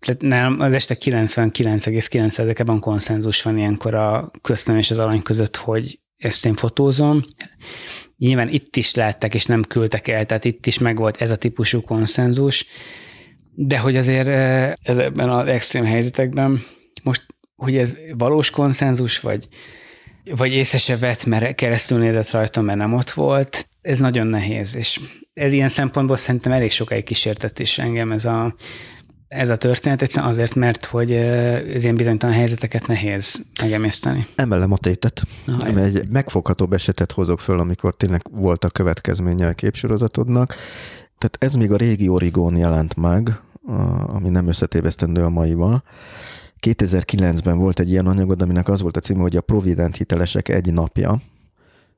tehát nem az este 999 ban konszenzus van ilyenkor a köztem és az alany között, hogy ezt én fotózom, Nyilván itt is láttak és nem küldtek el, tehát itt is megvolt ez a típusú konszenzus, de hogy azért ebben eh, az extrém helyzetekben most, hogy ez valós konszenzus, vagy, vagy észre se vett, mert keresztül nézett rajta, mert nem ott volt, ez nagyon nehéz, és ez ilyen szempontból szerintem elég sokáig kísértett is engem ez a ez a történet egyszerűen azért, mert hogy az ilyen bizonytalan helyzeteket nehéz megemészteni. Emellem a tétet. Aha, egy megfoghatóbb esetet hozok föl, amikor tényleg volt a következménye a képsorozatodnak. Tehát ez még a régi Origón jelent meg, ami nem összetévesztendő a maival. 2009-ben volt egy ilyen anyagod, aminek az volt a címe, hogy a provident hitelesek egy napja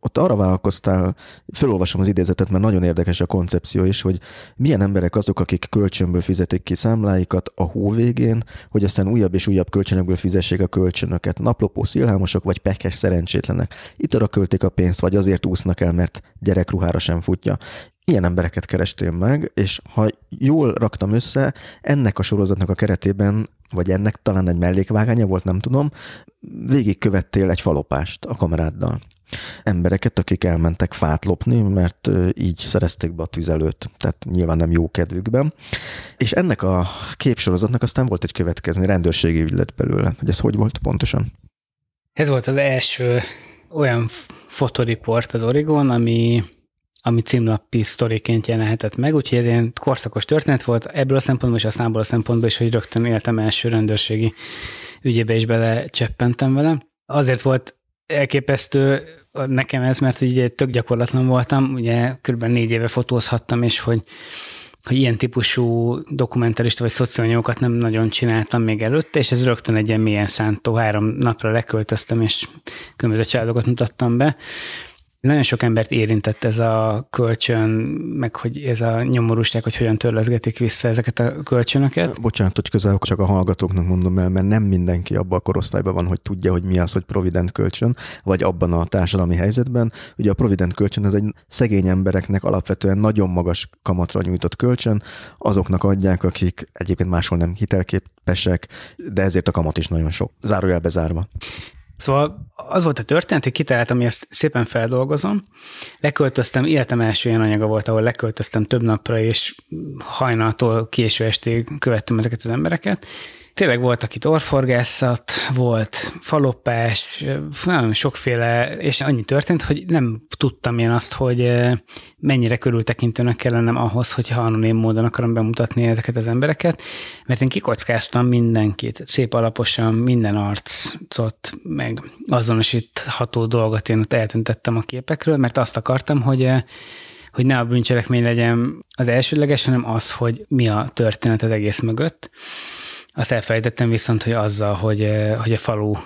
ott arra vállalkoztál, felolvasom az idézetet, mert nagyon érdekes a koncepció is, hogy milyen emberek azok, akik kölcsönből fizetik ki számláikat a hó végén, hogy aztán újabb és újabb kölcsönökből fizessék a kölcsönöket. Naplopó szilhámosok vagy pekes szerencsétlenek. Itt arra költik a pénzt, vagy azért úsznak el, mert gyerekruhára sem futja. Ilyen embereket kerestél meg, és ha jól raktam össze, ennek a sorozatnak a keretében, vagy ennek talán egy mellékvágánya volt, nem tudom, végigkövettél egy falopást a kameráddal embereket, akik elmentek fát lopni, mert így szerezték be a tüzelőt, tehát nyilván nem jó kedvükben. És ennek a képsorozatnak aztán volt egy következni rendőrségi ügylet belőle, hogy ez hogy volt pontosan. Ez volt az első olyan fotoriport az Origon, ami ami címlapi sztoriként jelenhetett meg, úgyhogy ez ilyen korszakos történet volt ebből a szempontból és aztán abból a szempontból is, hogy rögtön éltem első rendőrségi ügyébe is belecseppentem vele. Azért volt elképesztő nekem ez, mert ugye tök gyakorlatlan voltam, ugye kb. négy éve fotózhattam, és hogy hogy ilyen típusú dokumentarista vagy szociológiókat nem nagyon csináltam még előtte, és ez rögtön egy ilyen mélyen szántó. Három napra leköltöztem, és különböző családokat mutattam be. Nagyon sok embert érintett ez a kölcsön, meg hogy ez a nyomorúság, hogy hogyan törlözgetik vissza ezeket a kölcsönöket. Bocsánat, hogy közel csak a hallgatóknak mondom el, mert nem mindenki abban a korosztályban van, hogy tudja, hogy mi az, hogy provident kölcsön, vagy abban a társadalmi helyzetben. Ugye a provident kölcsön az egy szegény embereknek alapvetően nagyon magas kamatra nyújtott kölcsön, azoknak adják, akik egyébként máshol nem hitelképesek, de ezért a kamat is nagyon sok. Zárójelbe zárva. Szóval az volt a történet, hogy kitaláltam, hogy ezt szépen feldolgozom. Leköltöztem, életem első ilyen anyaga volt, ahol leköltöztem több napra, és hajnaltól késő estig követtem ezeket az embereket, tényleg volt, akit orforgászat, volt faloppás, nem sokféle, és annyi történt, hogy nem tudtam én azt, hogy eh, mennyire körültekintőnek kell lennem ahhoz, hogyha anonim módon akarom bemutatni ezeket az embereket, mert én kikockáztam mindenkit, szép alaposan minden arcot, meg azonosítható dolgot én ott eltüntettem a képekről, mert azt akartam, hogy eh, hogy ne a bűncselekmény legyen az elsődleges, hanem az, hogy mi a történet az egész mögött. Azt elfelejtettem viszont, hogy azzal, hogy, eh, hogy a falu eh,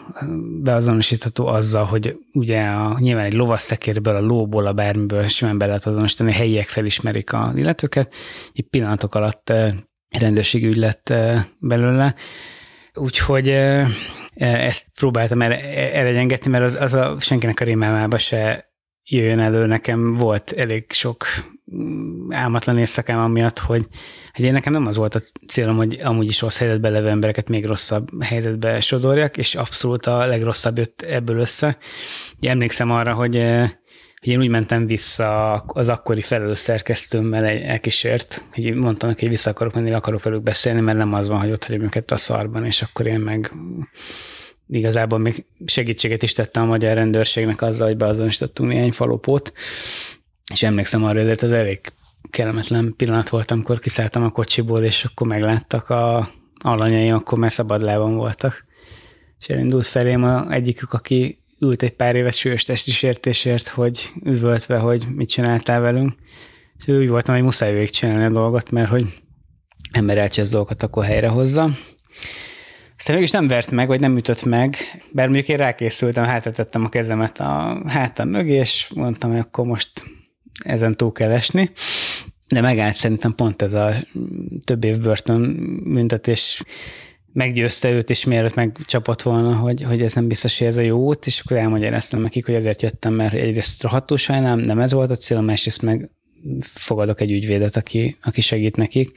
beazonosítható azzal, hogy ugye a, nyilván egy lovasszekérből, a lóból, a bármiből simán be lehet azonosítani, a helyiek felismerik az illetőket, így pillanatok alatt eh, rendőrségi ügy lett belőle. Úgyhogy ezt próbáltam el, elegyengetni, mert az, az a, senkinek a rémálmába se jöjjön elő. Nekem volt elég sok mm, álmatlan éjszakám amiatt, hogy hát én nekem nem az volt a célom, hogy amúgy is rossz helyzetbe levő embereket még rosszabb helyzetbe sodorjak, és abszolút a legrosszabb jött ebből össze. Én emlékszem arra, hogy, eh, hogy én úgy mentem vissza az akkori felelős egy elkísért, hogy mondtam neki, hogy vissza akarok menni, akarok velük beszélni, mert nem az van, hogy ott hagyom őket a szarban, és akkor én meg igazából még segítséget is tettem a magyar rendőrségnek azzal, hogy beazonosítottunk néhány falopót, és emlékszem arra, hogy az elég kellemetlen pillanat volt, amikor kiszálltam a kocsiból, és akkor megláttak a alanyai, akkor már szabadlábon voltak. És elindult felém a egyikük, aki ült egy pár évet súlyos testisértésért, hogy üvöltve, hogy mit csináltál velünk. És úgy voltam, hogy muszáj végigcsinálni a dolgot, mert hogy ember elcsesz dolgokat, akkor helyrehozza. Aztán mégis nem vert meg, vagy nem ütött meg, bár mondjuk én rákészültem, hátratettem a kezemet a hátam mögé, és mondtam, hogy akkor most ezen túl kell esni. De megállt szerintem pont ez a több év börtön büntetés meggyőzte őt is, mielőtt megcsapott volna, hogy, hogy ez nem biztos, hogy ez a jó út, és akkor elmagyaráztam nekik, hogy ezért jöttem, mert egyrészt rohadtul sajnálom, nem ez volt a célom, másrészt meg fogadok egy ügyvédet, aki, aki segít nekik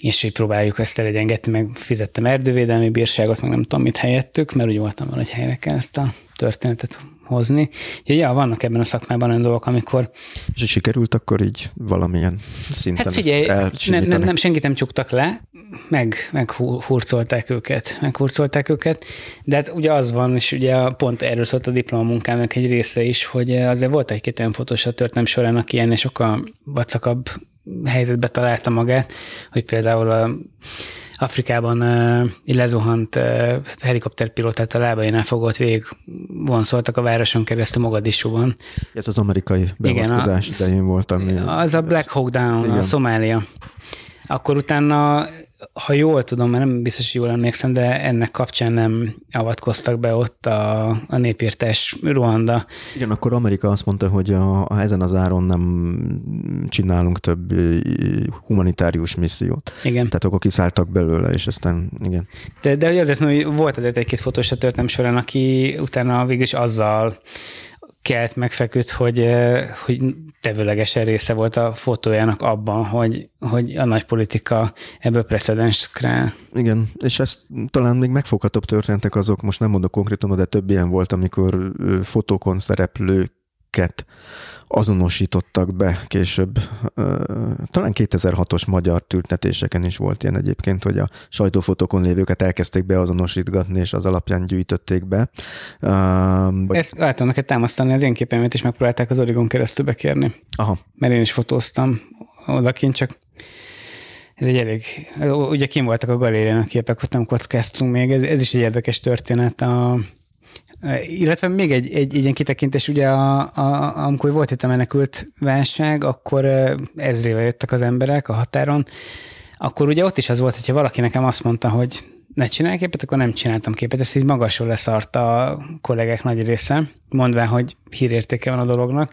és hogy próbáljuk ezt elegyengetni, meg fizettem erdővédelmi bírságot, meg nem tudom mit helyettük, mert úgy voltam valahogy hogy helyre kell ezt a történetet hozni. Úgyhogy ja, vannak ebben a szakmában olyan dolgok, amikor... És sikerült akkor így valamilyen szinten Hát figyelj, nem, nem, nem, senkit nem csuktak le, meg, meg hurcolták őket, meg hurcolták őket, de hát ugye az van, és ugye pont erről szólt a diplomamunkának egy része is, hogy azért volt egy-két olyan fotós a történelem során, aki ilyen sokkal vacakabb helyzetbe találta magát, hogy például a Afrikában uh, lezuhant uh, helikopterpilótát a lábainál fogott végig vonszoltak a városon keresztül Mogadisúban. Ez az amerikai beavatkozás idején volt. Ami az a Black Hawk Down, igen. a Szomália. Akkor utána ha jól tudom, mert nem biztos, hogy jól emlékszem, de ennek kapcsán nem avatkoztak be ott a, a népírtás Ruanda. Igen, akkor Amerika azt mondta, hogy a, a, ezen az áron nem csinálunk több humanitárius missziót. Igen. Tehát akkor kiszálltak belőle, és aztán igen. De, de azért, hogy volt azért egy-két fotós a történelm során, aki utána végül is azzal kelt megfeküdt, hogy, hogy tevőlegesen része volt a fotójának abban, hogy, hogy a nagy politika ebből precedens kreál. Igen, és ez talán még megfoghatóbb történtek azok, most nem mondok konkrétumot, de több ilyen volt, amikor fotókon szereplőket azonosítottak be később. Talán 2006-os magyar tüntetéseken is volt ilyen egyébként, hogy a sajtófotókon lévőket elkezdték beazonosítgatni, és az alapján gyűjtötték be. Ezt el tudom neked támasztani az én képemet, is megpróbálták az Origon keresztül bekérni. Aha. Mert én is fotóztam odakint, csak ez egy elég, ugye kim voltak a galérián a képek, ott nem kockáztunk még, ez, ez is egy érdekes történet. A, illetve még egy, egy, egy ilyen kitekintés, ugye a, a, amikor volt itt a menekült válság, akkor ezrével jöttek az emberek a határon, akkor ugye ott is az volt, hogyha valaki nekem azt mondta, hogy ne csinálj képet, akkor nem csináltam képet, ezt így magasról leszart a kollégek nagy része, mondván, hogy hírértéke van a dolognak.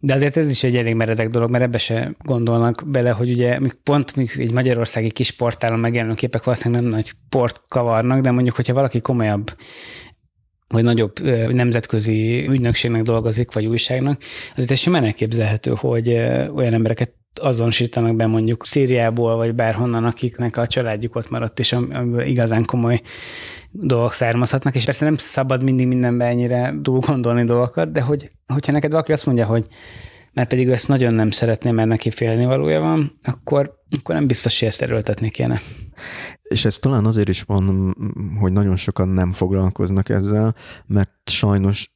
De azért ez is egy elég meredek dolog, mert ebbe se gondolnak bele, hogy ugye pont egy magyarországi kis portálon megjelenő képek valószínűleg nem nagy port kavarnak, de mondjuk, hogyha valaki komolyabb vagy nagyobb nemzetközi ügynökségnek dolgozik, vagy újságnak, azért itt simán elképzelhető, hogy olyan embereket azonosítanak be mondjuk Szíriából, vagy bárhonnan, akiknek a családjuk ott maradt, és amiből igazán komoly dolgok származhatnak, és persze nem szabad mindig mindenben ennyire túl gondolni dolgokat, de hogy, hogyha neked valaki azt mondja, hogy mert pedig ő ezt nagyon nem szeretné, mert neki félni valója van, akkor, akkor nem biztos, hogy ezt erőltetni kéne és ez talán azért is van, hogy nagyon sokan nem foglalkoznak ezzel, mert sajnos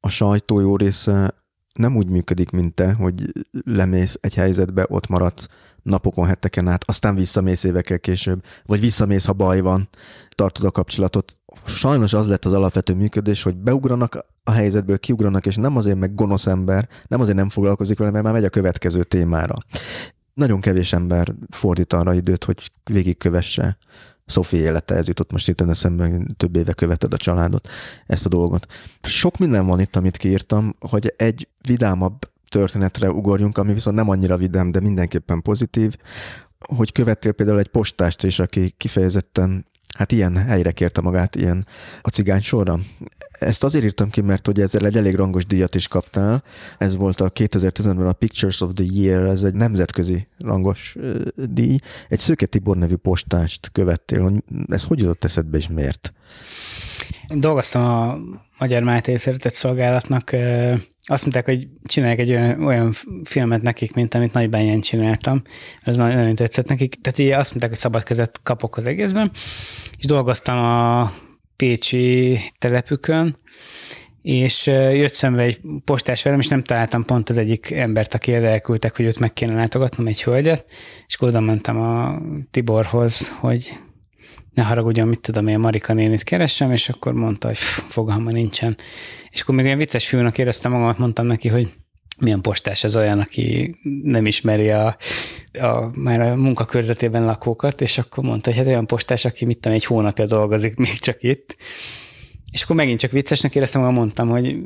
a sajtó jó része nem úgy működik, mint te, hogy lemész egy helyzetbe, ott maradsz napokon, heteken át, aztán visszamész évekkel később, vagy visszamész, ha baj van, tartod a kapcsolatot. Sajnos az lett az alapvető működés, hogy beugranak a helyzetből, kiugranak, és nem azért meg gonosz ember, nem azért nem foglalkozik vele, mert már megy a következő témára nagyon kevés ember fordít arra időt, hogy végigkövesse Szofi élete, ez jutott most itt eszembe, több éve követed a családot, ezt a dolgot. Sok minden van itt, amit kiírtam, hogy egy vidámabb történetre ugorjunk, ami viszont nem annyira vidám, de mindenképpen pozitív, hogy követtél például egy postást is, aki kifejezetten hát ilyen helyre kérte magát, ilyen a cigány sorra. Ezt azért írtam ki, mert ugye ezzel egy elég rangos díjat is kaptál. Ez volt a 2010-ben a Pictures of the Year, ez egy nemzetközi rangos díj. Egy Szőke Tibor nevű postást követtél. Hogy ez hogy jutott eszedbe és miért? Én dolgoztam a Magyar Máté Szeretett Szolgálatnak. Azt mondták, hogy csinálják egy olyan, olyan filmet nekik, mint amit nagy Nagybányán csináltam. Ez nagyon, nagyon tetszett nekik. Tehát így azt mondták, hogy szabad kezet kapok az egészben. És dolgoztam a pécsi telepükön, és jött szembe egy postás velem, és nem találtam pont az egyik embert, aki elküldtek, hogy őt meg kéne látogatnom, egy hölgyet, és oda mentem a Tiborhoz, hogy ne haragudjon, mit tudom én, Marika nénit keresem, és akkor mondta, hogy fogalma nincsen. És akkor még olyan vicces fiúnak éreztem magamat, mondtam neki, hogy milyen postás az olyan, aki nem ismeri a, a, már a munkakörzetében lakókat, és akkor mondta, hogy hát olyan postás, aki mit tudom, egy hónapja dolgozik még csak itt. És akkor megint csak viccesnek éreztem, amikor mondtam, hogy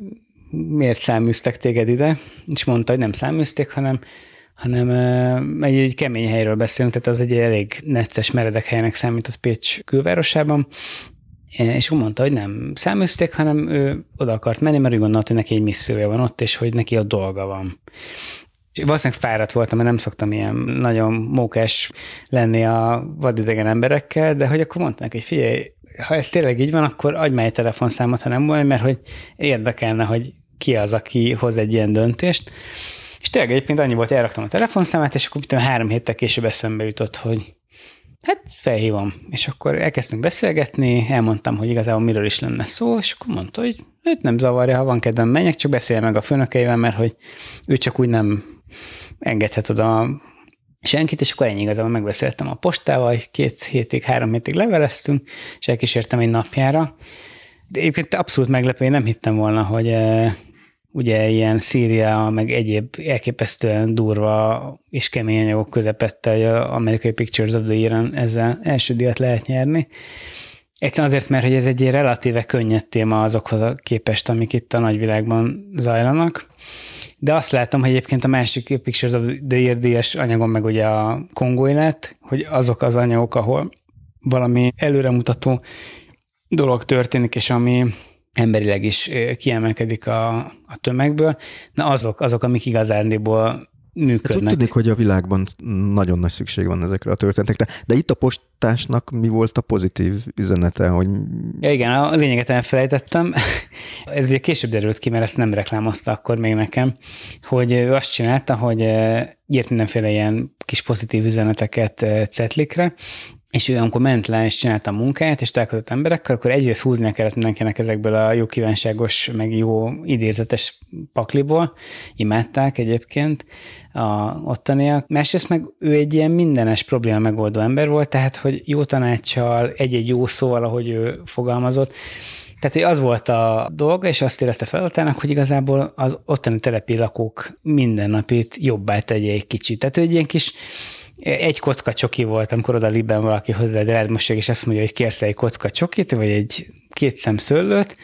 miért száműztek téged ide, és mondta, hogy nem száműzték, hanem hanem egy, egy kemény helyről beszélünk, tehát az egy elég necces, meredek helynek számított Pécs külvárosában, és ő mondta, hogy nem száműzték, hanem ő oda akart menni, mert úgy gondolta, hogy neki egy missziója van ott, és hogy neki a dolga van. És valószínűleg fáradt voltam, mert nem szoktam ilyen nagyon mókás lenni a vadidegen emberekkel, de hogy akkor mondták, hogy figyelj, ha ez tényleg így van, akkor adj már egy telefonszámot, ha nem olyan, mert hogy érdekelne, hogy ki az, aki hoz egy ilyen döntést. És tényleg egyébként annyi volt, elraktam a telefonszámát, és akkor három héttel később eszembe jutott, hogy Hát felhívom. És akkor elkezdtünk beszélgetni, elmondtam, hogy igazából miről is lenne szó, és akkor mondta, hogy őt nem zavarja, ha van kedvem, menjek, csak beszélj meg a főnökeivel, mert hogy ő csak úgy nem engedhet oda senkit, és akkor ennyi igazából megbeszéltem a postával, két hétig, három hétig leveleztünk, és elkísértem egy napjára. De egyébként abszolút meglepő, én nem hittem volna, hogy eh, ugye ilyen Szíria, meg egyéb elképesztően durva és kemény anyagok közepette, hogy a amerikai Pictures of the year ezzel első díjat lehet nyerni. Egyszerűen azért, mert hogy ez egy relatíve könnyed téma azokhoz a képest, amik itt a nagyvilágban zajlanak. De azt látom, hogy egyébként a másik Pictures of the Year díjas anyagon meg ugye a kongói lett, hogy azok az anyagok, ahol valami előremutató dolog történik, és ami emberileg is kiemelkedik a, a tömegből. Na azok, azok, amik igazándiból működnek. Hát tudni, hogy a világban nagyon nagy szükség van ezekre a történetekre. De itt a postásnak mi volt a pozitív üzenete? Hogy... Ja igen, a lényeget elfelejtettem. Ez ugye később derült ki, mert ezt nem reklámozta akkor még nekem, hogy ő azt csinálta, hogy írt mindenféle ilyen kis pozitív üzeneteket cetlikre, és ő amikor ment le és csinálta a munkáját, és találkozott emberekkel, akkor egyrészt húznia kellett mindenkinek ezekből a jó kívánságos, meg jó idézetes pakliból, imádták egyébként a ottaniak. Másrészt meg ő egy ilyen mindenes probléma megoldó ember volt, tehát hogy jó tanácssal, egy-egy jó szóval, ahogy ő fogalmazott, tehát, hogy az volt a dolga, és azt érezte feladatának, hogy igazából az ottani telepi lakók mindennapit jobbá tegye egy kicsit. Tehát, hogy egy ilyen kis egy kocka csoki volt, amikor oda libben valaki hozzá de most és azt mondja, hogy kérsz egy kocka csokit, vagy egy két szem szöllőt,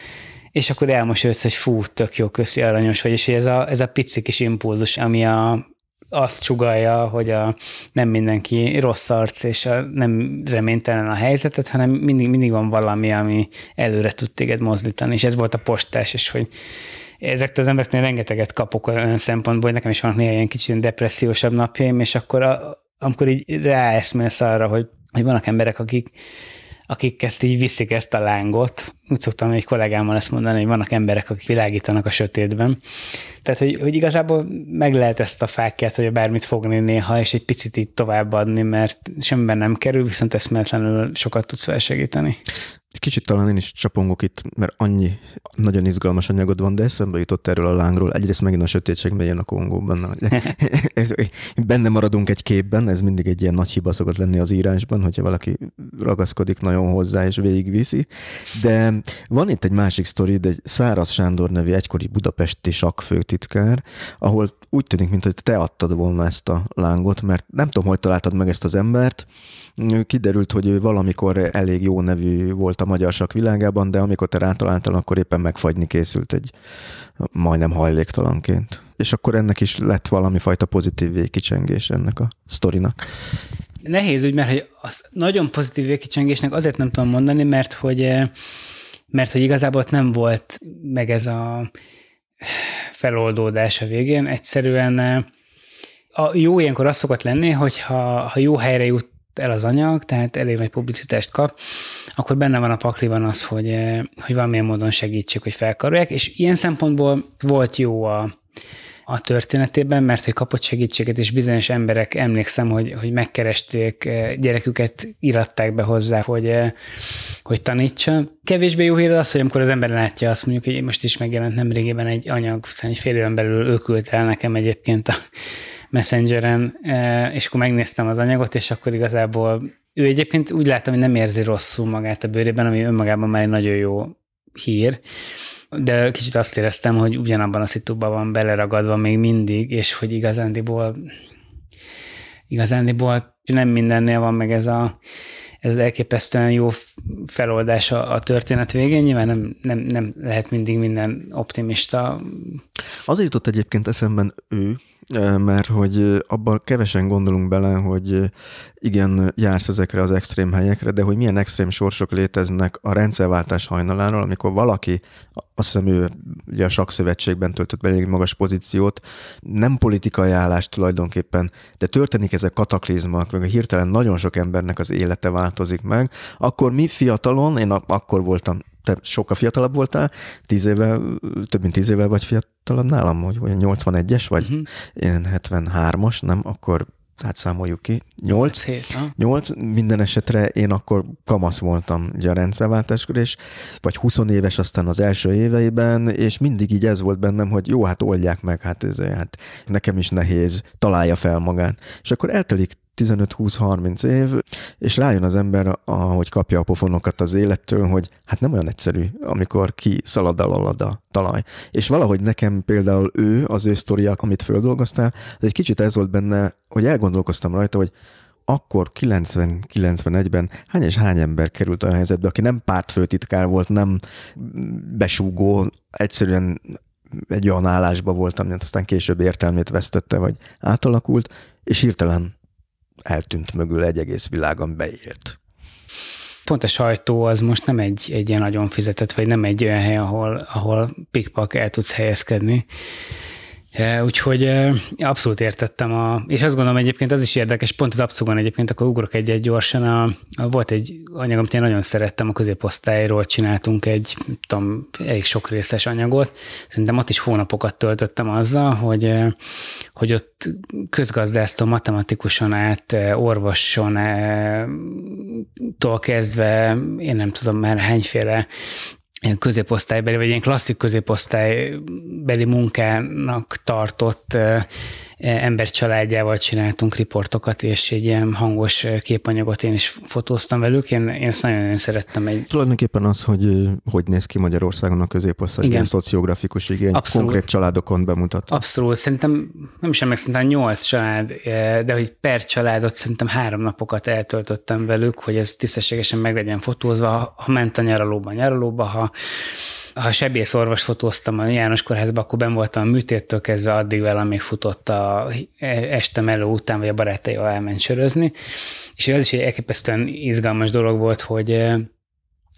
és akkor elmosődsz, hogy fú, tök jó, köszi, aranyos vagy, és ez a, ez a pici kis impulzus, ami a, azt csugalja, hogy a, nem mindenki rossz arc, és a, nem reménytelen a helyzetet, hanem mindig, mindig van valami, ami előre tud téged mozdítani, és ez volt a postás, és hogy ezektől az embereknél rengeteget kapok olyan szempontból, hogy nekem is van néha ilyen kicsit depressziósabb napjaim, és akkor a, amikor így ráeszmélsz arra, hogy, hogy vannak emberek, akik, akik ezt így viszik ezt a lángot, úgy szoktam egy kollégámmal ezt mondani, hogy vannak emberek, akik világítanak a sötétben. Tehát, hogy, hogy igazából meg lehet ezt a fákját, hogy bármit fogni néha, és egy picit így továbbadni, mert semmiben nem kerül, viszont eszméletlenül sokat tudsz felsegíteni. Kicsit talán én is csapongok itt, mert annyi nagyon izgalmas anyagod van, de eszembe jutott erről a lángról. Egyrészt megint a sötétség megyén a Kongóban. ez, benne maradunk egy képben, ez mindig egy ilyen nagy hiba szokott lenni az írásban, hogyha valaki ragaszkodik nagyon hozzá és végigviszi. De van itt egy másik sztori, de egy Száraz Sándor nevű egykori budapesti sakfőtitkár, ahol úgy tűnik, mintha te adtad volna ezt a lángot, mert nem tudom, hogy találtad meg ezt az embert. Kiderült, hogy ő valamikor elég jó nevű volt a magyar sak világában, de amikor te rátaláltál, akkor éppen megfagyni készült egy majdnem hajléktalanként. És akkor ennek is lett valami fajta pozitív végkicsengés ennek a sztorinak. Nehéz úgy, mert hogy az nagyon pozitív végkicsengésnek azért nem tudom mondani, mert hogy mert hogy igazából ott nem volt meg ez a feloldódás a végén, egyszerűen eh, a jó ilyenkor az szokott lenni, hogy ha, ha jó helyre jut el az anyag, tehát elég nagy publicitást kap, akkor benne van a pakliban az, hogy, eh, hogy valamilyen módon segítsük, hogy felkarolják, és ilyen szempontból volt jó a, a történetében, mert hogy kapott segítséget, és bizonyos emberek emlékszem, hogy, hogy megkeresték eh, gyereküket, iratták be hozzá, hogy, eh, hogy tanítsa. Kevésbé jó hír az, hogy amikor az ember látja azt mondjuk, hogy most is megjelent nemrégében egy anyag, egy fél éven belül ő küldte el nekem egyébként a Messengeren, eh, és akkor megnéztem az anyagot, és akkor igazából ő egyébként úgy láttam, hogy nem érzi rosszul magát a bőrében, ami önmagában már egy nagyon jó hír, de kicsit azt éreztem, hogy ugyanabban a szitúban van beleragadva még mindig, és hogy igazándiból igazándiból nem mindennél van meg ez a ez elképesztően jó feloldás a, a történet végén, nyilván nem, nem, nem lehet mindig minden optimista. Azért jutott egyébként eszemben ő, mert hogy abban kevesen gondolunk bele, hogy igen, jársz ezekre az extrém helyekre, de hogy milyen extrém sorsok léteznek a rendszerváltás hajnaláról, amikor valaki, azt hiszem ő ugye a sakszövetségben töltött be egy magas pozíciót, nem politikai állás tulajdonképpen, de történik ez a kataklizma, meg a hirtelen nagyon sok embernek az élete változik meg, akkor mi fiatalon, én akkor voltam te sokkal fiatalabb voltál, tíz évvel, több mint tíz évvel vagy fiatalabb nálam, hogy olyan 81-es vagy, uh-huh. én 73-as, nem, akkor hát számoljuk ki, 8, 7, 8, minden esetre én akkor kamasz voltam ugye a rendszerváltáskor, és vagy 20 éves aztán az első éveiben, és mindig így ez volt bennem, hogy jó, hát oldják meg, hát, ez, hát nekem is nehéz, találja fel magát. És akkor eltelik 15-20-30 év, és rájön az ember, ahogy kapja a pofonokat az élettől, hogy hát nem olyan egyszerű, amikor ki szalad a talaj. És valahogy nekem például ő, az ő sztoria, amit földolgoztál, az egy kicsit ez volt benne, hogy elgondolkoztam rajta, hogy akkor 90-91-ben hány és hány ember került olyan helyzetbe, aki nem pártfőtitkár volt, nem besúgó, egyszerűen egy olyan állásba voltam, aztán később értelmét vesztette, vagy átalakult, és hirtelen eltűnt mögül egy egész világon beélt. Pont a sajtó az most nem egy, egy ilyen nagyon fizetett, vagy nem egy olyan hely, ahol, ahol pikpak el tudsz helyezkedni. E, úgyhogy e, abszolút értettem, a, és azt gondolom egyébként az is érdekes, pont az abszolúban egyébként, akkor ugrok egy-egy gyorsan, a, a, volt egy anyag, amit én nagyon szerettem, a középosztályról csináltunk egy, tudom, elég sok részes anyagot, szerintem ott is hónapokat töltöttem azzal, hogy, e, hogy ott közgazdásztól matematikuson át, orvoson tól kezdve, én nem tudom már hányféle középosztálybeli, vagy ilyen klasszik középosztálybeli munkának tartott E, ember családjával csináltunk riportokat, és egy ilyen hangos e, képanyagot én is fotóztam velük, én, én ezt nagyon-nagyon szerettem. Egy... Tulajdonképpen az, hogy hogy néz ki Magyarországon a középosztály, ilyen szociográfikus igény, Abszolút. konkrét családokon bemutat. Abszolút, szerintem nem is emlékszem, talán nyolc család, e, de hogy per családot szerintem három napokat eltöltöttem velük, hogy ez tisztességesen meg legyen fotózva, ha ment a nyaralóba, nyaralóba, ha ha sebészorvos fotóztam a János Kórházba, akkor ben voltam a műtéttől kezdve addig vele, még futott a este melő után, vagy a barátaival elment sörözni. És ez is egy elképesztően izgalmas dolog volt, hogy eh,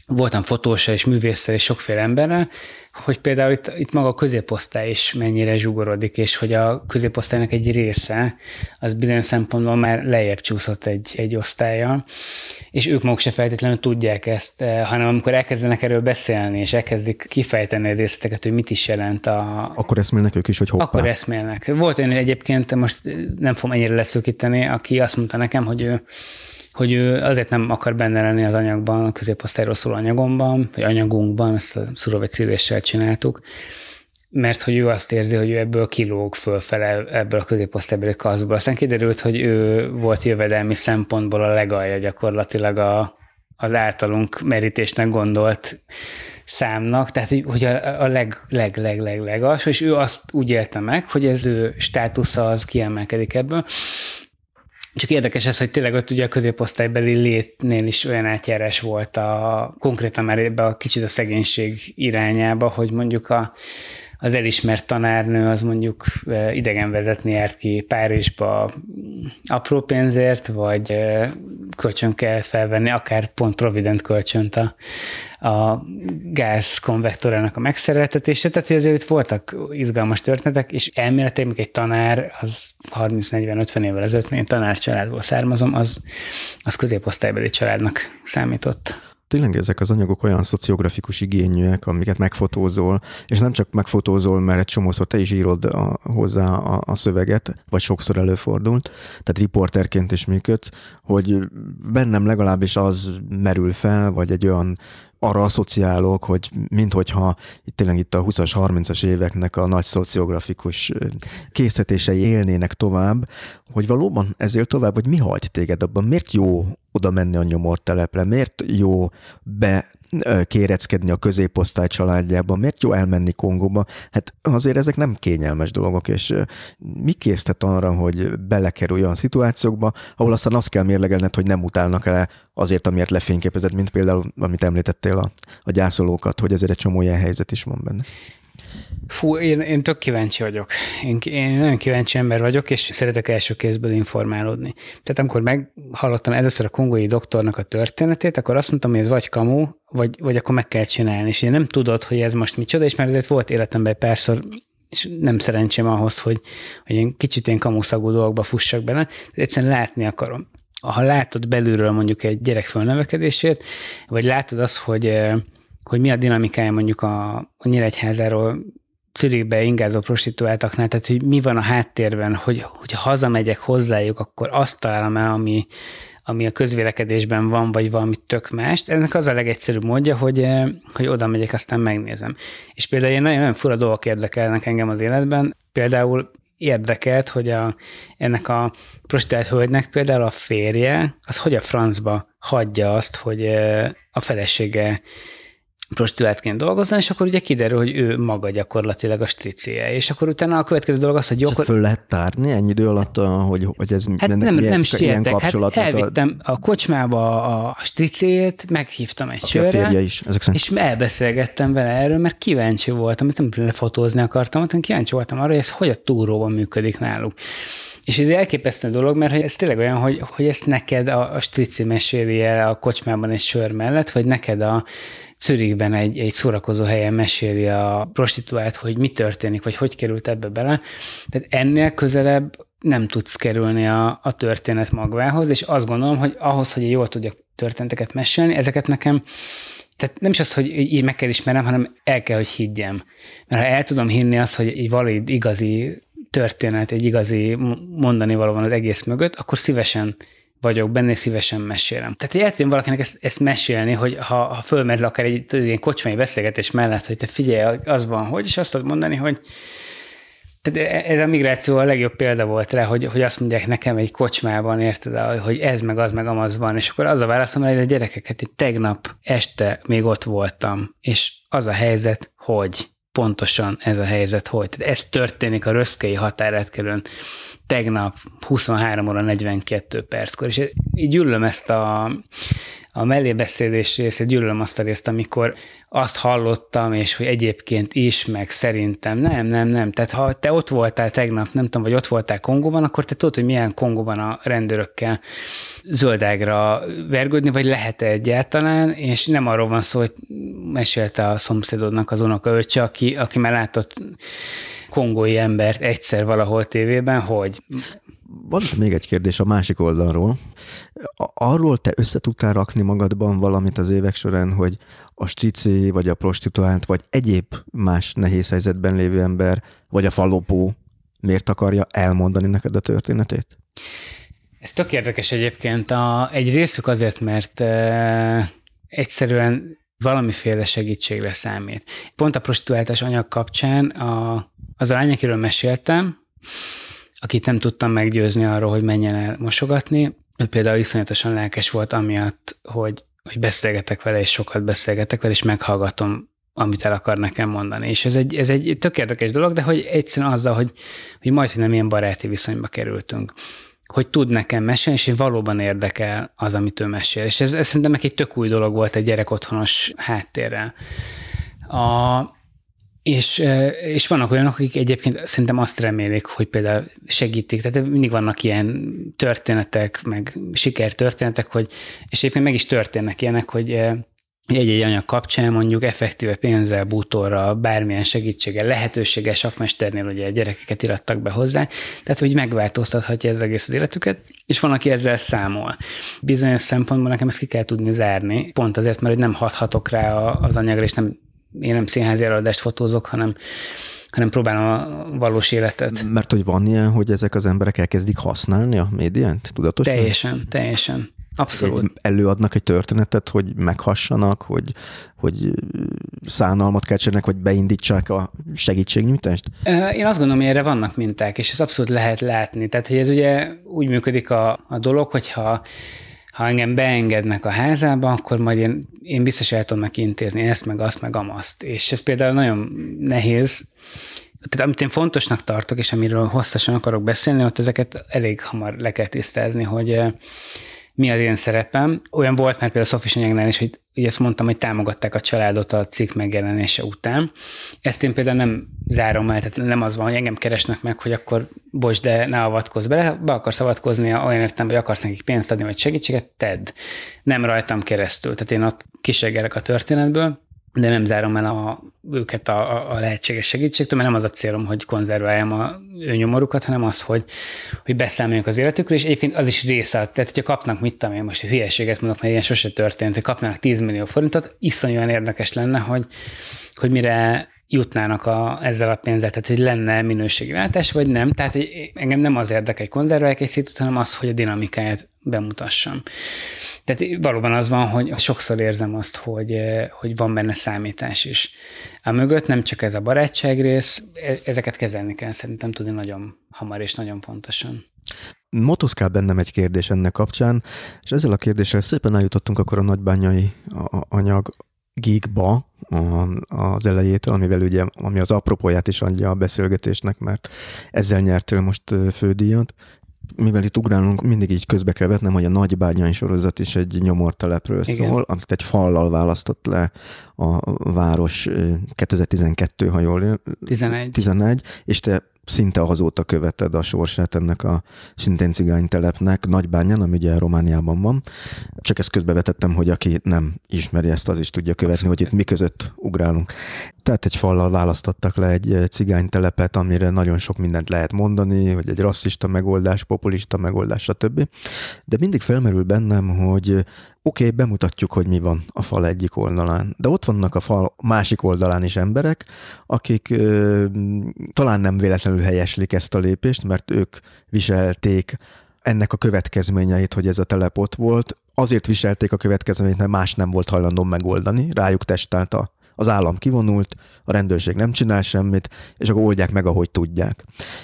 voltam fotósa és művésszel és sokféle emberrel, hogy például itt, itt maga a középosztály is mennyire zsugorodik, és hogy a középosztálynak egy része az bizonyos szempontból már lejjebb csúszott egy, egy osztálya, és ők maguk se feltétlenül tudják ezt, eh, hanem amikor elkezdenek erről beszélni, és elkezdik kifejteni a részleteket, hogy mit is jelent a... Akkor eszmélnek ők is, hogy hoppá. Akkor eszmélnek. Volt olyan egyébként, most nem fogom ennyire leszűkíteni, aki azt mondta nekem, hogy ő hogy ő azért nem akar benne lenni az anyagban, a középosztályról szóló anyagomban, vagy anyagunkban, ezt a Szurovic szívéssel csináltuk, mert hogy ő azt érzi, hogy ő ebből kilóg fölfele ebből a a kaszból. Aztán kiderült, hogy ő volt jövedelmi szempontból a legalja gyakorlatilag a, az általunk merítésnek gondolt számnak, tehát hogy a, a leg, leg, leg, leg, és ő azt úgy élte meg, hogy ez ő státusza az kiemelkedik ebből, csak érdekes ez, hogy tényleg ott ugye a középosztálybeli létnél is olyan átjárás volt a konkrétan már ebbe a kicsit a szegénység irányába, hogy mondjuk a az elismert tanárnő az mondjuk idegen vezetni járt ki Párizsba mm, apró pénzért, vagy kölcsön kellett felvenni, akár pont provident kölcsönt a, a gáz konvektorának a megszereltetése, tehát hogy azért itt voltak izgalmas történetek, és elméletileg egy tanár, az 30-40-50 évvel ezelőtt, én tanárcsaládból származom, az, az középosztálybeli családnak számított tényleg ezek az anyagok olyan szociografikus igényűek, amiket megfotózol, és nem csak megfotózol, mert egy csomószor te is írod a, hozzá a, a szöveget, vagy sokszor előfordult, tehát riporterként is működsz, hogy bennem legalábbis az merül fel, vagy egy olyan arra asszociálok, hogy minthogyha itt tényleg itt a 20-as, 30-as éveknek a nagy szociografikus készítései élnének tovább, hogy valóban ezért tovább, hogy mi hagy téged abban, miért jó oda menni a nyomortelepre, miért jó be kéreckedni a középosztály családjában, miért jó elmenni Kongóba? Hát azért ezek nem kényelmes dolgok, és mi késztet arra, hogy belekerülj olyan szituációkba, ahol aztán azt kell mérlegelned, hogy nem utálnak el azért, amiért lefényképezett, mint például, amit említettél a, a gyászolókat, hogy ezért egy csomó ilyen helyzet is van benne. Fú, én, én tök kíváncsi vagyok. Én, én nagyon kíváncsi ember vagyok, és szeretek első kézből informálódni. Tehát amikor meghallottam először a kongói doktornak a történetét, akkor azt mondtam, hogy ez vagy kamu, vagy, vagy akkor meg kell csinálni. És én nem tudod, hogy ez most micsoda, és mert volt életemben egy párszor, és nem szerencsém ahhoz, hogy, hogy én kicsit én kamuszagú dolgokba fussak bele, egyszerűen látni akarom. Ha látod belülről mondjuk egy gyerek fölnevekedését, vagy látod azt, hogy eh, hogy mi a dinamikája mondjuk a, a Nyíregyházáról Zürichbe ingázó prostituáltaknál, tehát hogy mi van a háttérben, hogy, hogy hazamegyek hozzájuk, akkor azt találom el, ami, ami a közvélekedésben van, vagy valami tök mást. Ennek az a legegyszerűbb módja, hogy, eh, hogy oda megyek, aztán megnézem. És például ilyen nagyon, nagyon fura dolgok érdekelnek engem az életben. Például érdekelt, hogy a, ennek a prostituált hölgynek például a férje, az hogy a francba hagyja azt, hogy eh, a felesége prostituáltként dolgozzon, és akkor ugye kiderül, hogy ő maga gyakorlatilag a stricéje. És akkor utána a következő dolog az, hogy jó, akkor... föl lehet tárni ennyi idő alatt, hogy, hogy ez hát nem, nem ilyen hát elvittem a... a kocsmába a stricéjét, meghívtam egy Aki sörre, is, ezek szerint. és elbeszélgettem vele erről, mert kíváncsi voltam, amit nem lefotózni akartam, hanem kíváncsi voltam arra, hogy ez hogy a túróban működik náluk. És ez elképesztő dolog, mert hogy ez tényleg olyan, hogy, hogy ezt neked a, a strici meséli el a kocsmában egy sör mellett, vagy neked a Czürikben egy, egy szórakozó helyen meséli a prostituált, hogy mi történik, vagy hogy került ebbe bele. Tehát ennél közelebb nem tudsz kerülni a, a történet magvához, és azt gondolom, hogy ahhoz, hogy jól tudjak történeteket mesélni, ezeket nekem tehát nem is az, hogy így meg kell ismernem, hanem el kell, hogy higgyem. Mert ha el tudom hinni azt, hogy egy valid, igazi történet, egy igazi mondani való van az egész mögött, akkor szívesen vagyok benne, és szívesen mesélem. Tehát el tudom valakinek ezt, ezt mesélni, hogy ha, ha fölmerül akár egy ilyen kocsmai beszélgetés mellett, hogy te figyelj, az van, hogy, és azt tudod mondani, hogy tehát e, ez a migráció a legjobb példa volt rá, hogy, hogy azt mondják nekem egy kocsmában, érted, hogy ez meg az meg amaz van, és akkor az a válaszom, hogy a gyerekeket, hát tegnap este még ott voltam, és az a helyzet, hogy pontosan ez a helyzet hogy. Tehát ez történik a röszkei határátkelőn tegnap 23 óra 42 perckor, és így gyűlöm ezt a a mellébeszélés részét, gyűlölöm azt a részt, amikor azt hallottam, és hogy egyébként is, meg szerintem, nem, nem, nem. Tehát ha te ott voltál tegnap, nem tudom, vagy ott voltál Kongóban, akkor te tudod, hogy milyen Kongóban a rendőrökkel zöldágra vergődni, vagy lehet -e egyáltalán, és nem arról van szó, hogy mesélte a szomszédodnak az öcse, aki, aki már látott kongói embert egyszer valahol tévében, hogy van itt még egy kérdés a másik oldalról. Arról te össze tudtál rakni magadban valamit az évek során, hogy a strici, vagy a prostituált, vagy egyéb más nehéz helyzetben lévő ember, vagy a falopó miért akarja elmondani neked a történetét? Ez tök érdekes egyébként. A, egy részük azért, mert e, egyszerűen valamiféle segítségre számít. Pont a prostituáltás anyag kapcsán a, az a lány, akiről meséltem, akit nem tudtam meggyőzni arról, hogy menjen el mosogatni. Ő például iszonyatosan lelkes volt amiatt, hogy, hogy beszélgetek vele, és sokat beszélgetek vele, és meghallgatom, amit el akar nekem mondani. És ez egy, ez egy tökéletes dolog, de hogy egyszerűen azzal, hogy, hogy majd, hogy nem ilyen baráti viszonyba kerültünk hogy tud nekem mesélni, és valóban érdekel az, amit ő mesél. És ez, ez szerintem egy tök új dolog volt egy gyerek otthonos háttérrel. A, és, és vannak olyanok, akik egyébként szerintem azt remélik, hogy például segítik. Tehát mindig vannak ilyen történetek, meg sikertörténetek, hogy, és egyébként meg is történnek ilyenek, hogy egy-egy anyag kapcsán mondjuk effektíve pénzzel, bútorra, bármilyen lehetősége lehetőséggel, sakmesternél ugye gyerekeket irattak be hozzá, tehát hogy megváltoztathatja ez egész az életüket, és van, aki ezzel számol. Bizonyos szempontból nekem ezt ki kell tudni zárni, pont azért, mert hogy nem hathatok rá az anyagra, és nem én nem színházi előadást fotózok, hanem, hanem próbálom a valós életet. Mert hogy van ilyen, hogy ezek az emberek elkezdik használni a médiát tudatosan? Teljesen, teljesen. Abszolút. Egy, előadnak egy történetet, hogy meghassanak, hogy, hogy szánalmat kecsenek, vagy beindítsák a segítségnyújtást? Én azt gondolom, hogy erre vannak minták, és ez abszolút lehet látni. Tehát, hogy ez ugye úgy működik a, a dolog, hogyha ha engem beengednek a házába, akkor majd én, én biztos el tudom neki intézni ezt, meg azt, meg amazt. És ez például nagyon nehéz. Tehát amit én fontosnak tartok, és amiről hosszasan akarok beszélni, ott ezeket elég hamar le kell tisztázni, hogy eh, mi az én szerepem. Olyan volt már például a Sofis anyagnál is, hogy ugye ezt mondtam, hogy támogatták a családot a cikk megjelenése után. Ezt én például nem zárom el, tehát nem az van, hogy engem keresnek meg, hogy akkor bocs, de ne avatkozz bele, be akarsz avatkozni olyan értem, hogy akarsz nekik pénzt adni, vagy segítséget, tedd. Nem rajtam keresztül, tehát én ott kisegelek a történetből de nem zárom el a, őket a, a lehetséges segítségtől, mert nem az a célom, hogy konzerváljam a nyomorukat, hanem az, hogy, hogy beszámoljunk az életükről, és egyébként az is része. Tehát, hogyha kapnak, mit tudom én most, egy hülyeséget mondok, mert ilyen sose történt, hogy kapnának 10 millió forintot, iszonyúan érdekes lenne, hogy, hogy mire jutnának a, ezzel a pénzzel, tehát hogy lenne minőségi váltás, vagy nem. Tehát hogy engem nem az érdekel, hogy konzerválják egy hanem az, hogy a dinamikáját bemutassam. Tehát valóban az van, hogy sokszor érzem azt, hogy, eh, hogy van benne számítás is. A mögött nem csak ez a barátság rész, e, ezeket kezelni kell szerintem tudni nagyon hamar és nagyon pontosan. Motoszkál bennem egy kérdés ennek kapcsán, és ezzel a kérdéssel szépen eljutottunk akkor a nagybányai anyag gigba az elejétől, amivel ugye, ami az apropóját is adja a beszélgetésnek, mert ezzel nyertél most fődíjat. Mivel itt ugrálunk, mindig így közbe kell vetnem, hogy a Nagybányai sorozat is egy nyomortelepről Igen. szól, amit egy fallal választott le a város 2012, ha jól 11. 11, és te szinte azóta követed a sorsát ennek a szintén cigány telepnek, Nagybányán, ami ugye Romániában van. Csak ezt közbevetettem, hogy aki nem ismeri ezt, az is tudja követni, hogy itt mi között ugrálunk tehát egy fallal választottak le egy eh, cigánytelepet, amire nagyon sok mindent lehet mondani, hogy egy rasszista megoldás, populista megoldás, stb. De mindig felmerül bennem, hogy eh, oké, okay, bemutatjuk, hogy mi van a fal egyik oldalán, de ott vannak a fal másik oldalán is emberek, akik ö, eh, talán nem véletlenül helyeslik ezt a lépést, mert ők viselték ennek a következményeit, hogy ez a telep ott volt, azért viselték a következményeit, mert más nem volt hajlandó megoldani, rájuk testelt a az állam kivonult, a rendőrség nem csinál semmit, és akkor oldják meg, ahogy tudják.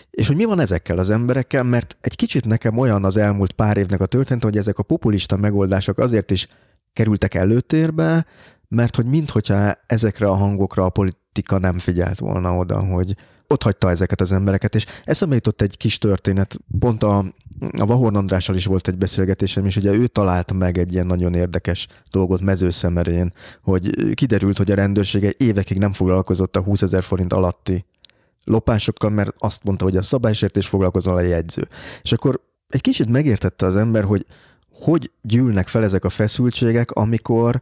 És hogy mi van ezekkel az emberekkel, mert egy kicsit nekem olyan az elmúlt pár évnek a történet, hogy ezek a populista megoldások azért is kerültek előtérbe, mert hogy minthogyha ezekre a hangokra a politika nem figyelt volna oda, hogy, ott hagyta ezeket az embereket, és eszembe jutott egy kis történet, pont a, a Vahorn Andrással is volt egy beszélgetésem, és ugye ő talált meg egy ilyen nagyon érdekes dolgot mezőszemerén, hogy kiderült, hogy a rendőrsége évekig nem foglalkozott a 20 ezer forint alatti lopásokkal, mert azt mondta, hogy a szabálysértés foglalkozol a jegyző. És akkor egy kicsit megértette az ember, hogy hogy gyűlnek fel ezek a feszültségek, amikor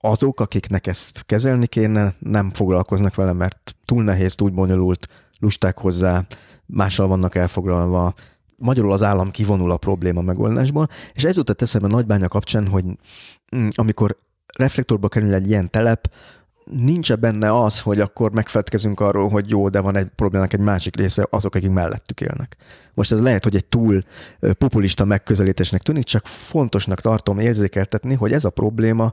azok, akiknek ezt kezelni kéne, nem foglalkoznak vele, mert túl nehéz, túl bonyolult, lusták hozzá, mással vannak elfoglalva, magyarul az állam kivonul a probléma megoldásból, és ez jutott eszembe Nagybánya kapcsán, hogy mm, amikor reflektorba kerül egy ilyen telep, nincs -e benne az, hogy akkor megfelelkezünk arról, hogy jó, de van egy problémának egy másik része, azok, akik mellettük élnek. Most ez lehet, hogy egy túl populista megközelítésnek tűnik, csak fontosnak tartom érzékeltetni, hogy ez a probléma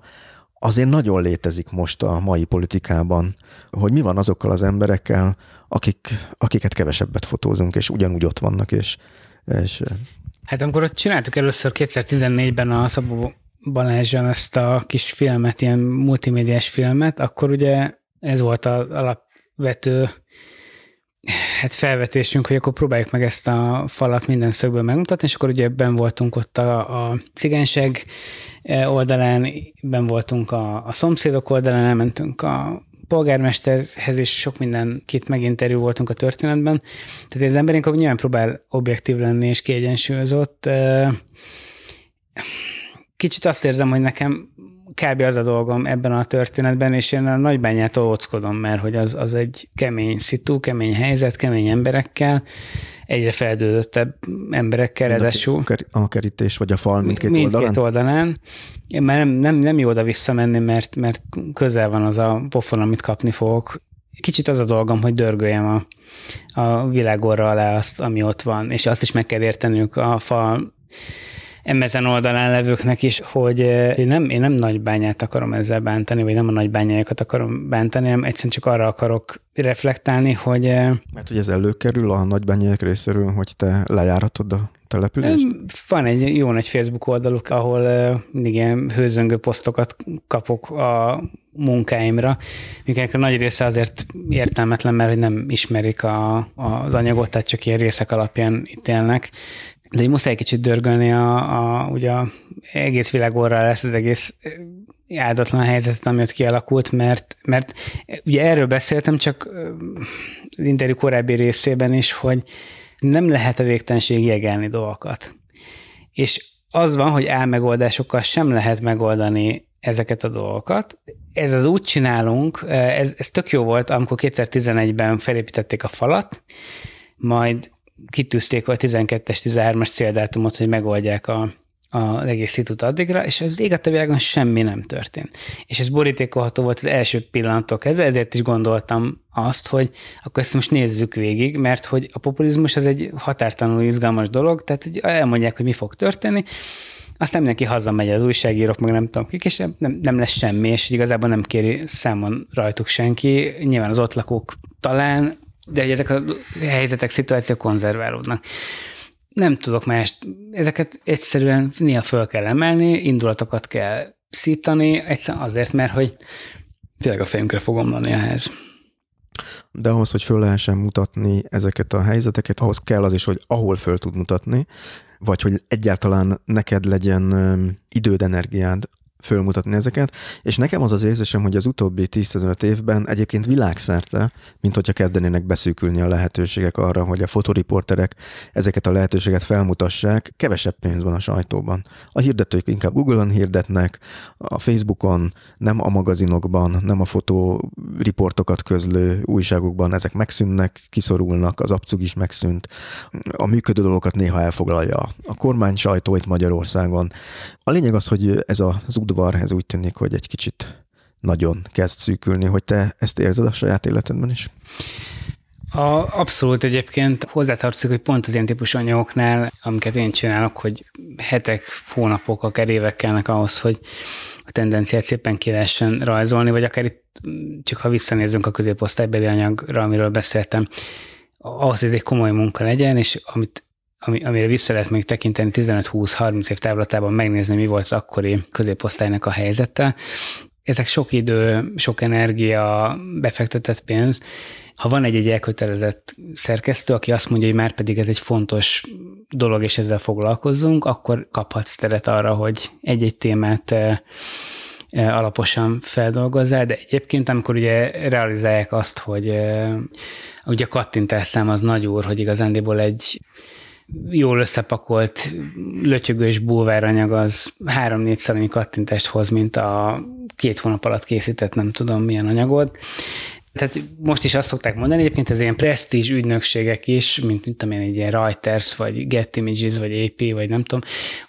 azért nagyon létezik most a mai politikában, hogy mi van azokkal az emberekkel, akik, akiket kevesebbet fotózunk, és ugyanúgy ott vannak, és, és... Hát amikor ott csináltuk először 2014-ben a Szabó Balázsral ezt a kis filmet, ilyen multimédiás filmet, akkor ugye ez volt az alapvető hát felvetésünk, hogy akkor próbáljuk meg ezt a falat minden szögből megmutatni, és akkor ugye ben voltunk ott a, a cigányság e, oldalán, ben voltunk a, a szomszédok oldalán, elmentünk a polgármesterhez is sok minden két meginterjú voltunk a történetben. Tehát az ember inkább nyilván próbál objektív lenni és kiegyensúlyozott. E, kicsit azt érzem, hogy nekem kb. az a dolgom ebben a történetben, és én a nagybányát óckodom, mert hogy az, az egy kemény szitu, kemény helyzet, kemény emberekkel, egyre feldődöttebb emberekkel, ráadásul. A kerítés vagy a fal mindkét, mindkét oldalán? Mindkét oldalán. Én már nem, nem, nem jó oda visszamenni, mert, mert közel van az a pofon, amit kapni fogok. Kicsit az a dolgom, hogy dörgöljem a, a világorra alá azt, ami ott van, és azt is meg kell értenünk a fal emezen oldalán levőknek is, hogy eh, én nem, én nem nagybányát akarom ezzel bántani, vagy nem a nagybányáikat akarom bántani, hanem egyszerűen csak arra akarok reflektálni, hogy... Eh, mert hogy ez előkerül a nagybányák részéről, hogy te lejáratod a települést? Van egy jó nagy Facebook oldaluk, ahol eh, igen, hőzöngő posztokat kapok a munkáimra, mikor a nagy része azért értelmetlen, mert hogy nem ismerik a, az anyagot, tehát csak ilyen részek alapján ítélnek de én muszáj kicsit dörgölni a, a ugye egész világ orra lesz az egész áldatlan helyzetet, ami ott kialakult, mert, mert ugye erről beszéltem csak az interjú korábbi részében is, hogy nem lehet a végtelenség jegelni dolgokat. És az van, hogy álmegoldásokkal sem lehet megoldani ezeket a dolgokat. Ez az úgy csinálunk, ez, ez tök jó volt, amikor 2011-ben felépítették a falat, majd kitűzték a 12-es, 13-as céldátumot, hogy megoldják a, a, az egész szitut addigra, és az ég a világon semmi nem történt. És ez borítékolható volt az első pillanatok kezdve, ezért is gondoltam azt, hogy akkor ezt most nézzük végig, mert hogy a populizmus az egy határtalanul izgalmas dolog, tehát hogy elmondják, hogy mi fog történni, aztán mindenki hazamegy az újságírók, meg nem tudom kik, és nem, nem lesz semmi, és igazából nem kéri számon rajtuk senki. Nyilván az ott lakók talán, de hogy ezek a helyzetek, szituációk konzerválódnak. Nem tudok más. Ezeket egyszerűen néha föl kell emelni, indulatokat kell szítani, egyszerűen azért, mert hogy tényleg a fejünkre fogom lenni a De ahhoz, hogy föl lehessen mutatni ezeket a helyzeteket, ahhoz kell az is, hogy ahol föl tud mutatni, vagy hogy egyáltalán neked legyen időd, energiád fölmutatni ezeket, és nekem az az érzésem, hogy az utóbbi 10-15 évben egyébként világszerte, mint hogyha kezdenének beszűkülni a lehetőségek arra, hogy a fotoriporterek ezeket a lehetőséget felmutassák, kevesebb pénz van a sajtóban. A hirdetők inkább Google-on hirdetnek, a Facebookon, nem a magazinokban, nem a fotóriportokat közlő újságokban, ezek megszűnnek, kiszorulnak, az abcug is megszűnt, a működő dolgokat néha elfoglalja a kormány sajtóit Magyarországon. A lényeg az, hogy ez az Szóval ez úgy tűnik, hogy egy kicsit nagyon kezd szűkülni, hogy te ezt érzed a saját életedben is? A, abszolút egyébként hozzátartozik, hogy pont az ilyen típusú anyagoknál, amiket én csinálok, hogy hetek, hónapok, akár évek kellnek ahhoz, hogy a tendenciát szépen ki lehessen rajzolni, vagy akár itt, csak ha visszanézzünk a középosztálybeli anyagra, amiről beszéltem, ahhoz, hogy ez egy komoly munka legyen, és amit ami, amire vissza lehet még tekinteni 15-20-30 év távlatában megnézni, mi volt az akkori középosztálynak a helyzete. Ezek sok idő, sok energia, befektetett pénz. Ha van egy-egy elkötelezett szerkesztő, aki azt mondja, hogy már pedig ez egy fontos dolog, és ezzel foglalkozzunk, akkor kaphatsz teret arra, hogy egy-egy témát eh, eh, alaposan feldolgozzál, de egyébként, amikor ugye realizálják azt, hogy eh, ugye a szám az nagy úr, hogy igazándiból egy jól összepakolt lötyögős búváranyag az három négy szalonyi kattintást hoz, mint a két hónap alatt készített nem tudom milyen anyagot, tehát most is azt szokták mondani, egyébként az ilyen presztízs ügynökségek is, mint, mint amilyen egy ilyen Reuters, vagy Get Images, vagy AP, vagy nem tudom,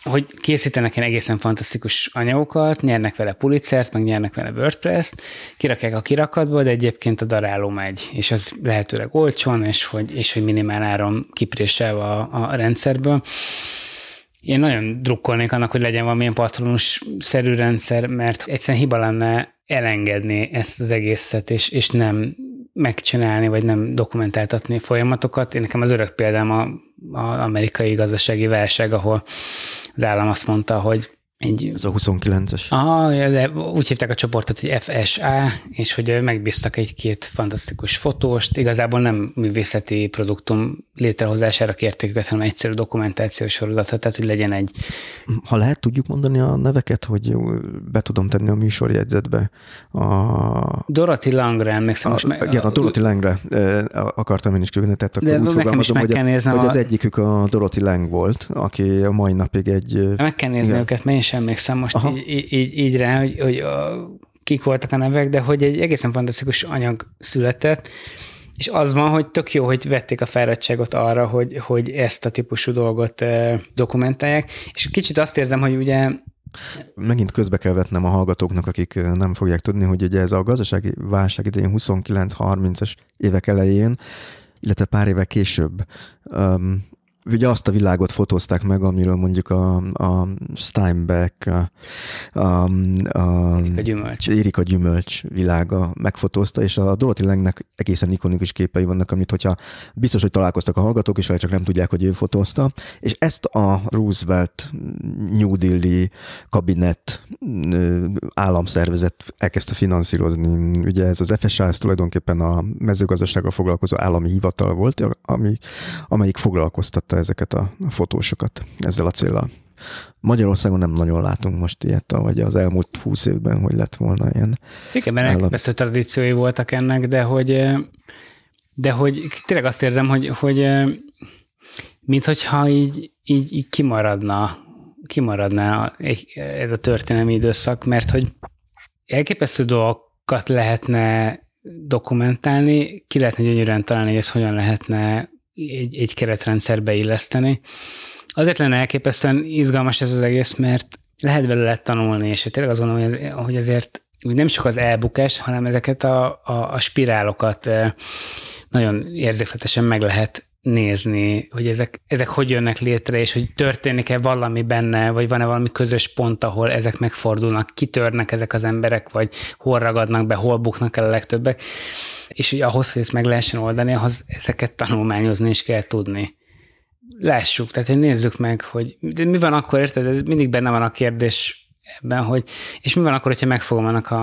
hogy készítenek ilyen egészen fantasztikus anyagokat, nyernek vele Pulitzert, meg nyernek vele WordPress-t, kirakják a kirakatból, de egyébként a daráló megy, és az lehetőleg olcsón, és hogy, és hogy minimál áron kipréselve a, a rendszerből én nagyon drukkolnék annak, hogy legyen valamilyen patronus szerű rendszer, mert egyszerűen hiba lenne elengedni ezt az egészet, és, és nem megcsinálni, vagy nem dokumentáltatni folyamatokat. Én nekem az örök példám az amerikai gazdasági válság, ahol az állam azt mondta, hogy egy... Ez a 29-es. Aha, de úgy hívták a csoportot, hogy FSA, és hogy megbíztak egy-két fantasztikus fotóst. Igazából nem művészeti produktum létrehozására kérték őket, hanem egyszerű dokumentációs sorozatra, tehát hogy legyen egy... Ha lehet, tudjuk mondani a neveket, hogy be tudom tenni a műsorjegyzetbe. A... Dorothy Langre, emlékszem. A, meg, igen, a Dorothy Langre akartam én is küldeni, tehát akkor de úgy fogalmazom, hogy, a, hogy az egyikük a Dorothy Lang volt, aki a mai napig egy... Meg kell nézni igen. őket, mennyis is emlékszem most így, így, így rá, hogy, hogy a, kik voltak a nevek, de hogy egy egészen fantasztikus anyag született, és az van, hogy tök jó, hogy vették a fáradtságot arra, hogy, hogy ezt a típusú dolgot eh, dokumentálják, és kicsit azt érzem, hogy ugye Megint közbe kell vetnem a hallgatóknak, akik eh, nem fogják tudni, hogy ugye ez a gazdasági válság idején 29-30-es évek elején, illetve pár éve később ugye azt a világot fotózták meg, amiről mondjuk a, a Steinbeck, a, a, a, a gyümölcs. Érika gyümölcs világa megfotózta, és a Dorothy Lengnek egészen ikonikus képei vannak, amit hogyha biztos, hogy találkoztak a hallgatók, és vagy csak nem tudják, hogy ő fotózta, és ezt a Roosevelt New Deal-i kabinet államszervezet elkezdte finanszírozni. Ugye ez az FSA, ez tulajdonképpen a mezőgazdasággal foglalkozó állami hivatal volt, ami, amelyik foglalkoztatta ezeket a fotósokat ezzel a célral. Magyarországon nem nagyon látunk most ilyet, vagy az elmúlt húsz évben, hogy lett volna ilyen. Igen, mert állam... persze tradíciói voltak ennek, de hogy, de hogy tényleg azt érzem, hogy, hogy hogyha így, így, így kimaradna, kimaradna ez a történelmi időszak, mert hogy elképesztő dolgokat lehetne dokumentálni, ki lehetne gyönyörűen találni, hogy ezt hogyan lehetne egy, egy keretrendszerbe illeszteni. Azért lenne elképesztően izgalmas ez az egész, mert lehet belőle tanulni, és tényleg azt gondolom, hogy, az, hogy azért nem csak az elbukás, hanem ezeket a, a, a spirálokat eh, nagyon érzékletesen meg lehet nézni, hogy ezek, ezek hogy jönnek létre, és hogy történik-e valami benne, vagy van-e valami közös pont, ahol ezek megfordulnak, kitörnek ezek az emberek, vagy hol ragadnak be, hol buknak el a legtöbbek és hogy ahhoz, hogy ezt meg lehessen oldani, ahhoz ezeket tanulmányozni is kell tudni. Lássuk, tehát nézzük meg, hogy de mi van akkor, érted? Ez mindig benne van a kérdés ebben, hogy és mi van akkor, hogyha megfogom annak a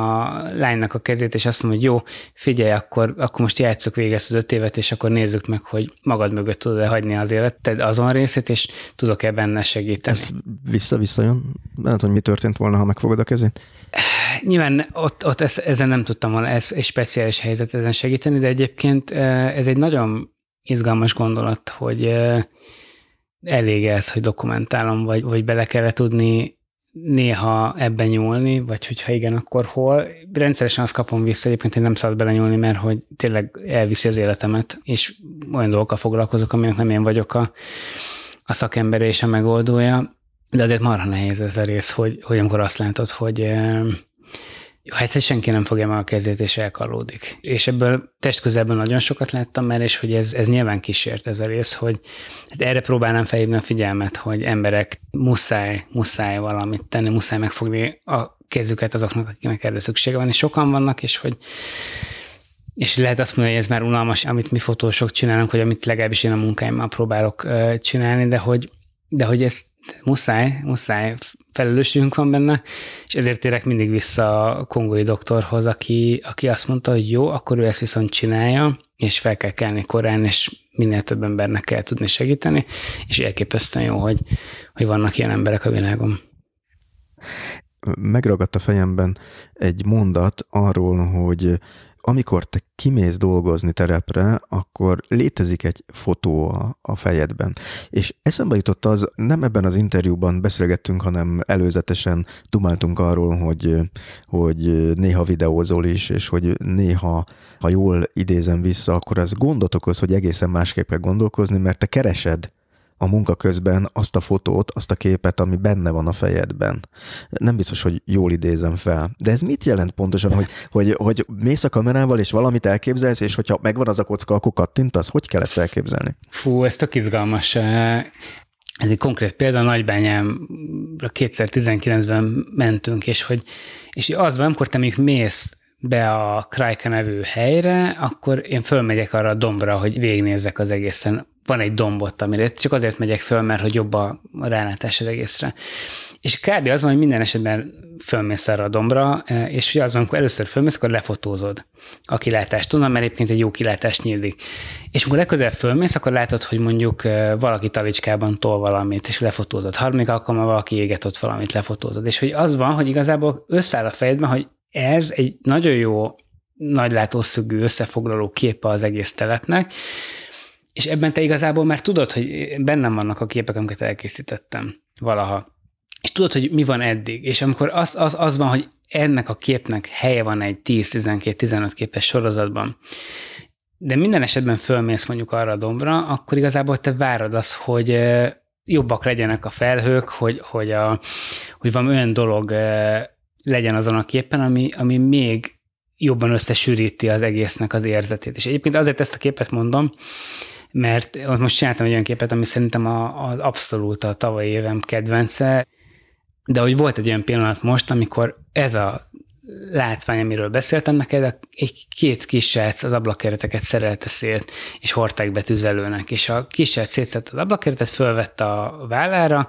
lánynak a kezét, és azt mondom, hogy jó, figyelj, akkor, akkor most játsszuk végig ezt az öt évet, és akkor nézzük meg, hogy magad mögött tudod-e hagyni az életed azon részét, és tudok-e benne segíteni. Ez vissza-vissza jön? Nem tudom, mi történt volna, ha megfogod a kezét? Nyilván ott, ott ez, ezen nem tudtam volna, ez egy speciális helyzet ezen segíteni, de egyébként ez egy nagyon izgalmas gondolat, hogy elég ez, hogy dokumentálom, vagy, vagy bele kell tudni néha ebben nyúlni, vagy hogyha igen, akkor hol. Rendszeresen azt kapom vissza egyébként, hogy nem szabad belenyúlni, mert hogy tényleg elviszi az életemet, és olyan dolgokkal foglalkozok, aminek nem én vagyok a, a szakember és a megoldója. De azért marha nehéz ez a rész, hogy, hogy amikor azt látod, hogy eh, jó, hát senki nem fogja meg a kezét, és elkalódik. És ebből testközelben nagyon sokat láttam már, és hogy ez, ez nyilván kísért ez a rész, hogy hát erre próbálnám felhívni a figyelmet, hogy emberek muszáj, muszáj valamit tenni, muszáj megfogni a kezüket azoknak, akiknek erre szüksége van, és sokan vannak, és hogy és lehet azt mondani, hogy ez már unalmas, amit mi fotósok csinálunk, hogy amit legalábbis én a munkáimmal próbálok csinálni, de hogy, de hogy ezt muszáj, muszáj, felelősségünk van benne, és ezért térek mindig vissza a kongói doktorhoz, aki, aki azt mondta, hogy jó, akkor ő ezt viszont csinálja, és fel kell kelni korán, és minél több embernek kell tudni segíteni, és elképesztően jó, hogy, hogy vannak ilyen emberek a világon. Megragadt a fejemben egy mondat arról, hogy amikor te kimész dolgozni terepre, akkor létezik egy fotó a, a fejedben. És eszembe jutott az, nem ebben az interjúban beszélgettünk, hanem előzetesen dumáltunk arról, hogy, hogy néha videózol is, és hogy néha, ha jól idézem vissza, akkor az gondot okoz, hogy egészen másképp kell gondolkozni, mert te keresed a munka közben azt a fotót, azt a képet, ami benne van a fejedben. Nem biztos, hogy jól idézem fel. De ez mit jelent pontosan, hogy, hogy, hogy mész a kamerával, és valamit elképzelsz, és hogyha megvan az a kocka, akkor kattintasz? Hogy kell ezt elképzelni? Fú, ez tök izgalmas. Ez egy konkrét példa, nagybányám 2019-ben mentünk, és hogy és az van, amikor te mondjuk mész be a Krajka nevű helyre, akkor én fölmegyek arra a dombra, hogy végnézzek az egészen. Van egy dombot, amire csak azért megyek föl, mert hogy jobb a rálátás az egészre. És kb. az van, hogy minden esetben fölmész arra a dombra, eh, és ugye az van, amikor először fölmész, akkor lefotózod a kilátást Tudom, mert egyébként egy jó kilátást nyílik. És amikor legközelebb fölmész, akkor látod, hogy mondjuk eh, valaki talicskában tol valamit, és lefotózod. Harmadik alkalommal valaki éget ott valamit, lefotózod. És hogy az van, hogy igazából összeáll a fejedben, hogy ez egy nagyon jó nagy látószögű összefoglaló képe az egész telepnek, és ebben te igazából már tudod, hogy bennem vannak a képek, amiket elkészítettem valaha. És tudod, hogy mi van eddig. És amikor az, az, az van, hogy ennek a képnek helye van egy 10-12-15 képes sorozatban, de minden esetben fölmész mondjuk arra a dombra, akkor igazából te várod az hogy eh, jobbak legyenek a felhők, hogy, hogy, a, hogy van olyan dolog eh, legyen azon a képen, ami, ami még jobban összesűríti az egésznek az érzetét. És egyébként azért ezt a képet mondom, mert ott most csináltam egy olyan képet, ami szerintem a, az abszolút a tavalyi évem kedvence, de hogy volt egy olyan pillanat most, amikor ez a látvány, amiről beszéltem neked, egy két kis az ablakkereteket szerelte szét, és hordták be tüzelőnek, és a kis srác szétszett az ablakkeretet, fölvette a vállára,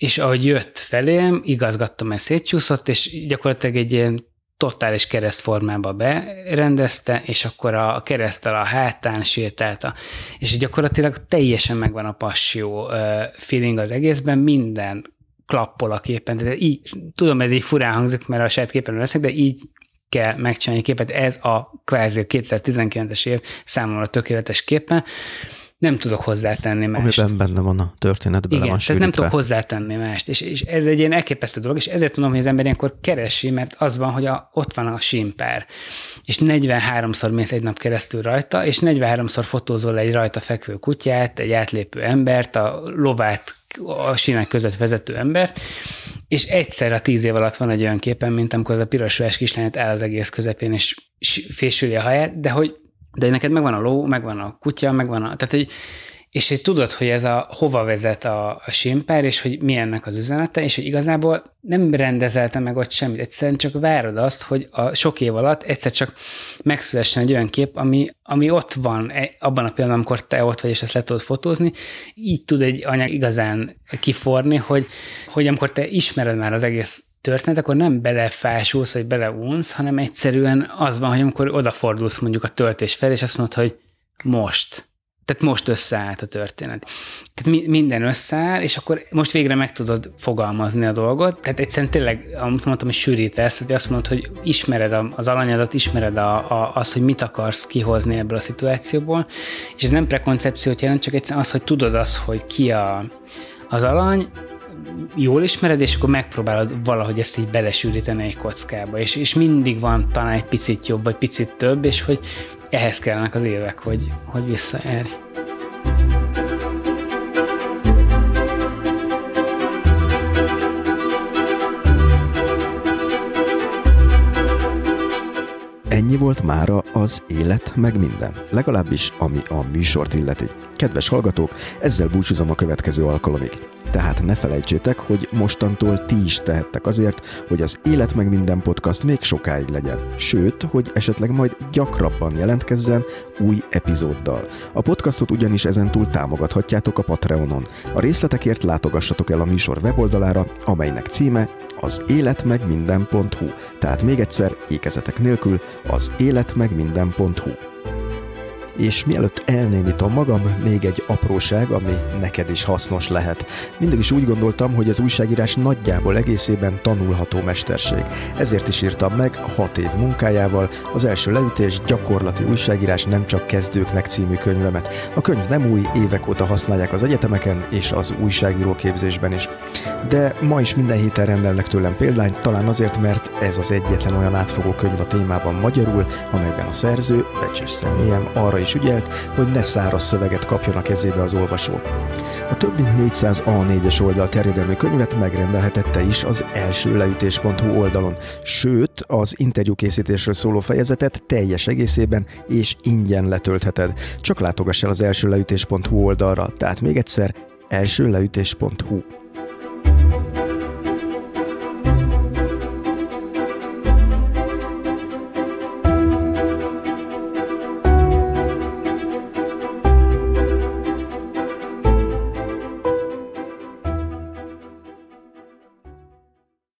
és ahogy jött felém, igazgattam, mert szétcsúszott, és gyakorlatilag egy ilyen totális keresztformába berendezte, és akkor a keresztel a hátán sétálta. És gyakorlatilag teljesen megvan a passió feeling az egészben, minden klappol a képen. Tehát így, tudom, ez így furán hangzik, mert a saját képen leszek, de így kell megcsinálni képet. Ez a kvázi 2019-es év számomra tökéletes képen nem tudok hozzátenni mást. Amiben benne van a történetben, Igen, van tehát nem tudok hozzátenni mást, és, és ez egy ilyen elképesztő dolog, és ezért tudom, hogy az ember ilyenkor keresi, mert az van, hogy a, ott van a simpár, és 43-szor mész egy nap keresztül rajta, és 43-szor fotózol egy rajta fekvő kutyát, egy átlépő embert, a lovát a sínek között vezető ember, és egyszer a tíz év alatt van egy olyan képen, mint amikor az a piros kislányt áll az egész közepén, és fésüli a haját, de hogy de neked megvan a ló, megvan a kutya, megvan a... Tehát, hogy, és hogy tudod, hogy ez a hova vezet a, a simper, és hogy mi ennek az üzenete, és hogy igazából nem rendezelte meg ott semmit, egyszerűen csak várod azt, hogy a sok év alatt egyszer csak megszülessen egy olyan kép, ami, ami ott van e, abban a pillanatban, amikor te ott vagy, és ezt le tudod fotózni, így tud egy anyag igazán kiforni, hogy, hogy amikor te ismered már az egész történet, akkor nem belefásulsz, vagy beleunsz, hanem egyszerűen az van, hogy amikor odafordulsz mondjuk a töltés felé, és azt mondod, hogy most. Tehát most összeállt a történet. Tehát mi, minden összeáll, és akkor most végre meg tudod fogalmazni a dolgot. Tehát egyszerűen tényleg, amit mondtam, hogy sűrítesz, hogy azt mondod, hogy ismered az alanyadat, ismered a, a, azt, hogy mit akarsz kihozni ebből a szituációból, és ez nem prekoncepciót jelent, csak egyszerűen az, hogy tudod azt, hogy ki a, az alany, jól ismered, és akkor megpróbálod valahogy ezt így belesűríteni egy kockába, és, és mindig van talán egy picit jobb, vagy picit több, és hogy ehhez kellenek az évek, hogy, hogy visszaérj. Ennyi volt mára az élet meg minden. Legalábbis, ami a műsort illeti. Kedves hallgatók, ezzel búcsúzom a következő alkalomig. Tehát ne felejtsétek, hogy mostantól ti is tehettek azért, hogy az Élet meg minden podcast még sokáig legyen. Sőt, hogy esetleg majd gyakrabban jelentkezzen új epizóddal. A podcastot ugyanis ezentúl támogathatjátok a Patreonon. A részletekért látogassatok el a műsor weboldalára, amelynek címe az életmegminden.hu. Tehát még egyszer, ékezetek nélkül, az életmegminden.hu és mielőtt elnémítom magam, még egy apróság, ami neked is hasznos lehet. Mindig is úgy gondoltam, hogy az újságírás nagyjából egészében tanulható mesterség. Ezért is írtam meg hat év munkájával az első leütés gyakorlati újságírás nem csak kezdőknek című könyvemet. A könyv nem új, évek óta használják az egyetemeken és az újságíró képzésben is. De ma is minden héten rendelnek tőlem példányt, talán azért, mert ez az egyetlen olyan átfogó könyv a témában magyarul, amelyben a szerző, becsés személyem arra is is ügyelt, hogy ne száraz szöveget kapjon a kezébe az olvasó. A több mint 400 A4-es oldal terjedelmi könyvet megrendelhetette is az első leütés.hu oldalon, sőt, az interjúkészítésről szóló fejezetet teljes egészében és ingyen letöltheted. Csak látogass el az első leütés.hu oldalra, tehát még egyszer leütés.hu.